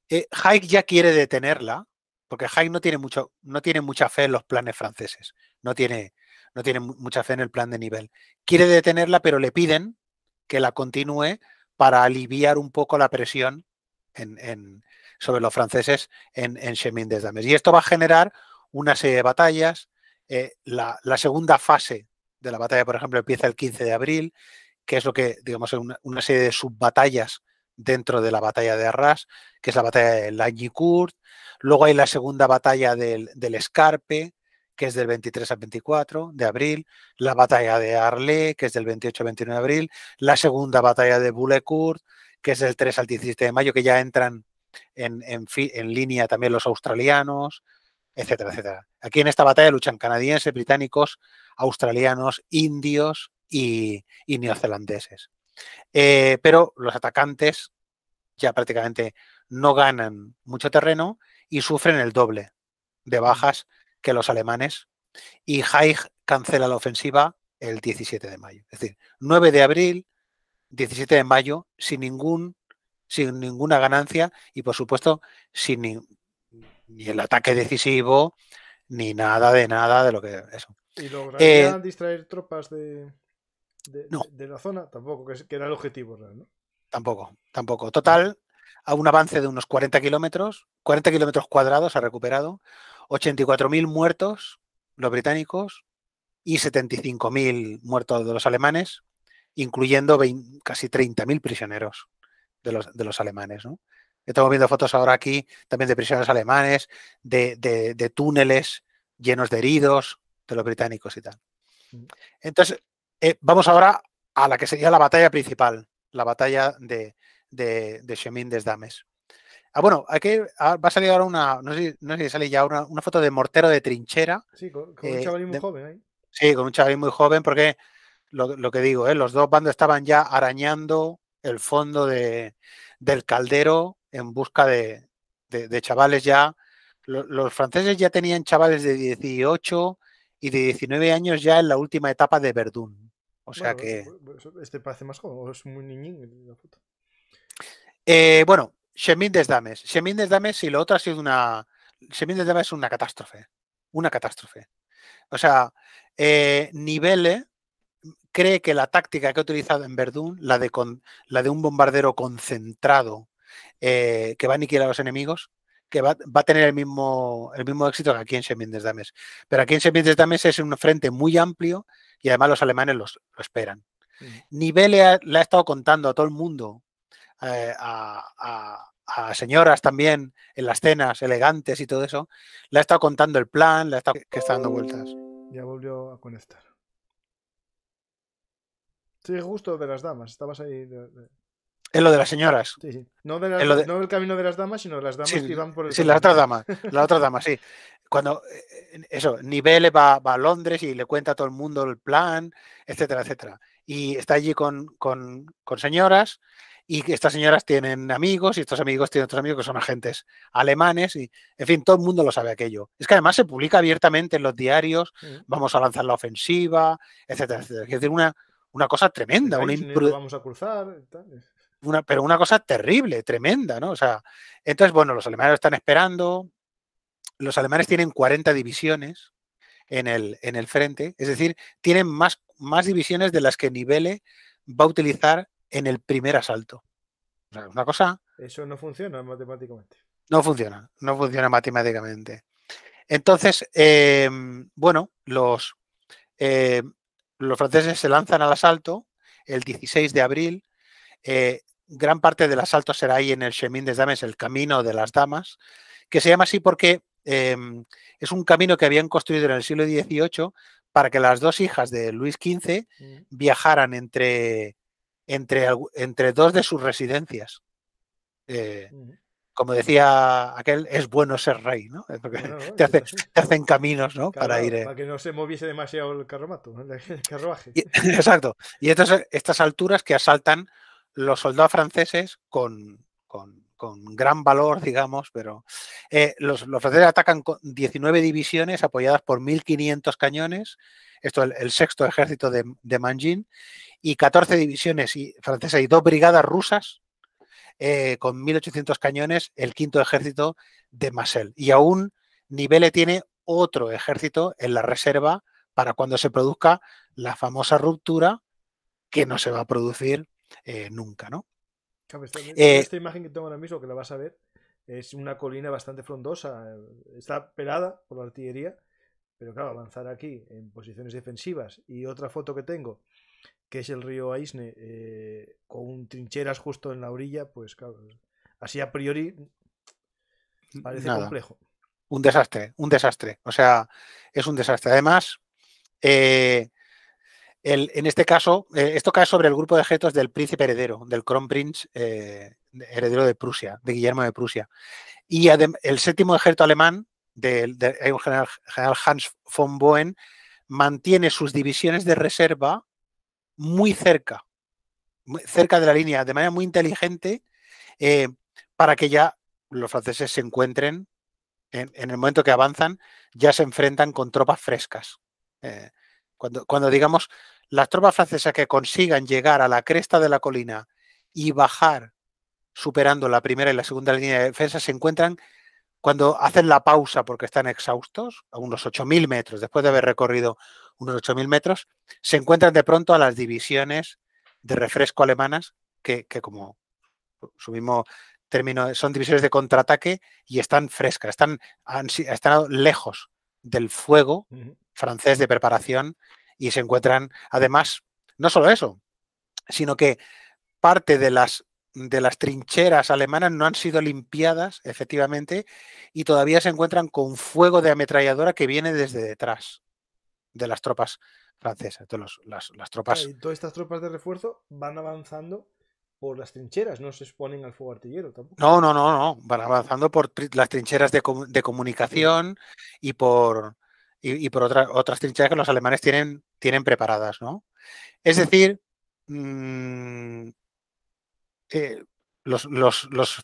eh, ya quiere detenerla, porque Jaime no tiene mucho, no tiene mucha fe en los planes franceses, no tiene, no tiene mucha fe en el plan de nivel. Quiere detenerla, pero le piden que la continúe para aliviar un poco la presión sobre los franceses en, Chemin des Dames. Y esto va a generar una serie de batallas. Eh, la, segunda fase de la batalla, por ejemplo, empieza el 15 de abril, que es lo que, digamos, una, una serie de subbatallas dentro de la batalla de Arras, que es la batalla de Lagnicourt. Luego hay la segunda batalla del, del Escarpe, que es del 23 al 24 de abril, la batalla de Arlé, que es del 28 al 29 de abril, la segunda batalla de Boulecourt, que es del 3 al 17 de mayo, que ya entran en, línea también los australianos, etcétera, etcétera. Aquí en esta batalla luchan canadienses, británicos, australianos, indios y neozelandeses. Eh, pero los atacantes ya prácticamente no ganan mucho terreno y sufren el doble de bajas que los alemanes. Y Haig cancela la ofensiva el 17 de mayo. Es decir, 9 de abril, 17 de mayo, sin ningún sin ninguna ganancia y por supuesto sin ni, el ataque decisivo ni nada de nada de lo que eso. Y lograrían eh, distraer tropas de de, la zona, tampoco, que, era el objetivo ¿no? Tampoco, tampoco. Total, a un avance de unos 40 kilómetros, 40 kilómetros cuadrados ha recuperado, 84.000 muertos los británicos y 75.000 muertos de los alemanes, incluyendo casi 30.000 prisioneros de los, alemanes, ¿no? Estamos viendo fotos ahora aquí también de prisioneros alemanes, de, de túneles llenos de heridos, de los británicos y tal. Mm. Entonces, eh, vamos ahora a la que sería la batalla principal, la batalla de, Chemin des Dames. Ah, bueno, aquí ah, va a salir ahora una, no sé, si sale ya una, foto de mortero de trinchera. Sí, con, un eh, chavalín muy joven ahí. Sí, con un chavalín muy joven, porque lo, que digo, eh, los dos bandos estaban ya arañando el fondo del caldero en busca de, chavales ya. los franceses ya tenían chavales de 18 y de 19 años ya en la última etapa de Verdún. O sea pues, que. Este parece más joven, es muy niñín la eh, bueno, Shemin Dames. Shemin Dames y lo otro ha sido una. Shemin Dames es una catástrofe. Una catástrofe. O sea, eh, Nivele cree que la táctica que ha utilizado en Verdún, la de, la de un bombardero concentrado eh, que va a aniquilar a los enemigos, que va, a tener el mismo, el mismo éxito que aquí en Shemin Dames. Pero aquí en Shemin Dames es un frente muy amplio y además los alemanes los, lo esperan. Mm. Nibele la ha, estado contando a todo el mundo, eh, a, señoras también en las cenas, elegantes y todo eso, le ha estado contando el plan, le ha estado que está dando vueltas. Ya volvió a conectar. Sí, justo de las damas, estabas ahí. Es lo de las señoras. No, de del camino de las damas, sino de las damas que iban por el. Sí, camino. la otra dama. La otra dama, sí. cuando eh, eh, eso, Nivelle va, a Londres y le cuenta a todo el mundo el plan, etcétera, etcétera. Y está allí con, con, con señoras y estas señoras tienen amigos y estos amigos tienen otros amigos que son agentes alemanes y, en fin, todo el mundo lo sabe aquello. Es que además se publica abiertamente en los diarios, mm. vamos a lanzar la ofensiva, etcétera, etcétera. Es decir, una, una cosa tremenda. Una vamos a cruzar. Una, pero una cosa terrible, tremenda, ¿no? O sea, entonces, bueno, los alemanes están esperando, los alemanes tienen 40 divisiones en el, en el frente, es decir, tienen más, más divisiones de las que Nivelle va a utilizar en el primer asalto. una cosa... Eso no funciona matemáticamente. No funciona, no funciona matemáticamente. Entonces, em, bueno, los, em, los franceses se lanzan al asalto el 16 de abril. Eh, gran parte del asalto será ahí en el Chemin des Dames, el Camino de las Damas, que se llama así porque Em, es un camino que habían construido en el siglo XVIII para que las dos hijas de Luis XV mm. viajaran entre, entre, entre dos de sus residencias. Eh, mm. como decía aquel, es bueno ser rey, ¿no? Eh, te, hacen caminos, ¿no? para ir. Eh. Para que no se moviese demasiado el, carromato, el carruaje. exacto. Y estas, estas alturas que asaltan los soldados franceses con, con con gran valor, digamos, pero eh, los, franceses atacan con 19 divisiones apoyadas por 1.500 cañones, esto el, el sexto ejército de, Manjin, y 14 divisiones francesas y dos brigadas rusas eh, con 1.800 cañones, el quinto ejército de massel Y aún Nivelle tiene otro ejército en la reserva para cuando se produzca la famosa ruptura que no se va a producir eh, nunca, ¿no? Eh, Esta, imagen que tengo ahora mismo, que la vas a ver, es una colina bastante frondosa, está pelada por la artillería, pero claro, avanzar aquí en posiciones defensivas. Y otra foto que tengo, que es el río Aisne, eh, con trincheras justo en la orilla, pues claro, así a priori parece complejo. Un desastre, un desastre. O sea, es un desastre. Además, eh, en este caso, eh, esto cae sobre el grupo de ejércitos del príncipe heredero, del Kronprinz Prince eh, heredero de Prusia, de Guillermo de Prusia. Y el séptimo ejército alemán, del general, Hans von Boen, mantiene sus divisiones de reserva muy cerca, cerca de la línea, de manera muy inteligente, eh, para que ya los franceses se encuentren, en, el momento que avanzan, ya se enfrentan con tropas frescas. Cuando, digamos las tropas francesas que consigan llegar a la cresta de la colina y bajar superando la primera y la segunda línea de defensa se encuentran cuando hacen la pausa porque están exhaustos, a unos 8.000 metros, después de haber recorrido unos 8.000 metros, se encuentran de pronto a las divisiones de refresco alemanas, que, que como su mismo término, son divisiones de contraataque y están frescas, están, están lejos del fuego francés de preparación y se encuentran, además, no solo eso, sino que parte de las, de las trincheras alemanas no han sido limpiadas, efectivamente, y todavía se encuentran con fuego de ametralladora que viene desde detrás de las tropas francesas, de las, las, tropas. Y todas estas tropas de refuerzo van avanzando por las trincheras, no se exponen al fuego artillero tampoco. No, no, no, no, van avanzando por las trincheras de, de comunicación y por, y, por otras trincheras que los alemanes tienen, tienen preparadas, ¿no? Es decir, mm, eh, los,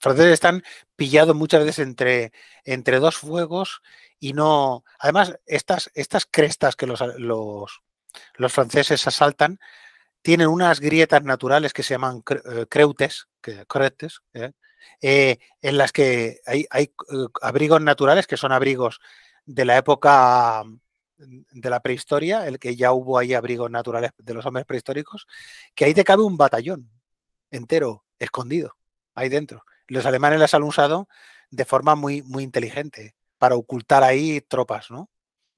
franceses están pillados muchas veces entre, entre dos fuegos y no. Además, estas, estas crestas que los, los, franceses asaltan tienen unas grietas naturales que se llaman eh, creutes, ¿eh? en las que hay, hay abrigos naturales que son abrigos de la época mm, de la prehistoria, el que ya hubo ahí abrigos naturales de los hombres prehistóricos, que ahí te cabe un batallón entero, escondido, ahí dentro. Los alemanes las han usado de forma muy, muy inteligente para ocultar ahí tropas, ¿no?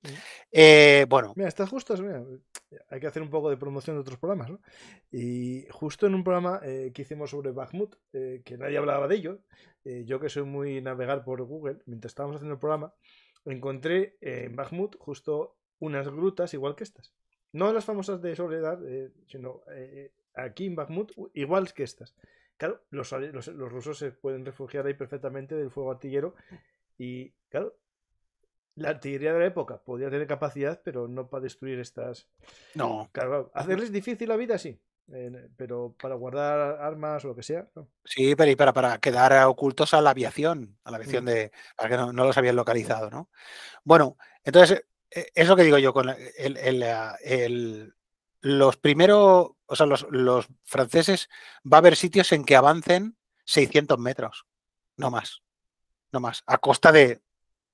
Mm. Eh, bueno. Mira, estás justo, mira, hay que hacer un poco de promoción de otros programas, Y justo en un programa eh, que hicimos sobre Bakhmut, eh, que nadie hablaba de ello, yo que soy muy navegar por Google, mientras estábamos haciendo el programa, encontré eh, en Bakhmut justo unas grutas igual que estas. No las famosas de Soledad, eh, sino eh, aquí en Bakhmut igual que estas. Claro, los, rusos se pueden refugiar ahí perfectamente del fuego artillero y, claro, la artillería de la época podía tener capacidad, pero no para destruir estas... No. hacerles difícil la vida, sí, pero para guardar armas o lo que sea. Sí, pero y para, para quedar ocultos a la aviación, a la aviación mm. de, para que no, los habían localizado, ¿no? Bueno, entonces, e, es lo que digo yo, con el, los primeros, o sea, los, franceses, va a haber sitios en que avancen 600 metros, no más, no más, a costa de,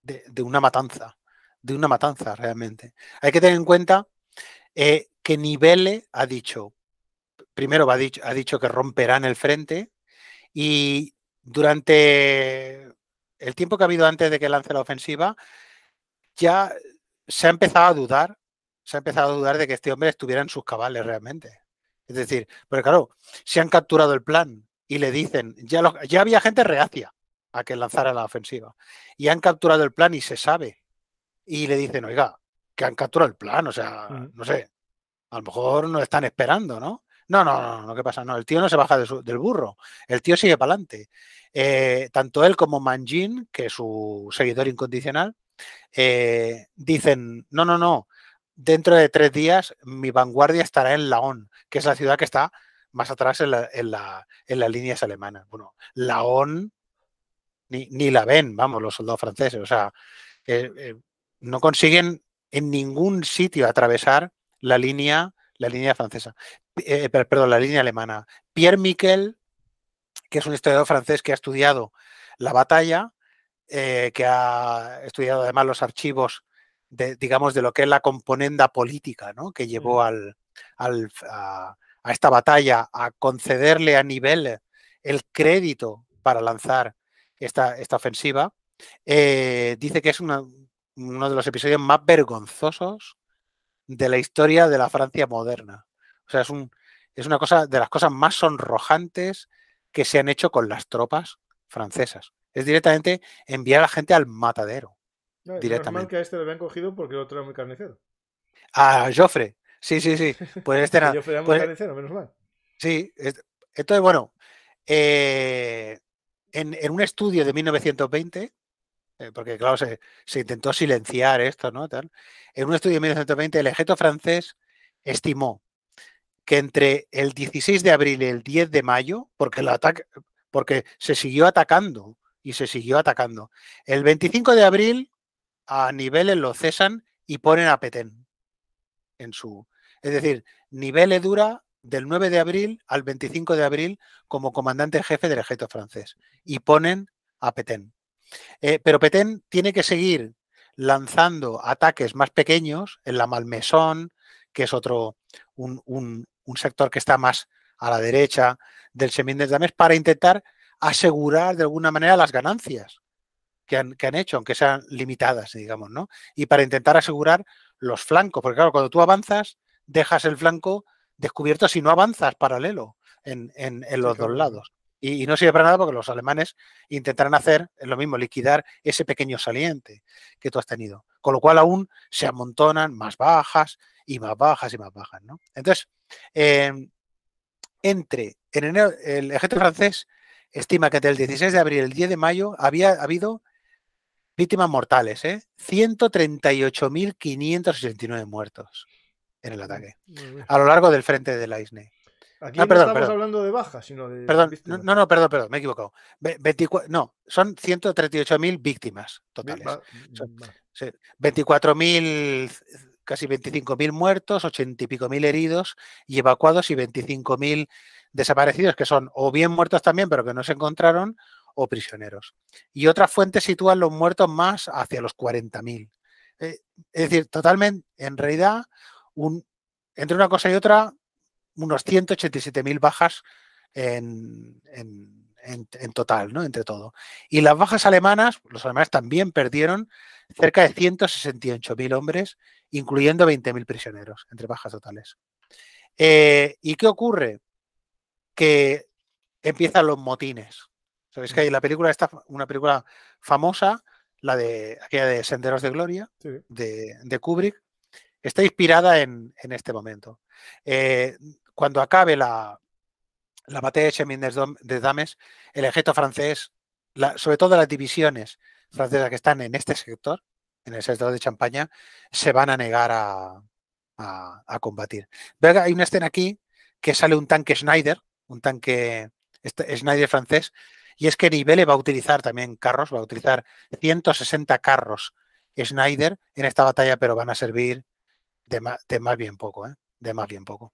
de, una matanza, de una matanza realmente. Hay que tener en cuenta eh, que Nivele ha dicho, primero ha dicho, ha dicho que romperán el frente y durante el tiempo que ha habido antes de que lance la ofensiva, ya se ha empezado a dudar, se ha empezado a dudar de que este hombre estuviera en sus cabales realmente. Es decir, porque claro, se han capturado el plan y le dicen, ya, ya había gente reacia a que lanzara la ofensiva, y han capturado el plan y se sabe, y le dicen, oiga, que han capturado el plan, o sea, mm. no sé, a lo mejor no están esperando, ¿no? No, no, no, no, ¿qué pasa? No, el tío no se baja del burro, el tío sigue para adelante. Eh, tanto él como Manjin, que es su seguidor incondicional, eh, dicen, no, no, no, dentro de tres días mi vanguardia estará en Laon, que es la ciudad que está más atrás en, la, en, las líneas alemanas. Bueno, Laon ni, ni, la ven, vamos, los soldados franceses, o sea, eh, no consiguen en ningún sitio atravesar la línea la línea francesa, eh, eh, perdón, la línea alemana. Pierre Miquel, que es un historiador francés que ha estudiado la batalla, eh, que ha estudiado además los archivos, de, digamos, de lo que es la componenda política ¿no? que llevó mm. al, a, esta batalla, a concederle a nivel el crédito para lanzar esta, esta ofensiva, dice que es uno de los episodios más vergonzosos de la historia de la Francia moderna. O sea, es, un, es una cosa de las cosas más sonrojantes que se han hecho con las tropas francesas. Es directamente enviar a la gente al matadero. No, directamente. que a este lo habían cogido porque el otro era muy carnicero. A Joffre. Sí, sí, sí. Pues este era. Joffre era muy pues carnicero, menos mal. Sí. entonces, bueno, eh, en, en, un estudio de 1920 eh, porque claro, se, intentó silenciar esto, ¿no? En un estudio de 1920, el ejército francés estimó que entre el 16 de abril y el 10 de mayo, porque, ataque, porque se siguió atacando y se siguió atacando, el 25 de abril a niveles lo cesan y ponen a Petén en su... Es decir, niveles dura del 9 de abril al 25 de abril como comandante jefe del ejército francés y ponen a Petén. Eh, pero Petén tiene que seguir lanzando ataques más pequeños en la Malmesón, que es otro, un, sector que está más a la derecha del Semín del Damés, para intentar asegurar de alguna manera las ganancias que han, hecho, aunque sean limitadas, digamos, ¿no? Y para intentar asegurar los flancos, porque claro, cuando tú avanzas, dejas el flanco descubierto si no avanzas paralelo en, en, los dos lados. Y, no sirve para nada porque los alemanes intentarán hacer lo mismo, liquidar ese pequeño saliente que tú has tenido. Con lo cual aún se amontonan más bajas y más bajas y más bajas. ¿no? Entonces, em, entre en enero, el ejército francés estima que entre el 16 de abril y el 10 de mayo había habido víctimas mortales, ¿eh? 138.569 muertos en el ataque a lo largo del frente de la Isne. Aquí ah, no estamos hablando de bajas, sino de. Perdón, no, no, perdón, perdón, me he equivocado. no, son 138.000 víctimas totales. 24.000, casi 25.000 muertos, 80 y pico mil heridos y evacuados y 25.000 desaparecidos, que son o bien muertos también, pero que no se encontraron, o prisioneros. Y otras fuentes sitúan los muertos más hacia los 40.000. Eh, es decir, totalmente, en realidad, entre una cosa y otra, unos 187.000 bajas en, total, ¿no? entre todo. Y las bajas alemanas, los alemanes también perdieron cerca de 168.000 hombres, incluyendo 20.000 prisioneros, entre bajas totales. Eh, ¿Y qué ocurre? Que empiezan los motines. Sabéis que hay la película, esta, una película famosa, la de aquella de Senderos de Gloria, de, de, Kubrick, está inspirada en, este momento. Eh, cuando acabe la, batalla de Chemin de Dames, el ejército francés, sobre todo las divisiones francesas que están en este sector, en el sector de Champaña, se van a negar a, combatir. hay una escena aquí que sale un tanque Schneider, un tanque este, Schneider francés, y es que Nivelle va a utilizar también carros, va a utilizar 160 carros Schneider en esta batalla, pero van a servir de, de más bien poco, ¿eh? de más bien poco.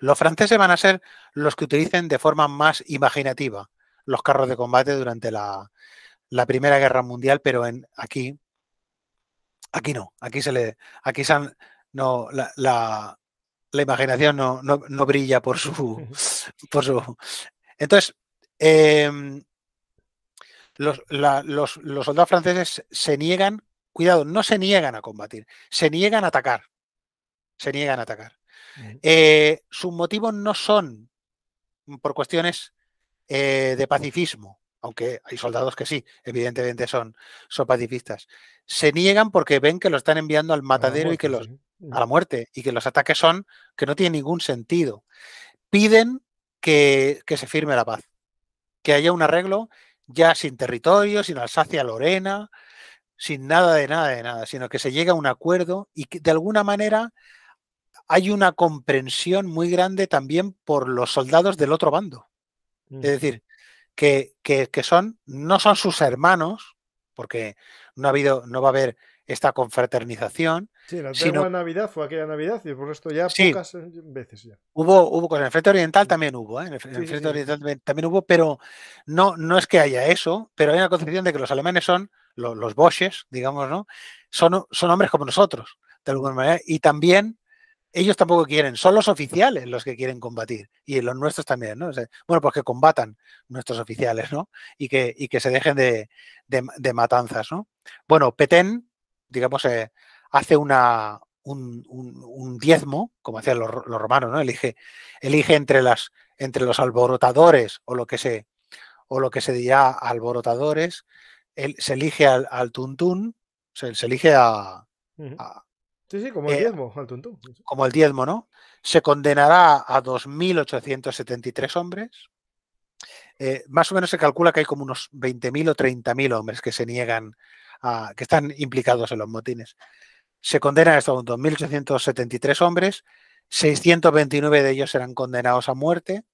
Los franceses van a ser los que utilicen de forma más imaginativa los carros de combate durante la, Primera Guerra Mundial, pero en, aquí, aquí no, aquí se le, aquí no, la, la, imaginación no, no, no, brilla por su, por su. Entonces, em, los, los, los soldados franceses se niegan, cuidado, no se niegan a combatir, se niegan a atacar, se niegan a atacar. Eh, sus motivos no son por cuestiones eh, de pacifismo, aunque hay soldados que sí, evidentemente son, pacifistas. Se niegan porque ven que lo están enviando al matadero y que los a la muerte y que los ataques son que no tienen ningún sentido. Piden que, que se firme la paz, que haya un arreglo ya sin territorio, sin Alsacia-Lorena, sin nada de nada de nada, sino que se llegue a un acuerdo y que de alguna manera hay una comprensión muy grande también por los soldados del otro bando. Es decir, que, que, son, no son sus hermanos, porque no ha habido, no va a haber esta confraternización. Sí, la sino... Navidad fue aquella Navidad y por esto ya pocas eh, veces ya. Hubo, hubo con En el Frente Oriental también hubo, ¿eh? el Frente Oriental también, hubo, pero no, no es que haya eso, pero hay una concepción de que los alemanes son, los, los bosches, digamos, ¿no? Son, son hombres como nosotros, de alguna manera, y también ellos tampoco quieren, son los oficiales los que quieren combatir y los nuestros también, ¿no? bueno, pues que combatan nuestros oficiales, ¿no? Y que, y que se dejen de, matanzas, ¿no? Bueno, Petén, digamos, eh, hace una, un, diezmo, como hacían los, romanos, ¿no? Elige, elige entre, las, entre los alborotadores o lo que se, o lo que se alborotadores, él, se elige al, al tuntún, se, elige a Sí, sí, como el eh, diezmo, Como el diezmo, ¿no? Se condenará a 2.873 hombres. Eh, más o menos se calcula que hay como unos 20.000 o 30.000 hombres que se niegan a, que están implicados en los motines. Se condenan a estos 2.873 hombres, 629 de ellos serán condenados a muerte.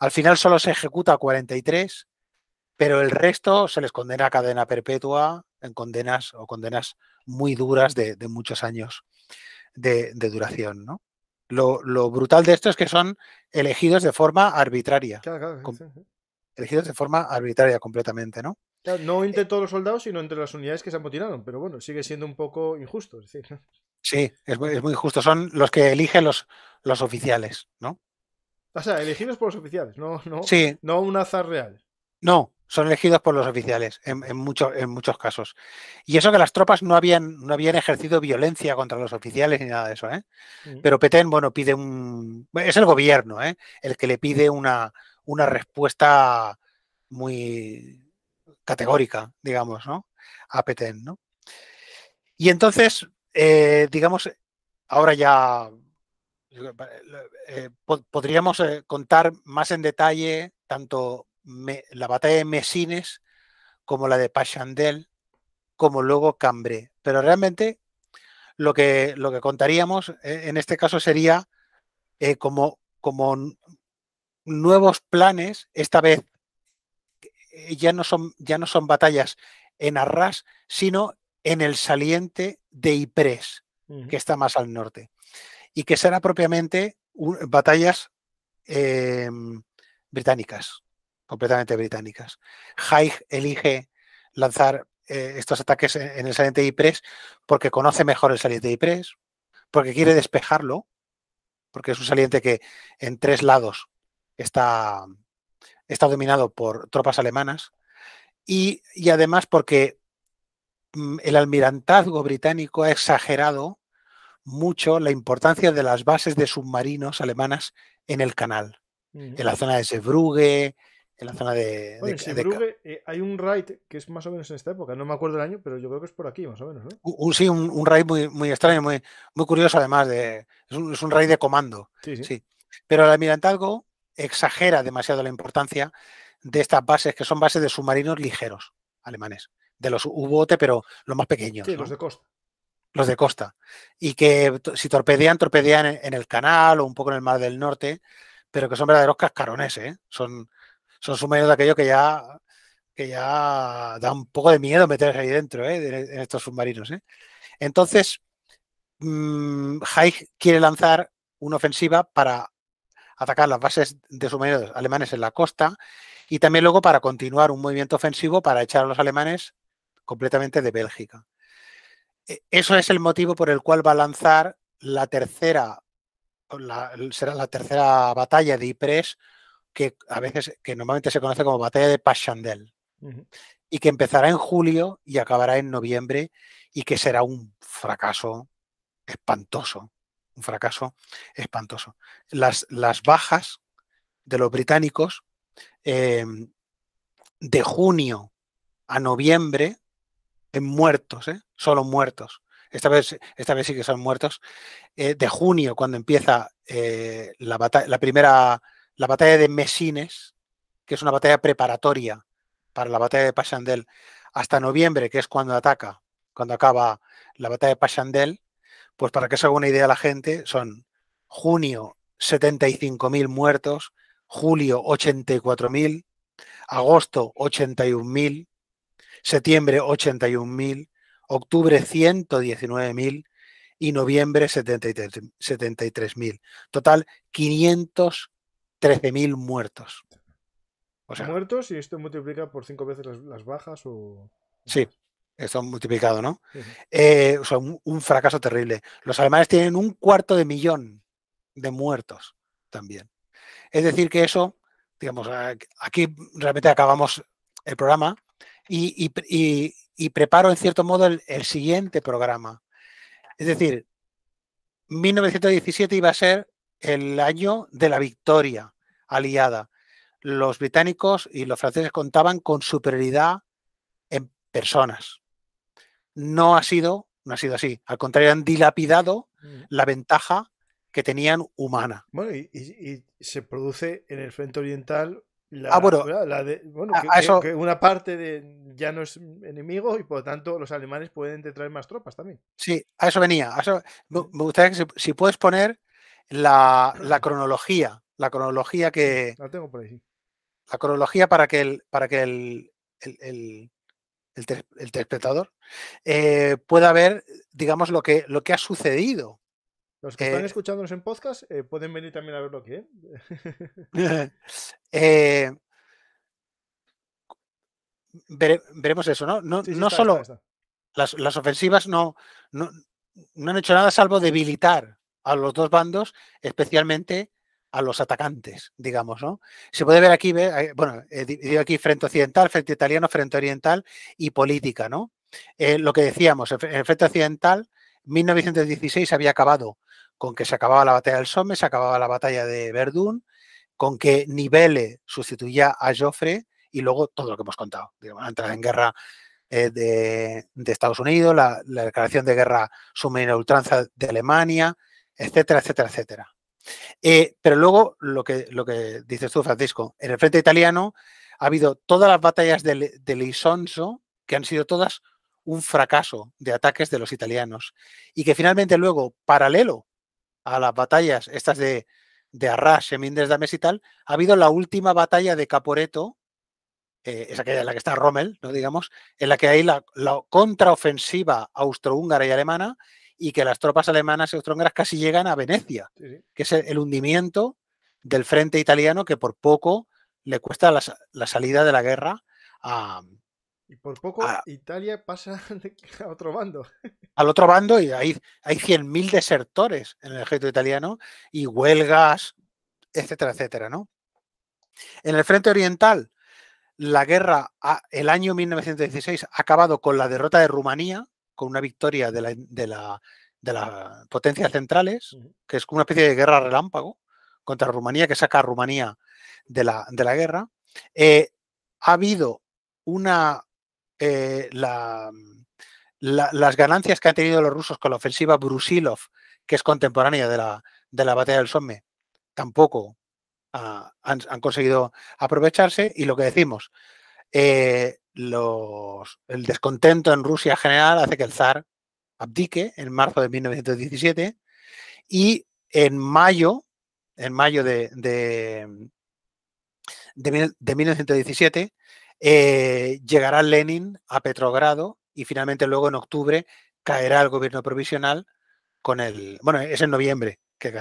Al final solo se ejecuta a 43, pero el resto se les condena a cadena perpetua en condenas o condenas muy duras de, muchos años de, duración. ¿no? Lo, brutal de esto es que son elegidos de forma arbitraria. Elegidos de forma arbitraria completamente, ¿no? no eh entre todos los soldados, sino entre las unidades que se amotinaron, pero bueno, sigue siendo un poco injusto. Sí, es muy, injusto. Son los que eligen los, los oficiales, ¿no? O sea, elegidos por los oficiales, no, no, no un azar real. No, son elegidos por los oficiales en, en muchos casos. Y eso que las tropas no habían, no habían ejercido violencia contra los oficiales ni nada de eso. ¿eh? Mm. Pero Petén, bueno, pide un... Es el gobierno ¿eh? el que le pide mm. una, una respuesta muy categórica, digamos, ¿no? A Petén, ¿no? Y entonces, eh, digamos, ahora ya eh, podríamos eh, contar más en detalle tanto la batalla de Mesines, como la de Pachandel, como luego Cambre Pero realmente lo que, lo que contaríamos eh, en este caso sería eh, como, como nuevos planes, esta vez eh, ya no son, ya no son batallas en Arras, sino en el saliente de Ypres, que está más al norte, y que será propiamente batallas em, británicas completamente británicas. Haig elige lanzar eh, estos ataques en, el saliente Ypres... porque conoce mejor el saliente Ipres, porque quiere despejarlo, porque es un saliente que en tres lados está, está dominado por tropas alemanas, y, además porque mm, el almirantazgo británico ha exagerado mucho la importancia de las bases de submarinos alemanas en el canal, en la zona de Zeebrugge, en la zona de. Eh, hay un raid que es más o menos en esta época, no me acuerdo el año, pero yo creo que es por aquí, más o menos. ¿no? sí, un, raid muy, muy extraño, muy, muy curioso, además. De, es, un, raid de comando. Sí, Pero el algo exagera demasiado la importancia de estas bases, que son bases de submarinos ligeros alemanes, de los U-bote, pero los más pequeños. Sí, los de costa. Los de costa. Y que si torpedean, torpedean en, en el canal o un poco en el Mar del Norte, pero que son verdaderos cascarones, ¿eh? Son son submarinos de aquello que ya, que ya da un poco de miedo meterse ahí dentro, ¿eh? en estos submarinos. ¿eh? Entonces, mm, Haig quiere lanzar una ofensiva para atacar las bases de submarinos alemanes en la costa y también luego para continuar un movimiento ofensivo para echar a los alemanes completamente de Bélgica. E, eso es el motivo por el cual va a lanzar la tercera, será la tercera batalla de Ypres que a veces, que normalmente se conoce como batalla de Pachandel, Y que empezará en julio y acabará en noviembre y que será un fracaso espantoso. Un fracaso espantoso. Las, las bajas de los británicos em, de junio a noviembre en muertos, ¿eh? solo muertos. Esta vez, esta vez sí que son muertos. Eh, de junio, cuando empieza eh, la, la primera la batalla de Mesines, que es una batalla preparatoria para la batalla de Pachandel hasta noviembre, que es cuando ataca, cuando acaba la batalla de Pachandel. pues para que se haga una idea la gente, son junio 75.000 muertos, julio 84.000, agosto 81.000, septiembre 81.000, octubre 119.000 y noviembre 73.000. Total, 500 13.000 muertos. O sea, muertos y esto multiplica por cinco veces las, bajas o... Sí, esto multiplicado, ¿no? Eh, o sea, un, fracaso terrible. Los alemanes tienen un cuarto de millón de muertos también. Es decir, que eso, digamos, aquí realmente acabamos el programa y, preparo en cierto modo el siguiente programa. Es decir, 1917 iba a ser el año de la victoria aliada. Los británicos y los franceses contaban con superioridad en personas. No ha sido, no ha sido así. Al contrario, han dilapidado mm. la ventaja que tenían humana. Bueno, y, se produce en el frente oriental la, ah, bueno, una parte de ya no es enemigo y por lo tanto los alemanes pueden traer más tropas también. Sí, a eso venía. me gustaría que si, puedes poner la, la cronología, la cronología que... La tengo por ahí, La cronología para que el, para que el, el, el, el, eh, pueda ver, digamos, lo que, lo que ha sucedido. Los que están eh, escuchándonos en podcast eh, pueden venir también a verlo aquí. vere, veremos eso, ¿no? No, no solo Las, las, ofensivas no, no, no han hecho nada salvo debilitar a los dos bandos, especialmente a los atacantes, digamos, ¿no? Se puede ver aquí, eh, bueno, digo aquí frente occidental, frente italiano, frente oriental y política, ¿no? Eh, lo que decíamos, en el frente occidental, 1916 había acabado con que se acababa la batalla del Somme, se acababa la batalla de Verdún, con que Nivelle sustituía a Joffre y luego todo lo que hemos contado, digamos, la entrada en guerra eh, de, Estados Unidos, la, declaración de guerra submarina ultranza de Alemania, etcétera, etcétera, etcétera. Eh, pero luego, lo que, lo que dices tú, Francisco, en el frente italiano ha habido todas las batallas del Isonso, que han sido todas un fracaso de ataques de los italianos, y que finalmente luego, paralelo a las batallas estas de, de Arras, da Dames y tal, ha habido la última batalla de Caporeto, es eh, en la que está Rommel, ¿no? digamos, en la que hay la, la contraofensiva austrohúngara y alemana, y que las tropas alemanas y austro casi llegan a Venecia, que es el, hundimiento del frente italiano que por poco le cuesta la, salida de la guerra a... Y por poco Italia pasa al otro bando. Al otro bando y hay, hay 100.000 desertores en el ejército italiano y huelgas, etcétera, etcétera, ¿no? En el frente oriental, la guerra, el año 1916, ha acabado con la derrota de Rumanía, con una victoria de, la, de, las potencias centrales, que es como una especie de guerra relámpago contra Rumanía, que saca a Rumanía de la, guerra. Eh, ha habido una... Eh, las ganancias que han tenido los rusos con la ofensiva Brusilov, que es contemporánea de la, de la batalla del Somme, tampoco ah, han, conseguido aprovecharse. Y lo que decimos, eh, el descontento en Rusia general hace que el zar abdique en marzo de 1917 y en mayo, en mayo de, de, 1917, eh, llegará Lenin a Petrogrado y finalmente luego en octubre caerá el gobierno provisional con el, bueno, es en noviembre, que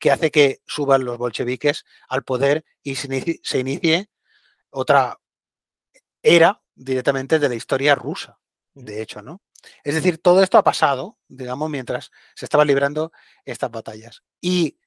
que, hace que suban los bolcheviques al poder y se inicie, otra era directamente de la historia rusa, de hecho, ¿no? Es decir, todo esto ha pasado, digamos, mientras se estaban librando estas batallas. Y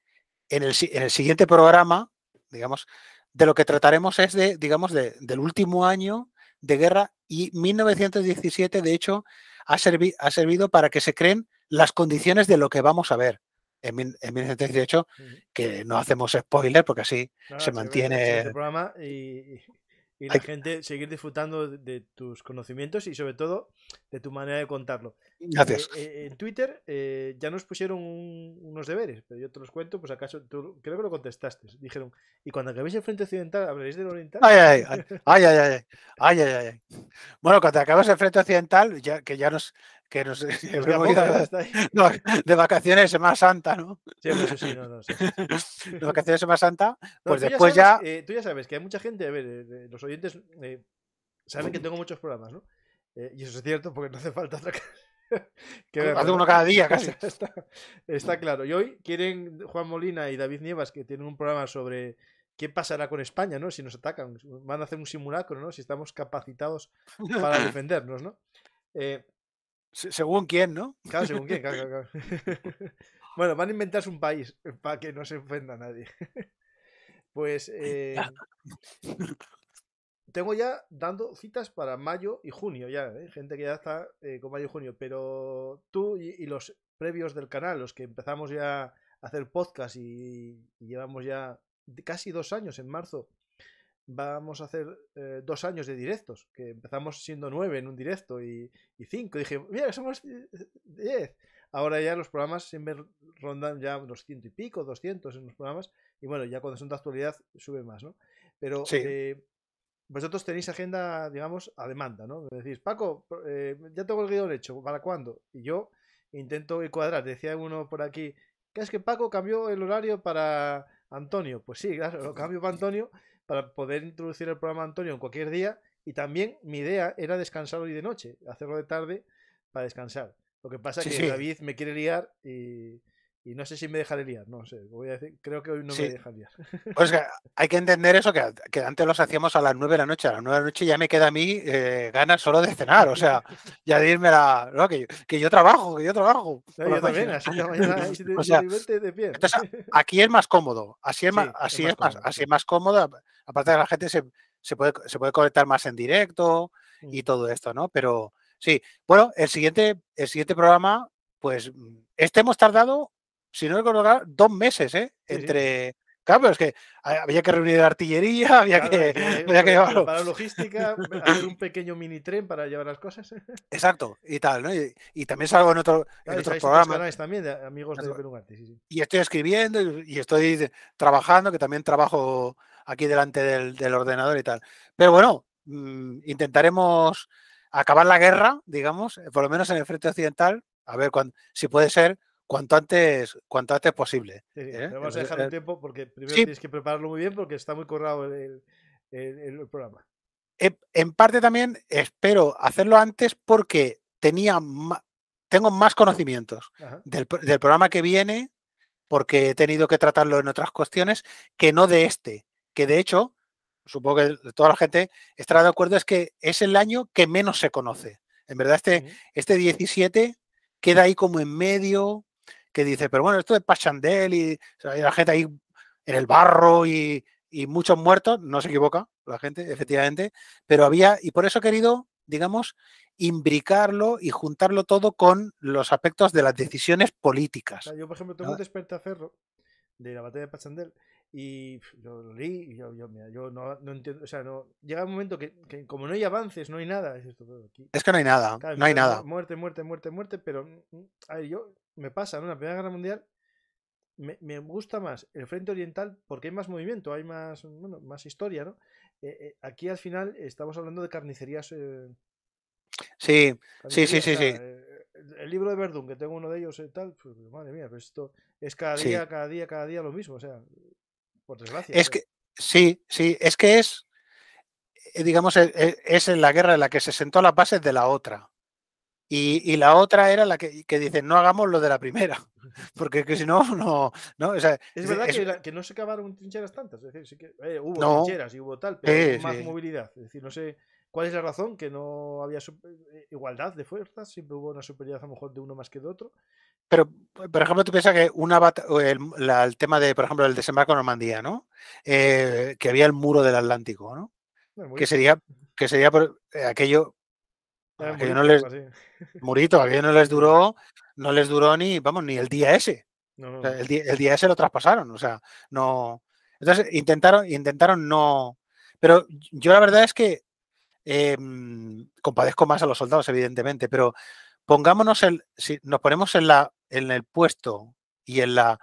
en el, siguiente programa, digamos, de lo que trataremos es de, digamos, del último año de guerra y 1917, de hecho, ha, servido para que se creen las condiciones de lo que vamos a ver en, en 1918, que no hacemos spoiler porque así se mantiene. programa y, y la gente seguir disfrutando de tus conocimientos y sobre todo de tu manera de contarlo. Gracias. Eh, eh, en Twitter eh, ya nos pusieron unos deberes, pero yo te los cuento, pues acaso tú, creo que lo contestaste. Dijeron, y cuando acabéis el frente occidental, hablaréis del oriental. Ay, ay, ay, ay, ay, ay, ay, Bueno, cuando acabas el frente occidental, ya que ya nos que nos no, de vacaciones Semana Santa, ¿no? Sí, sí, no, no, De vacaciones Semana Santa, pues después ya, eh, tú ya sabes que hay mucha gente, a ver, eh, los oyentes eh, saben que tengo muchos programas, ¿no? y eso es cierto porque no hace falta otra que uno cada día casi. Está, claro. Y hoy quieren Juan Molina y David Nievas, que tienen un programa sobre qué pasará con España, ¿no? Si nos atacan, van a hacer un simulacro, ¿no? Si estamos capacitados para defendernos, ¿no? Según quién, ¿no? Claro, según quién, claro, claro. bueno, van a inventarse un país eh, para que no se ofenda nadie. pues eh, tengo ya dando citas para mayo y junio, ya, ¿eh? gente que ya está con mayo y junio, pero tú y, los previos del canal, los que empezamos ya a hacer podcast y llevamos ya casi dos años en marzo vamos a hacer eh, dos años de directos, que empezamos siendo nueve en un directo y, cinco. dije, mira, somos eh, diez. Ahora ya los programas siempre rondan ya unos ciento y pico, doscientos en los programas. Y bueno, ya cuando son de actualidad sube más, ¿no? Pero eh, vosotros tenéis agenda, digamos, a demanda, ¿no? Decís, Paco, ya tengo el guión hecho, ¿para cuándo? Y yo intento cuadrar. Decía uno por aquí, ¿qué es que Paco cambió el horario para Antonio? Pues sí, claro, lo cambio para Antonio para poder introducir el programa Antonio en cualquier día. Y también mi idea era descansar hoy de noche, hacerlo de tarde para descansar. Lo que pasa es que David me quiere liar y, y no sé si me dejaré liar, no sé, voy a decir, creo que hoy no me dejaría. Pues hay que entender eso, que, antes los hacíamos a las nueve de la noche, a las 9 de la noche ya me queda a mí eh, ganas solo de cenar, o sea, ya dímela, que, yo, trabajo, que yo trabajo. yo también, Entonces, aquí es más cómodo, así es, más, así es, más, así más cómodo, aparte de la gente se, puede, se puede conectar más en directo y mm. todo esto, ¿no? Pero sí, bueno, el siguiente, el siguiente programa, pues mm, este hemos tardado si no recuerdo mal, dos meses, ¿eh? Entre. Claro, pero es que había que reunir artillería, había que, Para logística, hacer un pequeño mini tren para llevar las cosas. Exacto, y tal, ¿no? Y, también salgo en, otro, otros programas. también, eh, amigos Y estoy escribiendo y, estoy trabajando, que también trabajo aquí delante del, ordenador y tal. Pero bueno, mm, intentaremos acabar la guerra, digamos, eh, por lo menos en el frente occidental, a ver cuándo, si puede ser, cuanto antes, cuanto antes posible. Vamos ¿eh? a dejar el eh, tiempo porque primero tienes que prepararlo muy bien porque está muy corrado el, programa. En parte también espero hacerlo antes porque tenía tengo más conocimientos del, programa que viene porque he tenido que tratarlo en otras cuestiones que no de este, que de hecho, supongo que toda la gente estará de acuerdo, es que es el año que menos se conoce. En verdad, este, este 17 queda ahí como en medio, que dice, pero bueno, esto de Pachandel y la gente ahí en el barro y, muchos muertos, no se equivoca la gente, efectivamente, pero había, y por eso he querido, digamos, imbricarlo y juntarlo todo con los aspectos de las decisiones políticas. yo, por ejemplo, tengo un despertacerro de la batalla de Pachandel y yo lo leí y yo, yo, mira, yo no, entiendo, o sea, no, llega un momento que, como no hay avances, no hay nada. Es, que no hay nada, no hay nada, Muerte, muerte, muerte, muerte, pero a ver, yo, me pasa, en la Primera Guerra Mundial me, gusta más el Frente Oriental porque hay más movimiento, hay más, bueno, más historia, ¿no? aquí al final estamos hablando de carnicerías. sí, sí, sí, sí, sí. El, libro de Verdun que tengo uno de ellos y tal, madre mía, esto es cada día, cada día, cada día lo mismo, o sea, por desgracia. Es que, sí, sí, es que es, eh, digamos, e, e, es en la guerra en la que se sentó las bases de la otra. Y, y, la otra era la que, que dicen, no hagamos lo de la primera, porque que si no, no. no o sea, es verdad que, que, no se cavaron trincheras tantas, es decir, sí que, eh, hubo trincheras y hubo tal, pero más movilidad. Es decir, no sé, ¿Cuál es la razón? Que no había eh, igualdad de fuerzas, siempre hubo una superioridad a lo mejor de uno más que de otro. Pero, por ejemplo, tú piensas que una el, tema de, por ejemplo, el desembarco en Normandía, ¿no? Eh, que había el muro del Atlántico, ¿no? que sería, que sería por, eh, aquello. que aquello no les, murito, aquello no les duró, no les duró ni, vamos, ni el día ese. el, día, el, ese lo traspasaron, o sea, no. Entonces intentaron, intentaron no. Pero yo la verdad es que Em, compadezco más a los soldados, evidentemente, pero pongámonos el, si nos ponemos en, la, en el puesto y en la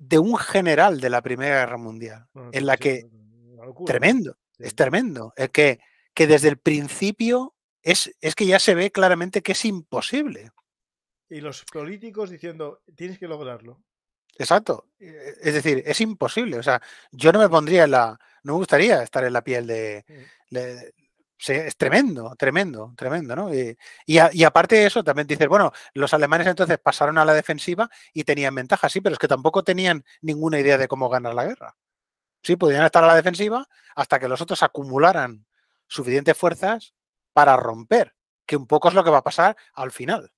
de un general de la Primera Guerra Mundial, ah, en la que tremendo, es tremendo, es que, que desde el principio es, es que ya se ve claramente que es imposible. Y los políticos diciendo, tienes que lograrlo. Exacto. E, e, es decir, es imposible. O sea, yo no me pondría en la. No me gustaría estar en la piel de, mm es tremendo, tremendo, tremendo, ¿no? Y, aparte de eso, también dices, bueno, los alemanes entonces pasaron a la defensiva y tenían ventaja, sí, pero es que tampoco tenían ninguna idea de cómo ganar la guerra. Sí, podían estar a la defensiva hasta que los otros acumularan suficientes fuerzas para romper, que un poco es lo que va a pasar al final.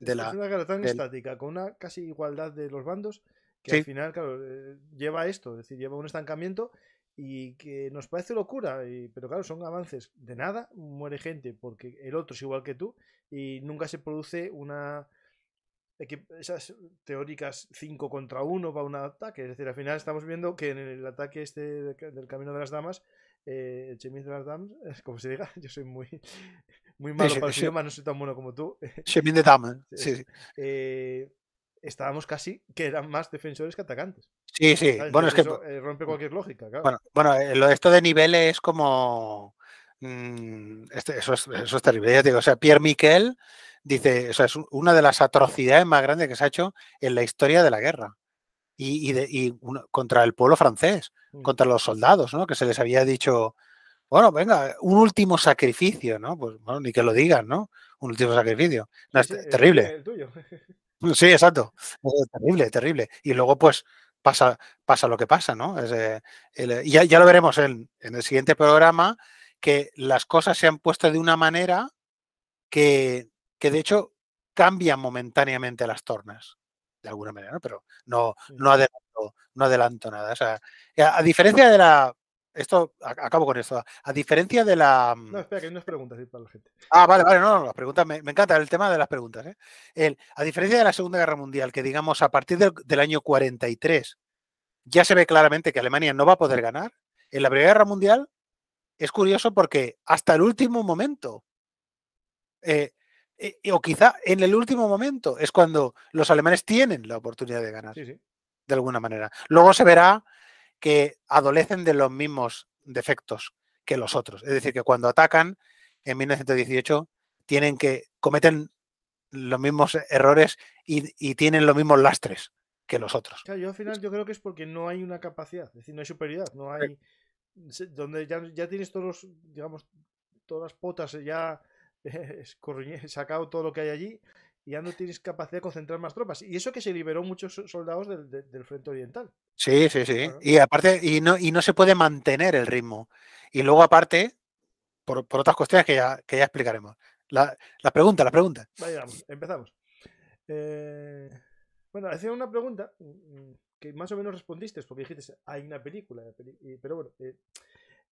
es una guerra tan estática, con una casi igualdad de los bandos, que al final, eh, lleva esto, es decir, lleva un estancamiento y que nos parece locura, y, pero claro, son avances de nada, muere gente porque el otro es igual que tú y nunca se produce una esas teóricas 5 contra 1 para un ataque, es decir, al final estamos viendo que en el ataque este del Camino de las Damas eh, el Chemin de las Damas, como se diga, yo soy muy, muy malo para el idioma. no soy tan bueno como tú. Chemin de Damas, sí. Eh, estábamos casi que eran más defensores que atacantes. Sí, sí. Bueno, es que. Eh, rompe mm, cualquier lógica, claro. Bueno, bueno, eh, esto de niveles es como. Mm, este, eso, es, terrible. Ya te digo, o sea, Pierre Miquel dice: o es una de las atrocidades más grandes que se ha hecho en la historia de la guerra. Y, contra el pueblo francés, mm. contra los soldados, ¿no? Que se les había dicho. Bueno, venga, un último sacrificio, ¿no? Pues bueno, ni que lo digan, ¿no? Un último sacrificio. terrible. Sí, exacto. terrible, terrible. Y luego, pues, pasa, pasa lo que pasa, ¿no? Eh, eh, ya, lo veremos en, el siguiente programa, que las cosas se han puesto de una manera que, que de hecho cambian momentáneamente las tornas, de alguna manera, ¿no? Pero no, no, adelanto, no adelanto nada. a diferencia de la esto, acabo con esto. A diferencia de la. Mm, no, espera, que hay unas preguntas para la gente. Ah, vale, vale, no, no las preguntas, me, encanta el tema de las preguntas. ¿eh? a diferencia de la Segunda Guerra Mundial, que digamos a partir del, año 43 ya se ve claramente que Alemania no va a poder ganar, en la Primera Guerra Mundial es curioso porque hasta el último momento, eh, eh, o quizá en el último momento, es cuando los alemanes tienen la oportunidad de ganar. De alguna manera. Luego se verá que adolecen de los mismos defectos que los otros. Es decir, que cuando atacan en 1918 tienen que cometen los mismos errores y, tienen los mismos lastres que los otros. yo al final yo creo que es porque no hay una capacidad, es decir, no hay superioridad, no hay donde ya, tienes todos los, digamos, todas las potas ya eh, sacado todo lo que hay allí ya no tienes capacidad de concentrar más tropas. Y eso que se liberó muchos soldados del, frente oriental. Sí, sí, sí. Y aparte, y no, y no se puede mantener el ritmo. Y luego, aparte, por, otras cuestiones que ya, explicaremos. la pregunta, la pregunta. empezamos. Eh, bueno, hacía una pregunta mm, mm, que más o menos respondiste, porque dijiste, hay una película, pero bueno, eh,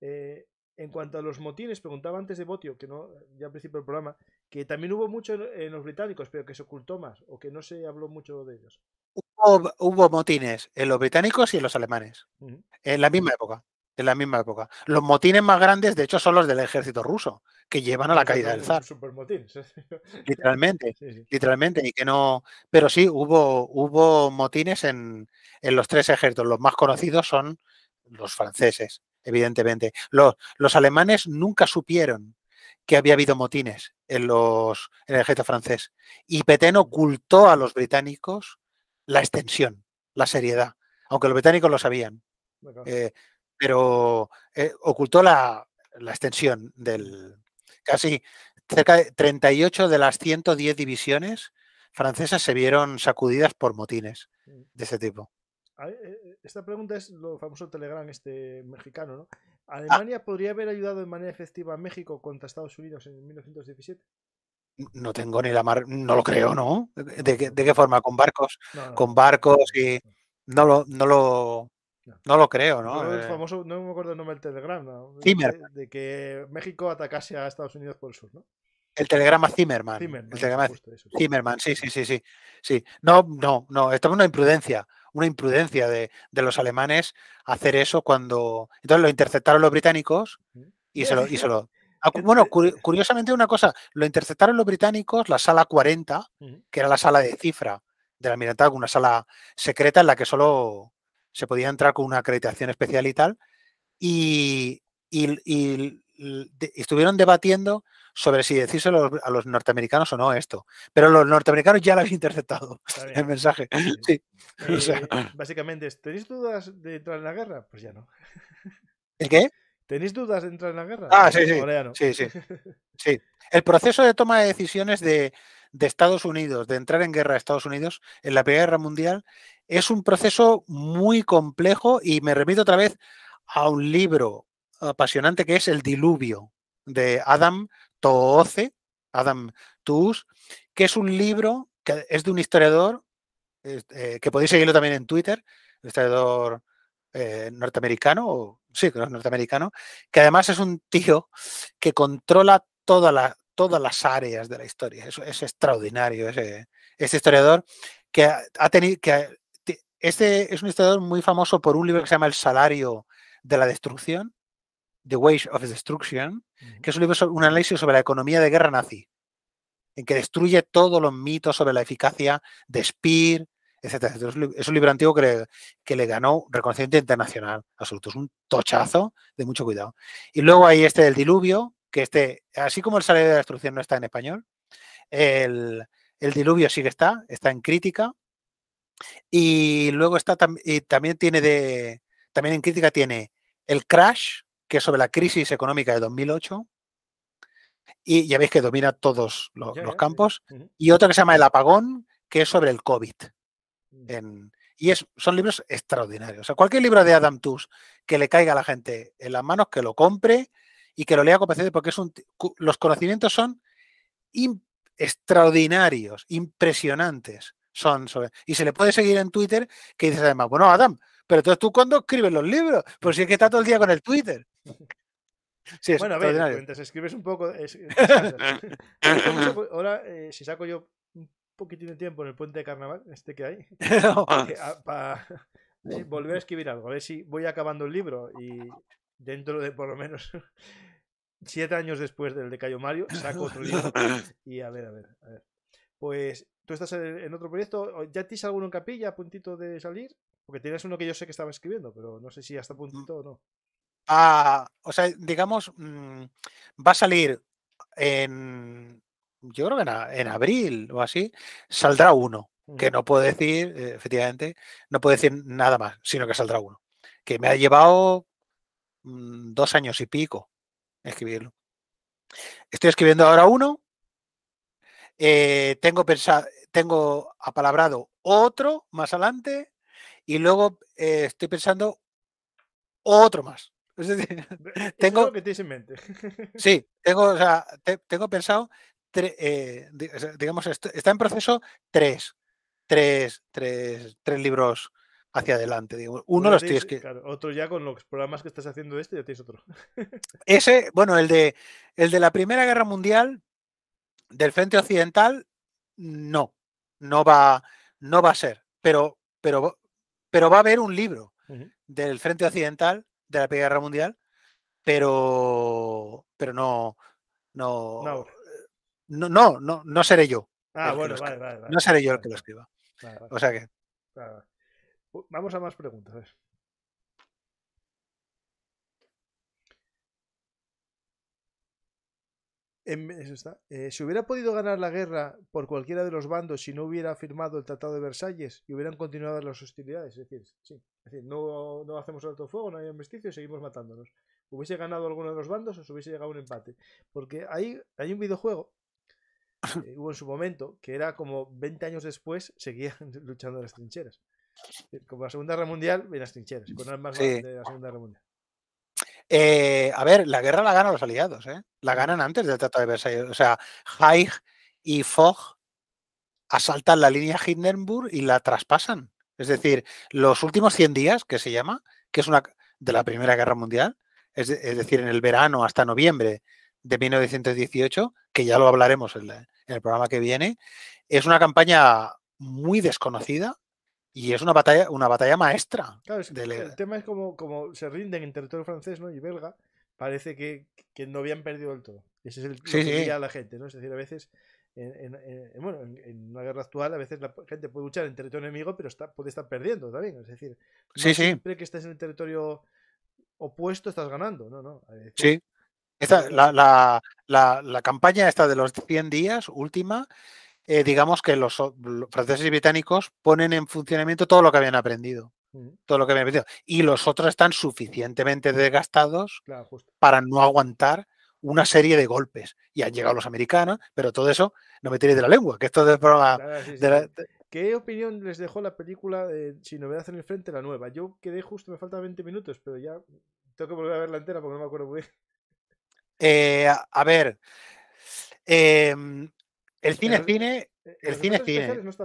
eh, en cuanto a los motines, preguntaba antes de Botio, que no, ya al principio del programa, que también hubo mucho en, los británicos, pero que se ocultó más o que no se habló mucho de ellos. Hubo, motines en los británicos y en los alemanes, en la misma época. En la misma época. Los motines más grandes, de hecho, son los del ejército ruso, que llevan a la caída del zar. ¿eh? Literalmente, literalmente. Y que no. Pero sí, hubo, hubo motines en, en los tres ejércitos. Los más conocidos son los franceses, evidentemente. Los, los alemanes nunca supieron que había habido motines en, los, en el ejército francés. Y Petén ocultó a los británicos la extensión, la seriedad, aunque los británicos lo sabían. Eh, pero eh, ocultó la, extensión del casi cerca de 38 de las 110 divisiones francesas se vieron sacudidas por motines mm. de ese tipo. Eh, esta pregunta es lo famoso Telegram este mexicano, ¿no? Ah. ¿Alemania podría haber ayudado de manera efectiva a México contra Estados Unidos en 1917? No tengo ni la mar, no lo creo, ¿no? ¿De, qué, forma? ¿Con barcos? con barcos y. No lo, no lo, no lo creo, ¿no? El eh. famoso, no me acuerdo el nombre del telegrama. Zimmerman. De, que México atacase a Estados Unidos por el sur, ¿no? El telegrama Zimmerman. Zimmerman, sí. sí, sí, sí, sí, No, no, no, esto es una imprudencia una imprudencia de, los alemanes hacer eso cuando... Entonces lo interceptaron los británicos mm. y se lo... Bueno, curiosamente una cosa, lo interceptaron los británicos, la sala 40, que era la sala de cifra de del almirantado, una sala secreta en la que solo se podía entrar con una acreditación especial y tal, y estuvieron debatiendo sobre si decírselo a los norteamericanos o no esto. Pero los norteamericanos ya lo habéis interceptado el mensaje. Eh, eh, básicamente, ¿tenéis dudas de entrar en la guerra? Pues ya no. ¿El qué? ¿Tenéis dudas de entrar en la guerra? Ah, sí, sí. Sí, sí. El proceso de toma de decisiones de, de Estados Unidos, de entrar en guerra a Estados Unidos en la Primera Guerra Mundial, es un proceso muy complejo y me remito otra vez a un libro apasionante que es El Diluvio de Adam Tooce, Adam Tus, que es un libro que es de un historiador, eh, que podéis seguirlo también en Twitter, un historiador eh, norteamericano, o, sí, creo que norteamericano, que además es un tío que controla todas las áreas de la historia. Es, es extraordinario ese, historiador que ha, tenido que este es un historiador muy famoso por un libro que se llama El salario de la destrucción, The Ways of Destruction, que es un libro un análisis sobre la economía de guerra nazi, en que destruye todos los mitos sobre la eficacia de Spear, etcétera, Es un libro antiguo que le, que le ganó reconocimiento internacional absoluto. Es un tochazo de mucho cuidado. Y luego hay este del diluvio, que este, así como el salario de la destrucción no está en español, el, el diluvio sí que está, está en crítica. Y luego está y también tiene de. También en crítica tiene el crash, que es sobre la crisis económica de 2008. Y ya veis que domina todos los, campos. Y otro que se llama El apagón, que es sobre el COVID. Mm. y es, son libros extraordinarios. O sea, cualquier libro de Adam Tush que le caiga a la gente en las manos, que lo compre y que lo lea con paciencia, porque es los conocimientos son extraordinarios, impresionantes. Son y se le puede seguir en Twitter que dice además, bueno, Adam, pero entonces tú cuando escribes los libros, pues si es que está todo el día con el Twitter. bueno, a ver, mientras escribes un poco. ahora, eh, si saco yo un poquitín de tiempo en el puente de carnaval, este que hay, para volver a escribir algo, a ver si voy acabando el libro y dentro de por lo menos siete años después del de Cayo Mario, saco otro libro y a ver, a ver, a ver. Pues tú estás en otro proyecto, ¿ya tienes alguno en capilla a puntito de salir? Porque tienes uno que yo sé que estaba escribiendo, pero no sé si hasta puntito o no. Ah, o sea, digamos, mm, va a salir en. Yo creo que en, abril o así, saldrá uno. Que no puedo decir, eh, efectivamente, no puedo decir nada más, sino que saldrá uno. Que me ha llevado mm, dos años y pico escribirlo. Estoy escribiendo ahora uno. Eh, tengo, tengo apalabrado otro más adelante y luego eh, estoy pensando otro más. Es tengo. lo que tienes en mente. sí, tengo, o sea, tengo pensado, eh, digamos, está en proceso tres, tres, tres, tres libros hacia adelante. Digo. Uno los tienes que. otro ya con los programas que estás haciendo este, ya tienes otro. Ese, bueno, el de, el de la Primera Guerra Mundial del Frente Occidental, no, no va, no va a ser. Pero, pero pero va a haber un libro del Frente Occidental de la Primera Guerra Mundial, pero, pero no, no, no, no, no, seré yo. Ah, bueno, vale, vale, No seré yo el que lo escriba. O sea que. Vamos a más preguntas. En, eso está. Eh, si hubiera podido ganar la guerra por cualquiera de los bandos si no hubiera firmado el Tratado de Versalles y hubieran continuado las hostilidades, es decir, no, no hacemos alto fuego, no hay armisticio y seguimos matándonos. ¿Hubiese ganado alguno de los bandos o se hubiese llegado a un empate? Porque hay, hay un videojuego, eh, hubo en su momento, que era como 20 años después, seguían luchando en las trincheras. Eh, como la Segunda Guerra Mundial, en las trincheras, con armas de la Segunda Guerra Mundial. Eh, a ver, la guerra la ganan los aliados, ¿eh? La ganan antes del Tratado de Versalles. O sea, Haig y Fogg asaltan la línea Hindenburg y la traspasan. Es decir, los últimos 100 días, que se llama, que es una de la Primera Guerra Mundial, es, decir, en el verano hasta noviembre de 1918, que ya lo hablaremos en el programa que viene, es una campaña muy desconocida, y es una batalla, una batalla maestra. el tema es como, como se rinden en territorio francés ¿no? y belga, parece que, no habían perdido del todo. Ese es el día a la gente, ¿no? Es decir, a veces, en, en, una guerra actual, a veces la gente puede luchar en territorio enemigo, pero está, puede estar perdiendo también. Es decir, siempre que estés en el territorio opuesto estás ganando, ¿no? no sí. la, campaña esta de los 100 días, última, eh, digamos que los, franceses y británicos ponen en funcionamiento todo lo que habían aprendido. Mm. Todo lo que habían aprendido. Y los otros están suficientemente mm. desgastados para no aguantar una serie de golpes. Y han llegado los americanos, pero todo eso no me tiene de la lengua, que esto ¿Qué opinión les dejó la película de no Novedad en el Frente, la nueva? Yo quedé justo, me faltan 20 minutos, pero ya tengo que volver a verla entera porque no me acuerdo muy bien. Eh, a, ver, em, el cine es cine. Eh, eh, el cine es cine. Pues,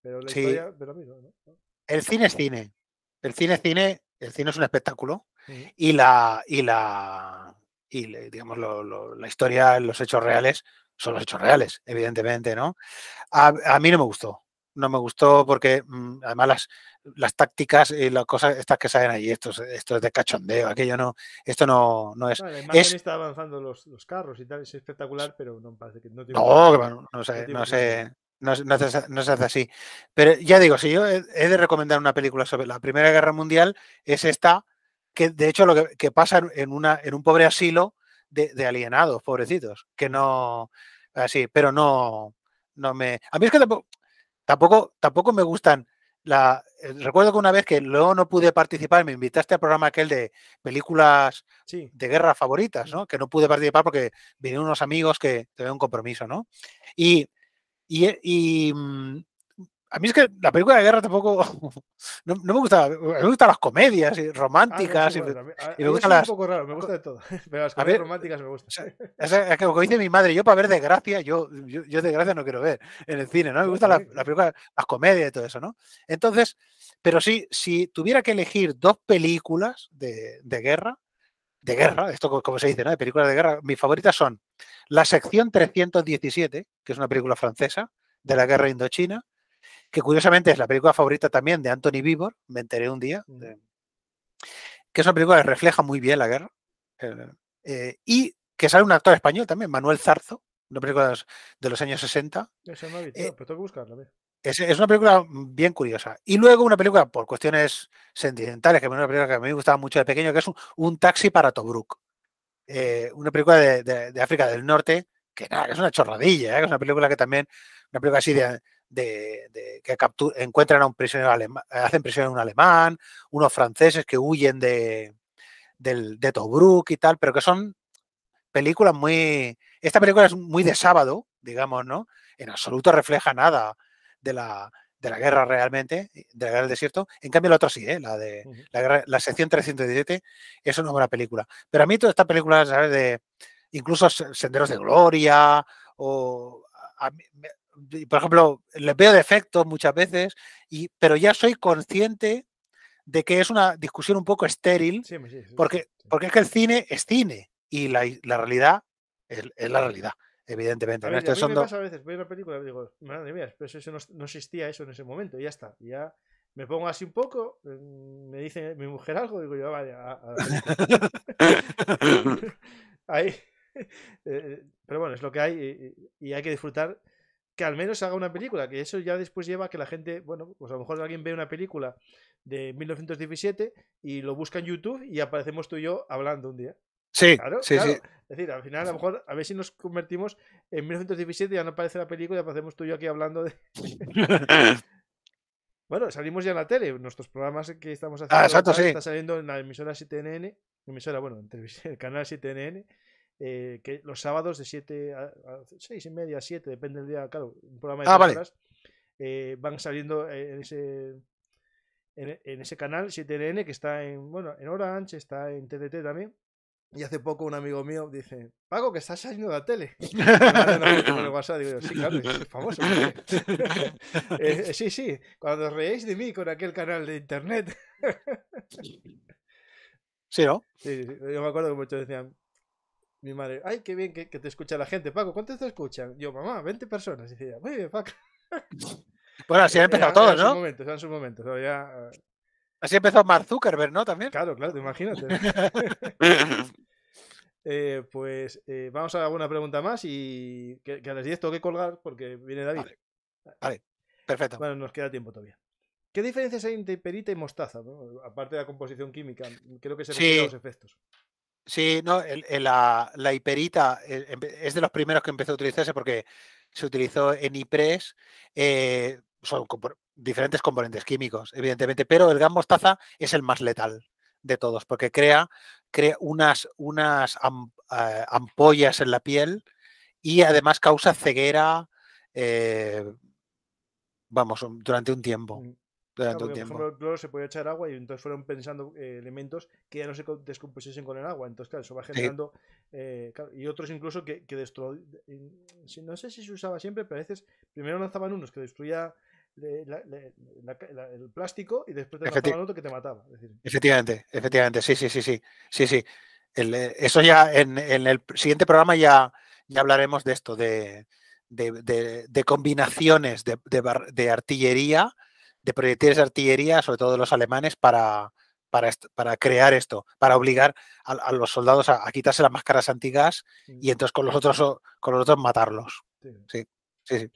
pero la historia mismo, El cine es cine. El cine es cine. El cine es un espectáculo. Y la. Y la. Y digamos, la historia, los hechos reales, son los hechos reales, evidentemente, ¿no? a mí no me gustó no me gustó porque mm, además las, las tácticas y las cosas estas que salen ahí, esto, es de cachondeo, aquello no, esto no, es. la está avanzando los, carros y tal, es espectacular, pero no parece que no No, no sé, no, sé. No, se hace así. Pero ya digo, si yo he, de recomendar una película sobre la Primera Guerra Mundial, es esta, que de hecho lo que, pasa en, una, en un pobre asilo de, de, alienados, pobrecitos, que no, así, pero no, no me... A mí es que tampoco, Tampoco, tampoco me gustan. La, eh, recuerdo que una vez que luego no pude participar, me invitaste al programa aquel de películas de guerra favoritas, ¿no? Que no pude participar porque vinieron unos amigos que tenían un compromiso, ¿no? Y, eh, mm, a mí es que la película de guerra tampoco. No, me gusta. me gustan las comedias y románticas. Ah, y, me gustan Un poco raro, me gusta de todo. Pero las ver, románticas me gustan. es que como dice mi madre, yo para ver desgracia, yo, yo, de desgracia no quiero ver en el cine, ¿no? Me gustan las, películas, las comedias y todo eso, ¿no? Entonces, pero sí, si tuviera que elegir dos películas de, guerra, de guerra, esto como se dice, ¿no? De películas de guerra, mis favoritas son La sección 317, que es una película francesa de la guerra indochina que curiosamente es la película favorita también de Anthony Bieber, me enteré un día, que es una película que refleja muy bien la guerra, eh, y que sale un actor español también, Manuel Zarzo, una película de los, años 60. Eh, es, una película bien curiosa. Y luego una película, por cuestiones sentimentales, que es una película que a mí me gustaba mucho de pequeño, que es un, taxi para Tobruk. Eh, una película de, África del Norte, que es una chorradilla, es una película que también, una película así de, de, que encuentran a un prisionero alemán, hacen prisionero a un alemán, unos franceses que huyen de, de Tobruk y tal, pero que son películas muy... Esta película es muy de sábado, digamos, ¿no? En absoluto refleja nada de la, de la guerra realmente, de la guerra del desierto. En cambio, la otra sí, ¿eh? la de la, guerra, la sección 317 es una buena película. Pero a mí todas estas películas, ¿sabes? De incluso Senderos de Gloria o por ejemplo, les veo defectos muchas veces, y, pero ya soy consciente de que es una discusión un poco estéril, porque, porque es que el cine es cine y la, la realidad es, la realidad, evidentemente. A, veces, veo una película y digo, madre mía, eso no, existía eso en ese momento, y ya está, ya me pongo así un poco, mm, me dice mi mujer algo, digo yo, vaya eh, eh, pero bueno, es lo que hay y hay que disfrutar que al menos haga una película, que eso ya después lleva a que la gente, bueno, pues a lo mejor alguien ve una película de 1917 y lo busca en YouTube y aparecemos tú y yo hablando un día. Sí, claro, sí, sí. Es decir, al final a lo mejor a ver si nos convertimos en 1917 ya no aparece la película y aparecemos tú y yo aquí hablando de... bueno, salimos ya en la tele, nuestros programas que estamos ah, haciendo ah, está saliendo en la emisora 7NN, emisora, bueno, el canal 7NN eh, que los sábados de 7 a, 6 y media, 7, depende del día, claro, un programa de ah, horas, eh, van saliendo en ese, en, ese canal 7 n que está en, bueno, en Orange, está en TDT también. Y hace poco un amigo mío dice, Paco, que estás saliendo de la tele. sí, sí, sí, cuando reís reéis de mí con aquel canal de internet. sí, ¿no? Sí, sí, yo me acuerdo que muchos decían, mi madre, ay, qué bien que, te escucha la gente. Paco, ¿cuántos te escuchan? Yo, mamá, 20 personas. Y decía, muy bien, Paco. Bueno, así ha empezado todos, todo, ¿no? En su momento, en su momento. Ah. Así empezó Mark Zuckerberg, ¿no? También. Claro, claro, imagínate. Eh, pues eh, vamos a alguna pregunta más y que, a las 10 tengo que colgar porque viene David. Vale. perfecto. Bueno, nos queda tiempo todavía. ¿Qué diferencias hay entre perita y mostaza? Aparte de la composición química, creo que se sí. los efectos. Sí, no, la, la, hiperita eh, es de los primeros que empezó a utilizarse porque se utilizó en IPRES. Eh, son diferentes componentes químicos, evidentemente, pero el gas mostaza es el más letal de todos porque crea, crea unas, unas eh, ampollas en la piel y además causa ceguera, vamos, durante un tiempo. Mm por el cloro se podía echar agua y entonces fueron pensando eh, elementos que ya no se descompusiesen con el agua. Entonces, claro, eso va generando. Eh, y otros incluso que, que destruían. No sé si se usaba siempre, pero a veces primero lanzaban unos que destruía el plástico y después te lanzaban otro que te mataba. efectivamente, efectivamente, sí, sí, sí, sí. sí, sí. Eh, eso ya en, el siguiente programa ya, ya hablaremos de esto, de, combinaciones de, de artillería de proyectiles de artillería, sobre todo de los alemanes, para, para, crear esto, para obligar a, los soldados a, quitarse las máscaras antiguas y entonces con los otros, con los otros matarlos. Sí, sí, sí.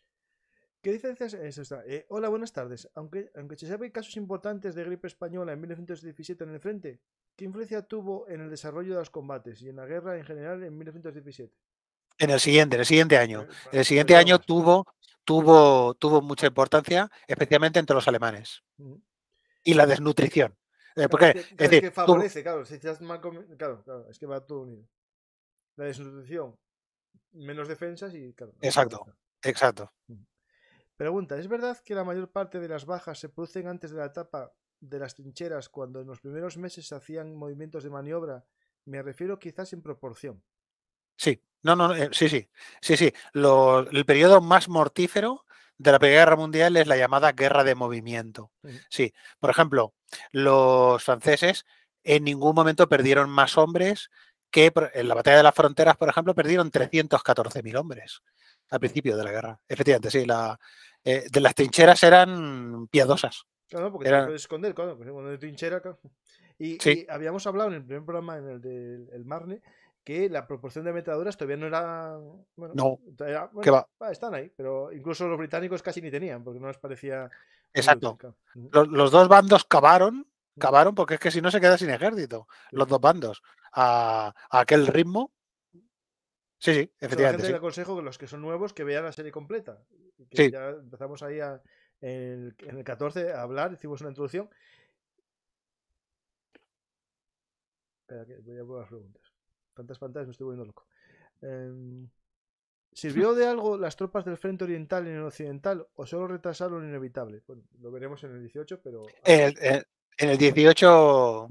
¿Qué diferencias es esta? Eh, hola, buenas tardes. Aunque, aunque se sabe casos importantes de gripe española en 1917 en el frente, ¿qué influencia tuvo en el desarrollo de los combates y en la guerra en general en 1917? En el siguiente, en el siguiente año. En el siguiente año tuvo, tuvo, mucha importancia, especialmente entre los alemanes. Y la desnutrición. Porque, es, favorece, claro, claro, es que va todo unido. La desnutrición, menos defensas y claro. Exacto, exacto. Pregunta, ¿es verdad que la mayor parte de las bajas se producen antes de la etapa de las trincheras cuando en los primeros meses se hacían movimientos de maniobra? Me refiero quizás en proporción. Sí, no, no, eh, sí, sí, sí, sí. el periodo más mortífero de la Primera Guerra Mundial es la llamada guerra de movimiento. Sí, por ejemplo, los franceses en ningún momento perdieron más hombres que en la batalla de las fronteras, por ejemplo, perdieron 314.000 hombres al principio de la guerra. Efectivamente, sí, eh, de las trincheras eran piadosas. Claro, porque eran... te esconder, cuando hay pues, trinchera. Y, sí. habíamos hablado en el primer programa, en el del Marne, que la proporción de metaduras todavía no era. no. Están ahí, pero incluso los británicos casi ni tenían, porque no les parecía. Exacto. Los, dos bandos cavaron, cavaron, porque es que si no se queda sin ejército, los dos bandos, a, aquel ritmo. Sí, sí, efectivamente. Yo sí. aconsejo que los que son nuevos que vean la serie completa. Que Ya empezamos ahí en, el, 14 a hablar, hicimos una introducción. Espera, voy a las preguntas. Tantas pantallas me estoy volviendo loco. Em, ¿Sirvió de algo las tropas del Frente Oriental en el Occidental o solo retrasaron lo inevitable? Bueno, lo veremos en el 18, pero... en el 18...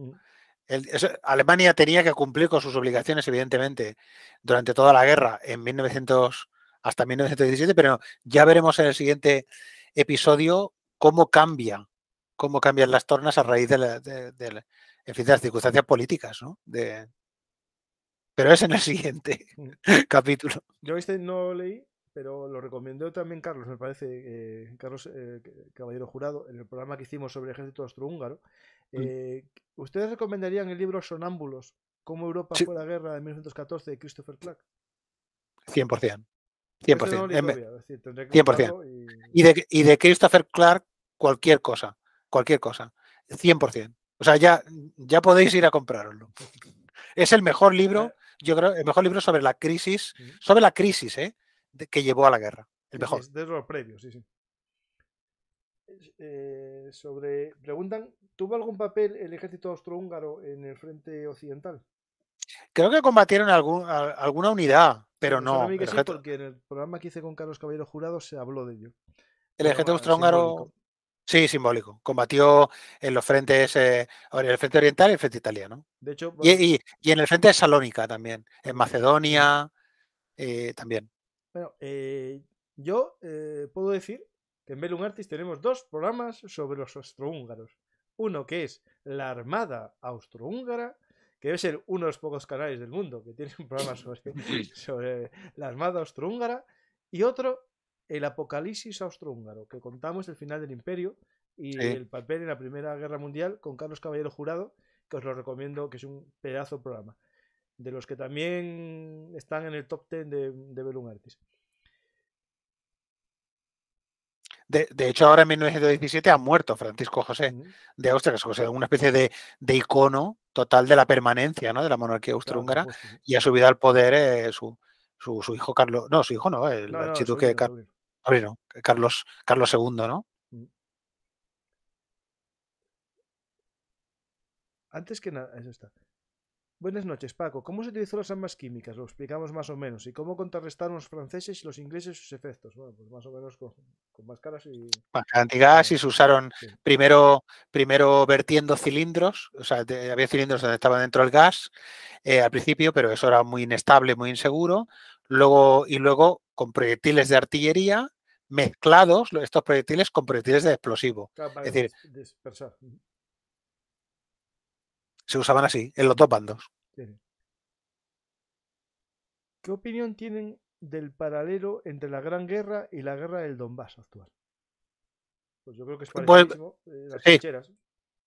Alemania tenía que cumplir con sus obligaciones, evidentemente, durante toda la guerra, en 1900 hasta 1917, pero ya veremos en el siguiente episodio cómo cambia, cómo cambian las tornas a raíz de, la, de, de, las circunstancias políticas ¿no? de, pero es en el siguiente mm. capítulo. Yo este no lo leí, pero lo recomendó también Carlos, me parece, eh, Carlos eh, Caballero Jurado, en el programa que hicimos sobre el ejército austrohúngaro. Mm. Eh, ¿Ustedes recomendarían el libro Sonámbulos, cómo Europa fue la guerra de 1914 de Christopher Clark? 100%. 100%. Este em, y... de, y de Christopher Clark, cualquier cosa. Cualquier cosa. 100%. O sea, ya, ya podéis ir a comprarlo. Es el mejor libro yo creo, el mejor libro sobre la crisis, sobre la crisis ¿eh? que llevó a la guerra. El mejor. de los previos, sí, sí. Eh, sobre, preguntan, ¿tuvo algún papel el ejército austrohúngaro en el frente occidental? Creo que combatieron alguna unidad, pero no. el porque en el programa que hice con Carlos Caballero Jurado se habló de ello. El ejército austrohúngaro Sí, simbólico. Combatió en los frentes, eh, en el frente oriental y el frente italiano. De hecho, y, en el frente de Salónica también, en Macedonia eh, también. Bueno, eh, yo eh, puedo decir que en Bellum Artis tenemos dos programas sobre los austrohúngaros. Uno que es la Armada Austrohúngara, que debe ser uno de los pocos canales del mundo que tiene un programa sobre, sobre la Armada Austrohúngara, y otro el apocalipsis austrohúngaro, que contamos el final del imperio y el papel en la Primera Guerra Mundial con Carlos Caballero Jurado, que os lo recomiendo, que es un pedazo de programa, de los que también están en el top ten de, de Belum Artis. De, hecho, ahora en 1917 ha muerto Francisco José de Austria, que es una especie de, icono total de la permanencia de la monarquía austrohúngara, y ha subido al poder eh, su, hijo Carlos, no, su hijo no, el archiduque Carlos. Carlos, Carlos II, ¿no? Mm. Antes que nada, eso está. Buenas noches, Paco. ¿Cómo se utilizó las armas químicas? Lo explicamos más o menos. ¿Y cómo contrarrestaron los franceses y los ingleses sus efectos? Bueno, pues más o menos con, máscaras y... Antigas y se usaron primero, primero vertiendo cilindros, o sea, había cilindros donde estaba dentro el gas eh, al principio, pero eso era muy inestable, muy inseguro. Luego, y luego con proyectiles de artillería mezclados estos proyectiles con proyectiles de explosivo. es decir, se usaban así, en los dos bandos. ¿Qué opinión tienen del paralelo entre la Gran Guerra y la Guerra del Donbass actual? Pues yo creo que es pues, parecido eh,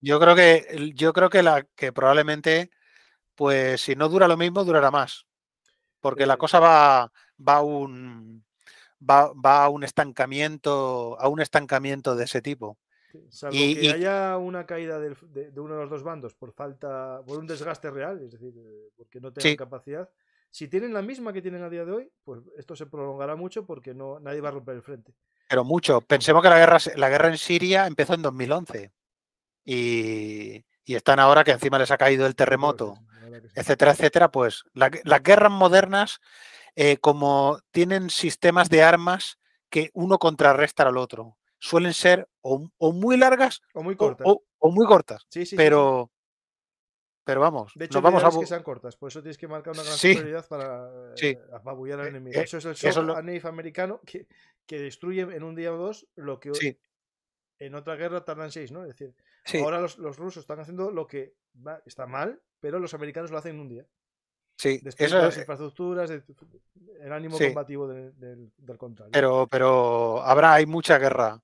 Yo creo que la que probablemente pues si no dura lo mismo durará más, porque la eh, cosa va va un va, a un estancamiento, a un estancamiento de ese tipo. Salvo que haya una caída de, uno de los dos bandos por falta, por un desgaste real, es decir, eh, porque no tienen capacidad. Si tienen la misma que tienen a día de hoy, pues esto se prolongará mucho porque no, nadie va a romper el frente. Pero mucho. Pensemos que la guerra, la guerra en Siria empezó en 2011 y, y están ahora que encima les ha caído el terremoto, etcétera, etcétera. Pues las guerras modernas eh, como tienen sistemas de armas que uno contrarrestan al otro. Suelen ser o, muy largas o muy cortas. O, muy cortas. Sí, sí, pero, pero vamos. De hecho, vamos a... que sean cortas, por eso tienes que marcar una gran prioridad para eh, apabullar al eh, enemigo. eso es el eso americano que, que, destruye en un día o dos lo que en otra guerra tardan seis, ¿no? Es decir, ahora los, rusos están haciendo lo que está mal, pero los americanos lo hacen en un día. Sí, eso, las eh, infraestructuras, eh, el ánimo combativo del contrario. Pero, pero habrá, hay mucha guerra.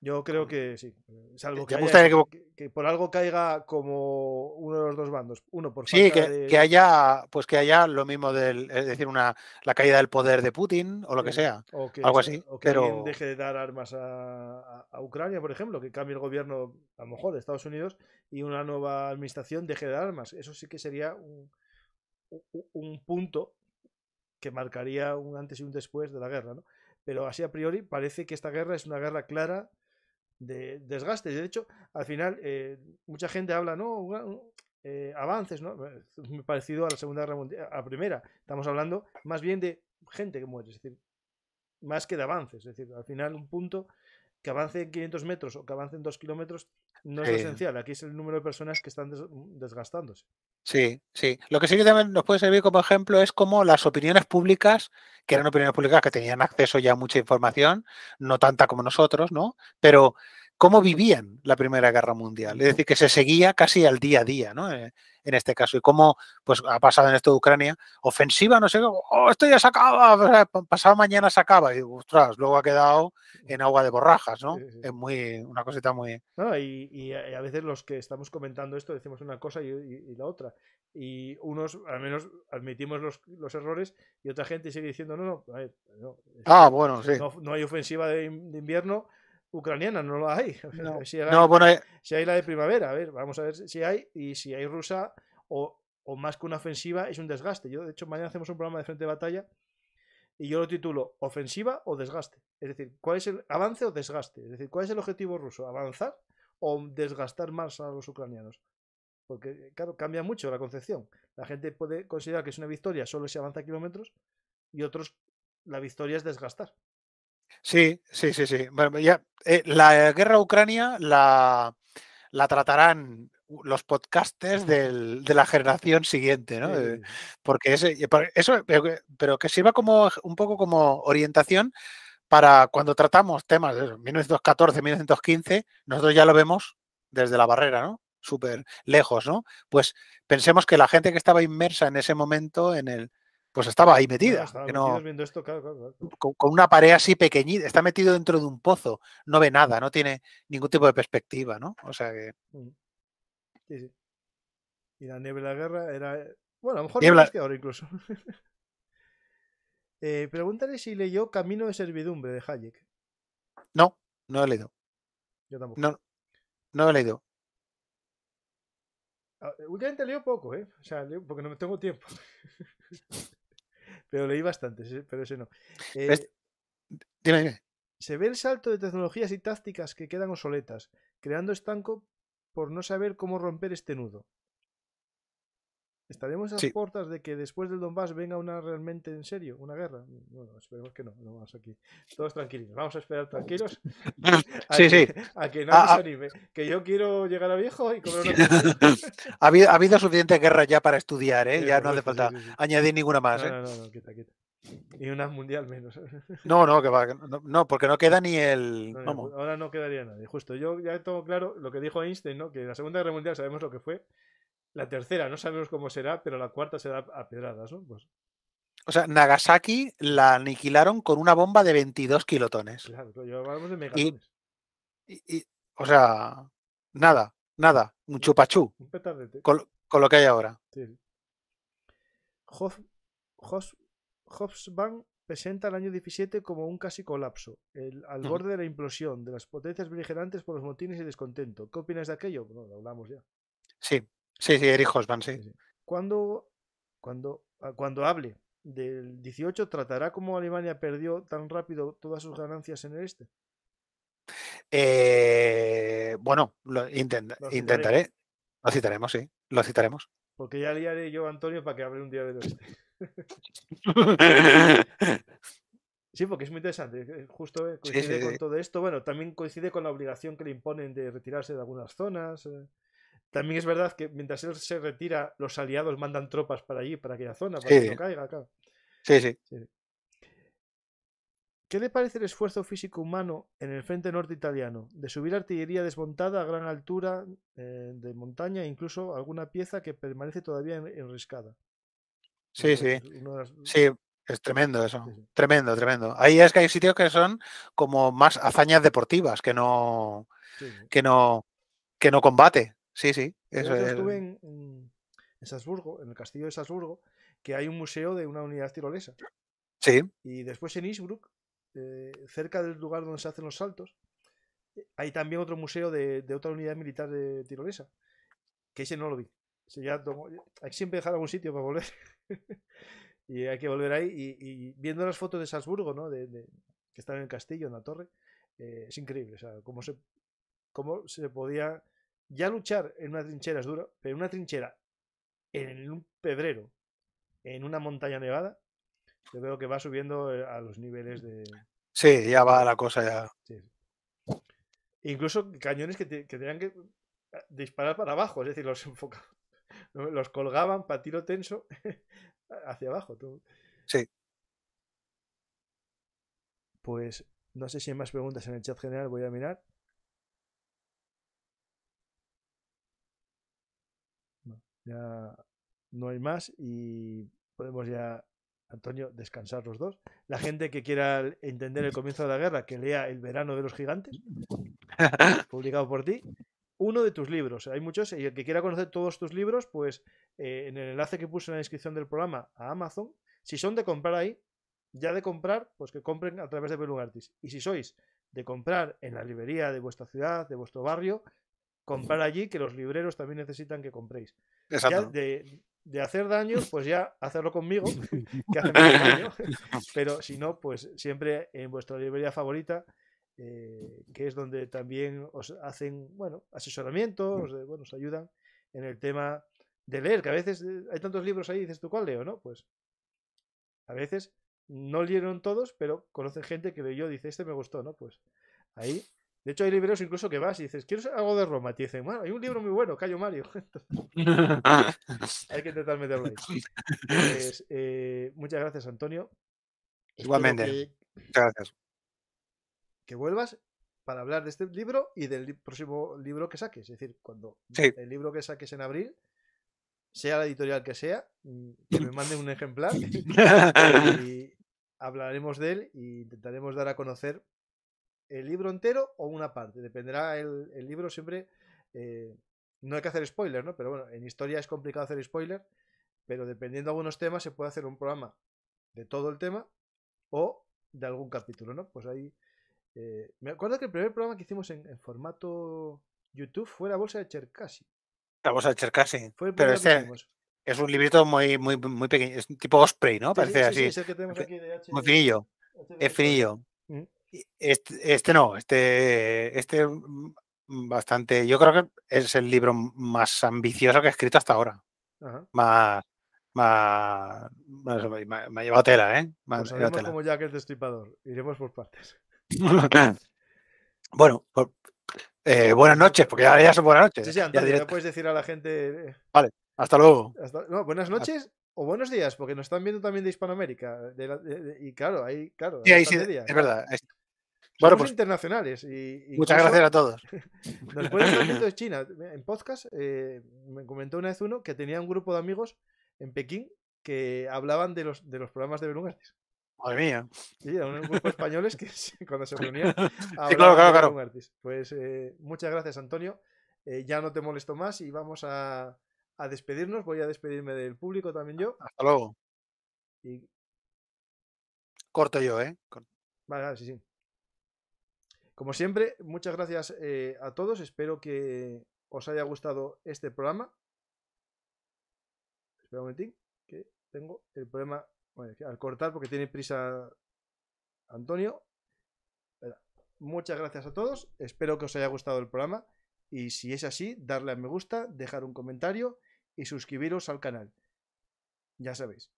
Yo creo mm. que sí. es algo eh, que, que, por algo caiga como uno de los dos bandos. Uno por sí, que, que, haya, pues que haya lo mismo del, es decir, una la caída del poder de Putin o lo que sea. O algo así. que alguien deje de dar armas a, a, Ucrania, por ejemplo, que cambie el gobierno, a lo mejor, de Estados Unidos, y una nueva administración deje de dar armas. Eso sí que sería un un punto que marcaría un antes y un después de la guerra, ¿no? Pero así a priori parece que esta guerra es una guerra clara de desgaste, De hecho, al final, eh, mucha gente habla, ¿no? Eh, avances, ¿no? Muy parecido a la Segunda Guerra Mundial, a la Primera. Estamos hablando más bien de gente que muere, es decir, más que de avances. Es decir, al final un punto que avance en 500 metros o que avance en 2 kilómetros no es esencial, aquí es el número de personas que están mm, desgastándose. Sí, sí. Lo que sí que también nos puede servir como ejemplo es como las opiniones públicas, que eran opiniones públicas que tenían acceso ya a mucha información, no tanta como nosotros, ¿no? Pero cómo vivían la Primera Guerra Mundial. Es decir, que se seguía casi al día a día, ¿no? Eh, en este caso. Y cómo, pues, ha pasado en esto de Ucrania, ofensiva, no sé, oh, esto ya se acaba, pasado mañana se acaba. Y, ostras, luego ha quedado en agua de borrajas, ¿no? Es muy, una cosita muy... y, eh, a veces los que estamos comentando esto decimos una cosa y, la otra. Y unos, al menos, admitimos los, errores y otra gente sigue diciendo, no, no, no, ah, bueno, sí. no, hay ofensiva de, de invierno ucraniana, no lo hay. Eh, si, hay, la de primavera, a ver, vamos a ver si hay. Y si hay rusa o, o, más que una ofensiva, es un desgaste. Yo, de hecho, mañana hacemos un programa de frente de batalla y yo lo titulo ofensiva o desgaste. Es decir, ¿cuál es el avance o desgaste? Es decir, ¿cuál es el objetivo ruso? ¿Avanzar o desgastar más a los ucranianos? Porque, claro, cambia mucho la concepción. La gente puede considerar que es una victoria solo si avanza kilómetros y otros la victoria es desgastar. Sí, sí, sí, sí. Bueno, ya, eh, la guerra Ucrania la, la tratarán los podcasters de la generación siguiente, ¿no? Eh, porque eso, pero que, sirva como un poco como orientación para cuando tratamos temas de 1914, 1915, nosotros ya lo vemos desde la barrera, ¿no? Súper lejos, ¿no? Pues pensemos que la gente que estaba inmersa en ese momento en el, pues estaba ahí metida. con, una pared así pequeñita, está metido dentro de un pozo, no ve nada, no tiene ningún tipo de perspectiva, ¿no? O sea que. Mm. Y la niebla de la guerra era. Eh, bueno, a lo mejor que ahora incluso. Eh, pregúntale si leyó Camino de Servidumbre de Hayek. No, no he leído. Yo tampoco. No, no he leído. Ah, últimamente leo poco, ¿eh? O sea, porque no me tengo tiempo. pero leí bastante, pero ese no. Eh, se ve el salto de tecnologías y tácticas que quedan obsoletas, creando estanco por no saber cómo romper este nudo. ¿Estaremos a las puertas de que después del Donbass venga una realmente en serio, una guerra? Bueno, esperemos que no, no vamos aquí. Todos tranquilos, vamos a esperar tranquilos. sí, sí. A que no ah, se ah. anime. Que yo quiero llegar a viejo y comer una ha, habido, ha habido suficiente guerra ya para estudiar, ¿eh? ya no hace falta añadir ninguna más. No, ¿eh? no, no, Y una mundial menos. No, no, que va, no, porque no queda ni el. vamos. Ahora no quedaría nadie, justo. Yo ya tengo claro lo que dijo Einstein, ¿no? Que la Segunda Guerra Mundial sabemos lo que fue la tercera no sabemos cómo será, pero la cuarta será a pedradas, pues O sea, Nagasaki la aniquilaron con una bomba de 22 kilotones. Claro, yo hablamos de megatones. Y, o sea, nada, nada, un chupachú. Con, lo que hay ahora. Sí. presenta el año 17 como un casi colapso, al borde de la implosión de las potencias beligerantes por los motines y descontento. ¿Qué opinas de aquello? Bueno, lo hablamos ya. Sí, Sí, sí, Eric Hosman, sí. Cuando, cuando, ah, cuando hable del 18, ¿tratará como Alemania perdió tan rápido todas sus ganancias en el este? Eh, bueno, lo, intentaré. Lo citaremos, sí. Lo citaremos. Porque ya le haré yo a Antonio para que hable un día de este. sí, porque es muy interesante. Eh, justo eh, coincide con todo esto. Bueno, también coincide con la obligación que le imponen de retirarse de algunas zonas. También es verdad que mientras él se retira, los aliados mandan tropas para allí, para aquella zona, para que no caiga acá. Sí, sí, ¿Qué le parece el esfuerzo físico humano en el frente norte italiano? De subir artillería desmontada a gran altura eh, de montaña incluso alguna pieza que permanece todavía enriscada. Sí, sí. Sí, es tremendo eso. Tremendo, tremendo. Ahí es que hay sitios que son como más hazañas deportivas, que no, que no, que no combate. Sí, sí. yo estuve en, Salzburgo, en el castillo de Salzburgo, que hay un museo de una unidad tirolesa. Sí. Y después en Innsbruck, eh, cerca del lugar donde se hacen los saltos, eh, hay también otro museo de, otra unidad militar de eh, tirolesa. Que ese no lo vi. ya hay que siempre dejar algún sitio para volver. y hay que volver ahí. Y, viendo las fotos de Salzburgo, ¿no? De, que están en el castillo, en la torre, es increíble. O sea, cómo se, cómo se podía ya luchar en una trinchera es duro, pero en una trinchera, en un pedrero, en una montaña nevada, yo veo que va subiendo eh, a los niveles de. Sí, ya va la cosa ya. Incluso cañones que, que, tenían que eh, disparar para abajo, es decir, los enfocaban, los colgaban para tiro tenso hacia abajo. Sí. Pues no sé si hay más preguntas en el chat general, voy a mirar. Ya no hay más y podemos ya, Antonio, descansar los dos. La gente que quiera entender el comienzo de la guerra, que lea El verano de los gigantes, publicado por ti. Uno de tus libros, hay muchos, y el que quiera conocer todos tus libros, pues eh, en el enlace que puse en la descripción del programa a Amazon, si son de comprar ahí, ya de comprar, pues que compren a través de Belugartis. Y si sois de comprar en la librería de vuestra ciudad, de vuestro barrio, comprar allí, que los libreros también necesitan que compréis. de, hacer daño, pues ya hacerlo conmigo, que hace daño. Pero si no, pues siempre en vuestra librería favorita, eh, que es donde también os hacen, bueno, asesoramiento, os, mm. bueno, os ayudan en el tema de leer, que a veces eh, hay tantos libros ahí dices tú, ¿cuál leo? ¿No? Pues a veces no leyeron todos, pero conocen gente que yo dice, este me gustó, ¿no? Pues ahí de hecho, hay libros incluso que vas y dices, quiero algo de Roma? Y dicen, bueno, hay un libro muy bueno, Cayo Mario. hay que intentar meterlo ahí. Pues, eh, muchas gracias, Antonio. Igualmente. muchas gracias. Que vuelvas para hablar de este libro y del próximo libro que saques. Es decir, cuando el libro que saques en abril, sea la editorial que sea, mm, que me mande un ejemplar y hablaremos de él y intentaremos dar a conocer el libro entero o una parte. Dependerá el, libro siempre. Eh, no hay que hacer spoiler, ¿no? Pero bueno, en historia es complicado hacer spoiler, pero dependiendo de algunos temas se puede hacer un programa de todo el tema o de algún capítulo, ¿no? Pues ahí... Eh, me acuerdo que el primer programa que hicimos en, formato YouTube fue la bolsa de Cherkasy. La bolsa de Cherkasy. pero este es un librito muy, muy, muy pequeño, es tipo Osprey, ¿no? Parece así. Muy finillo. Es finillo. Este, este, no, este, este mm, mm, bastante. Yo creo que es el libro más ambicioso que he escrito hasta ahora. Más, más, más, me ha llevado tela, ¿eh? Me pues tela. como Jack el Destripador. Iremos por partes. bueno, eh, buenas noches, porque ya, ya son buenas noches. ¿eh? ya, puedes decir a la gente. Eh, vale, hasta luego. buenas noches o buenos días, porque nos están viendo también de Hispanoamérica. y claro, ahí, claro. Sí, sí, es verdad. Bueno, pues, internacionales. Y, muchas gracias a todos. Nos pueden estar viendo de China. En podcast eh, me comentó una vez uno que tenía un grupo de amigos en Pekín que hablaban de los, de los programas de Belugartis. Madre mía. Sí, era un grupo de españoles que cuando se reunían. Sí, claro, claro, claro. Pues eh, muchas gracias, Antonio. Eh, ya no te molesto más y vamos a, a despedirnos. Voy a despedirme del público también yo. Hasta luego. Corto yo, ¿eh? Vale, sí, sí. Como siempre, muchas gracias eh, a todos. Espero que os haya gustado este programa. Espera un momentín, que tengo el problema bueno, al cortar porque tiene prisa Antonio. Muchas gracias a todos. Espero que os haya gustado el programa. Y si es así, darle a me gusta, dejar un comentario y suscribiros al canal. Ya sabéis,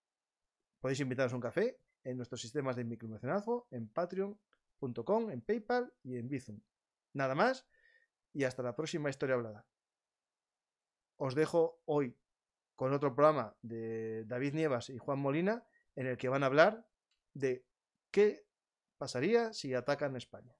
podéis invitaros a un café en nuestros sistemas de micromecenazgo, en patreon.com, en PayPal y en Bizum. Nada más y hasta la próxima historia hablada. Os dejo hoy con otro programa de David Nievas y Juan Molina en el que van a hablar de qué pasaría si atacan España.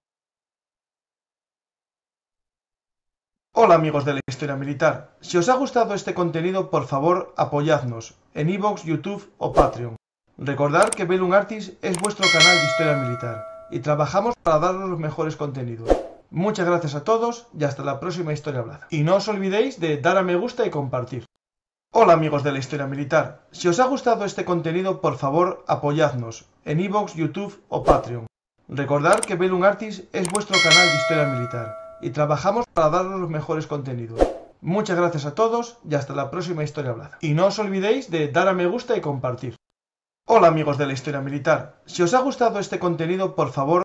Hola amigos de la historia militar, si os ha gustado este contenido por favor apoyadnos en iVoox, YouTube o Patreon. Recordad que Bellum Artis es vuestro canal de historia militar y trabajamos para daros los mejores contenidos. Muchas gracias a todos y hasta la próxima historia hablada. Y no os olvidéis de dar a me gusta y compartir. Hola amigos de la historia militar, si os ha gustado este contenido por favor apoyadnos en iVoox, YouTube o Patreon. Recordad que Bellum Artis es vuestro canal de historia militar y trabajamos para daros los mejores contenidos. Muchas gracias a todos y hasta la próxima historia hablada. Y no os olvidéis de dar a me gusta y compartir. Hola amigos de la historia militar, si os ha gustado este contenido por favor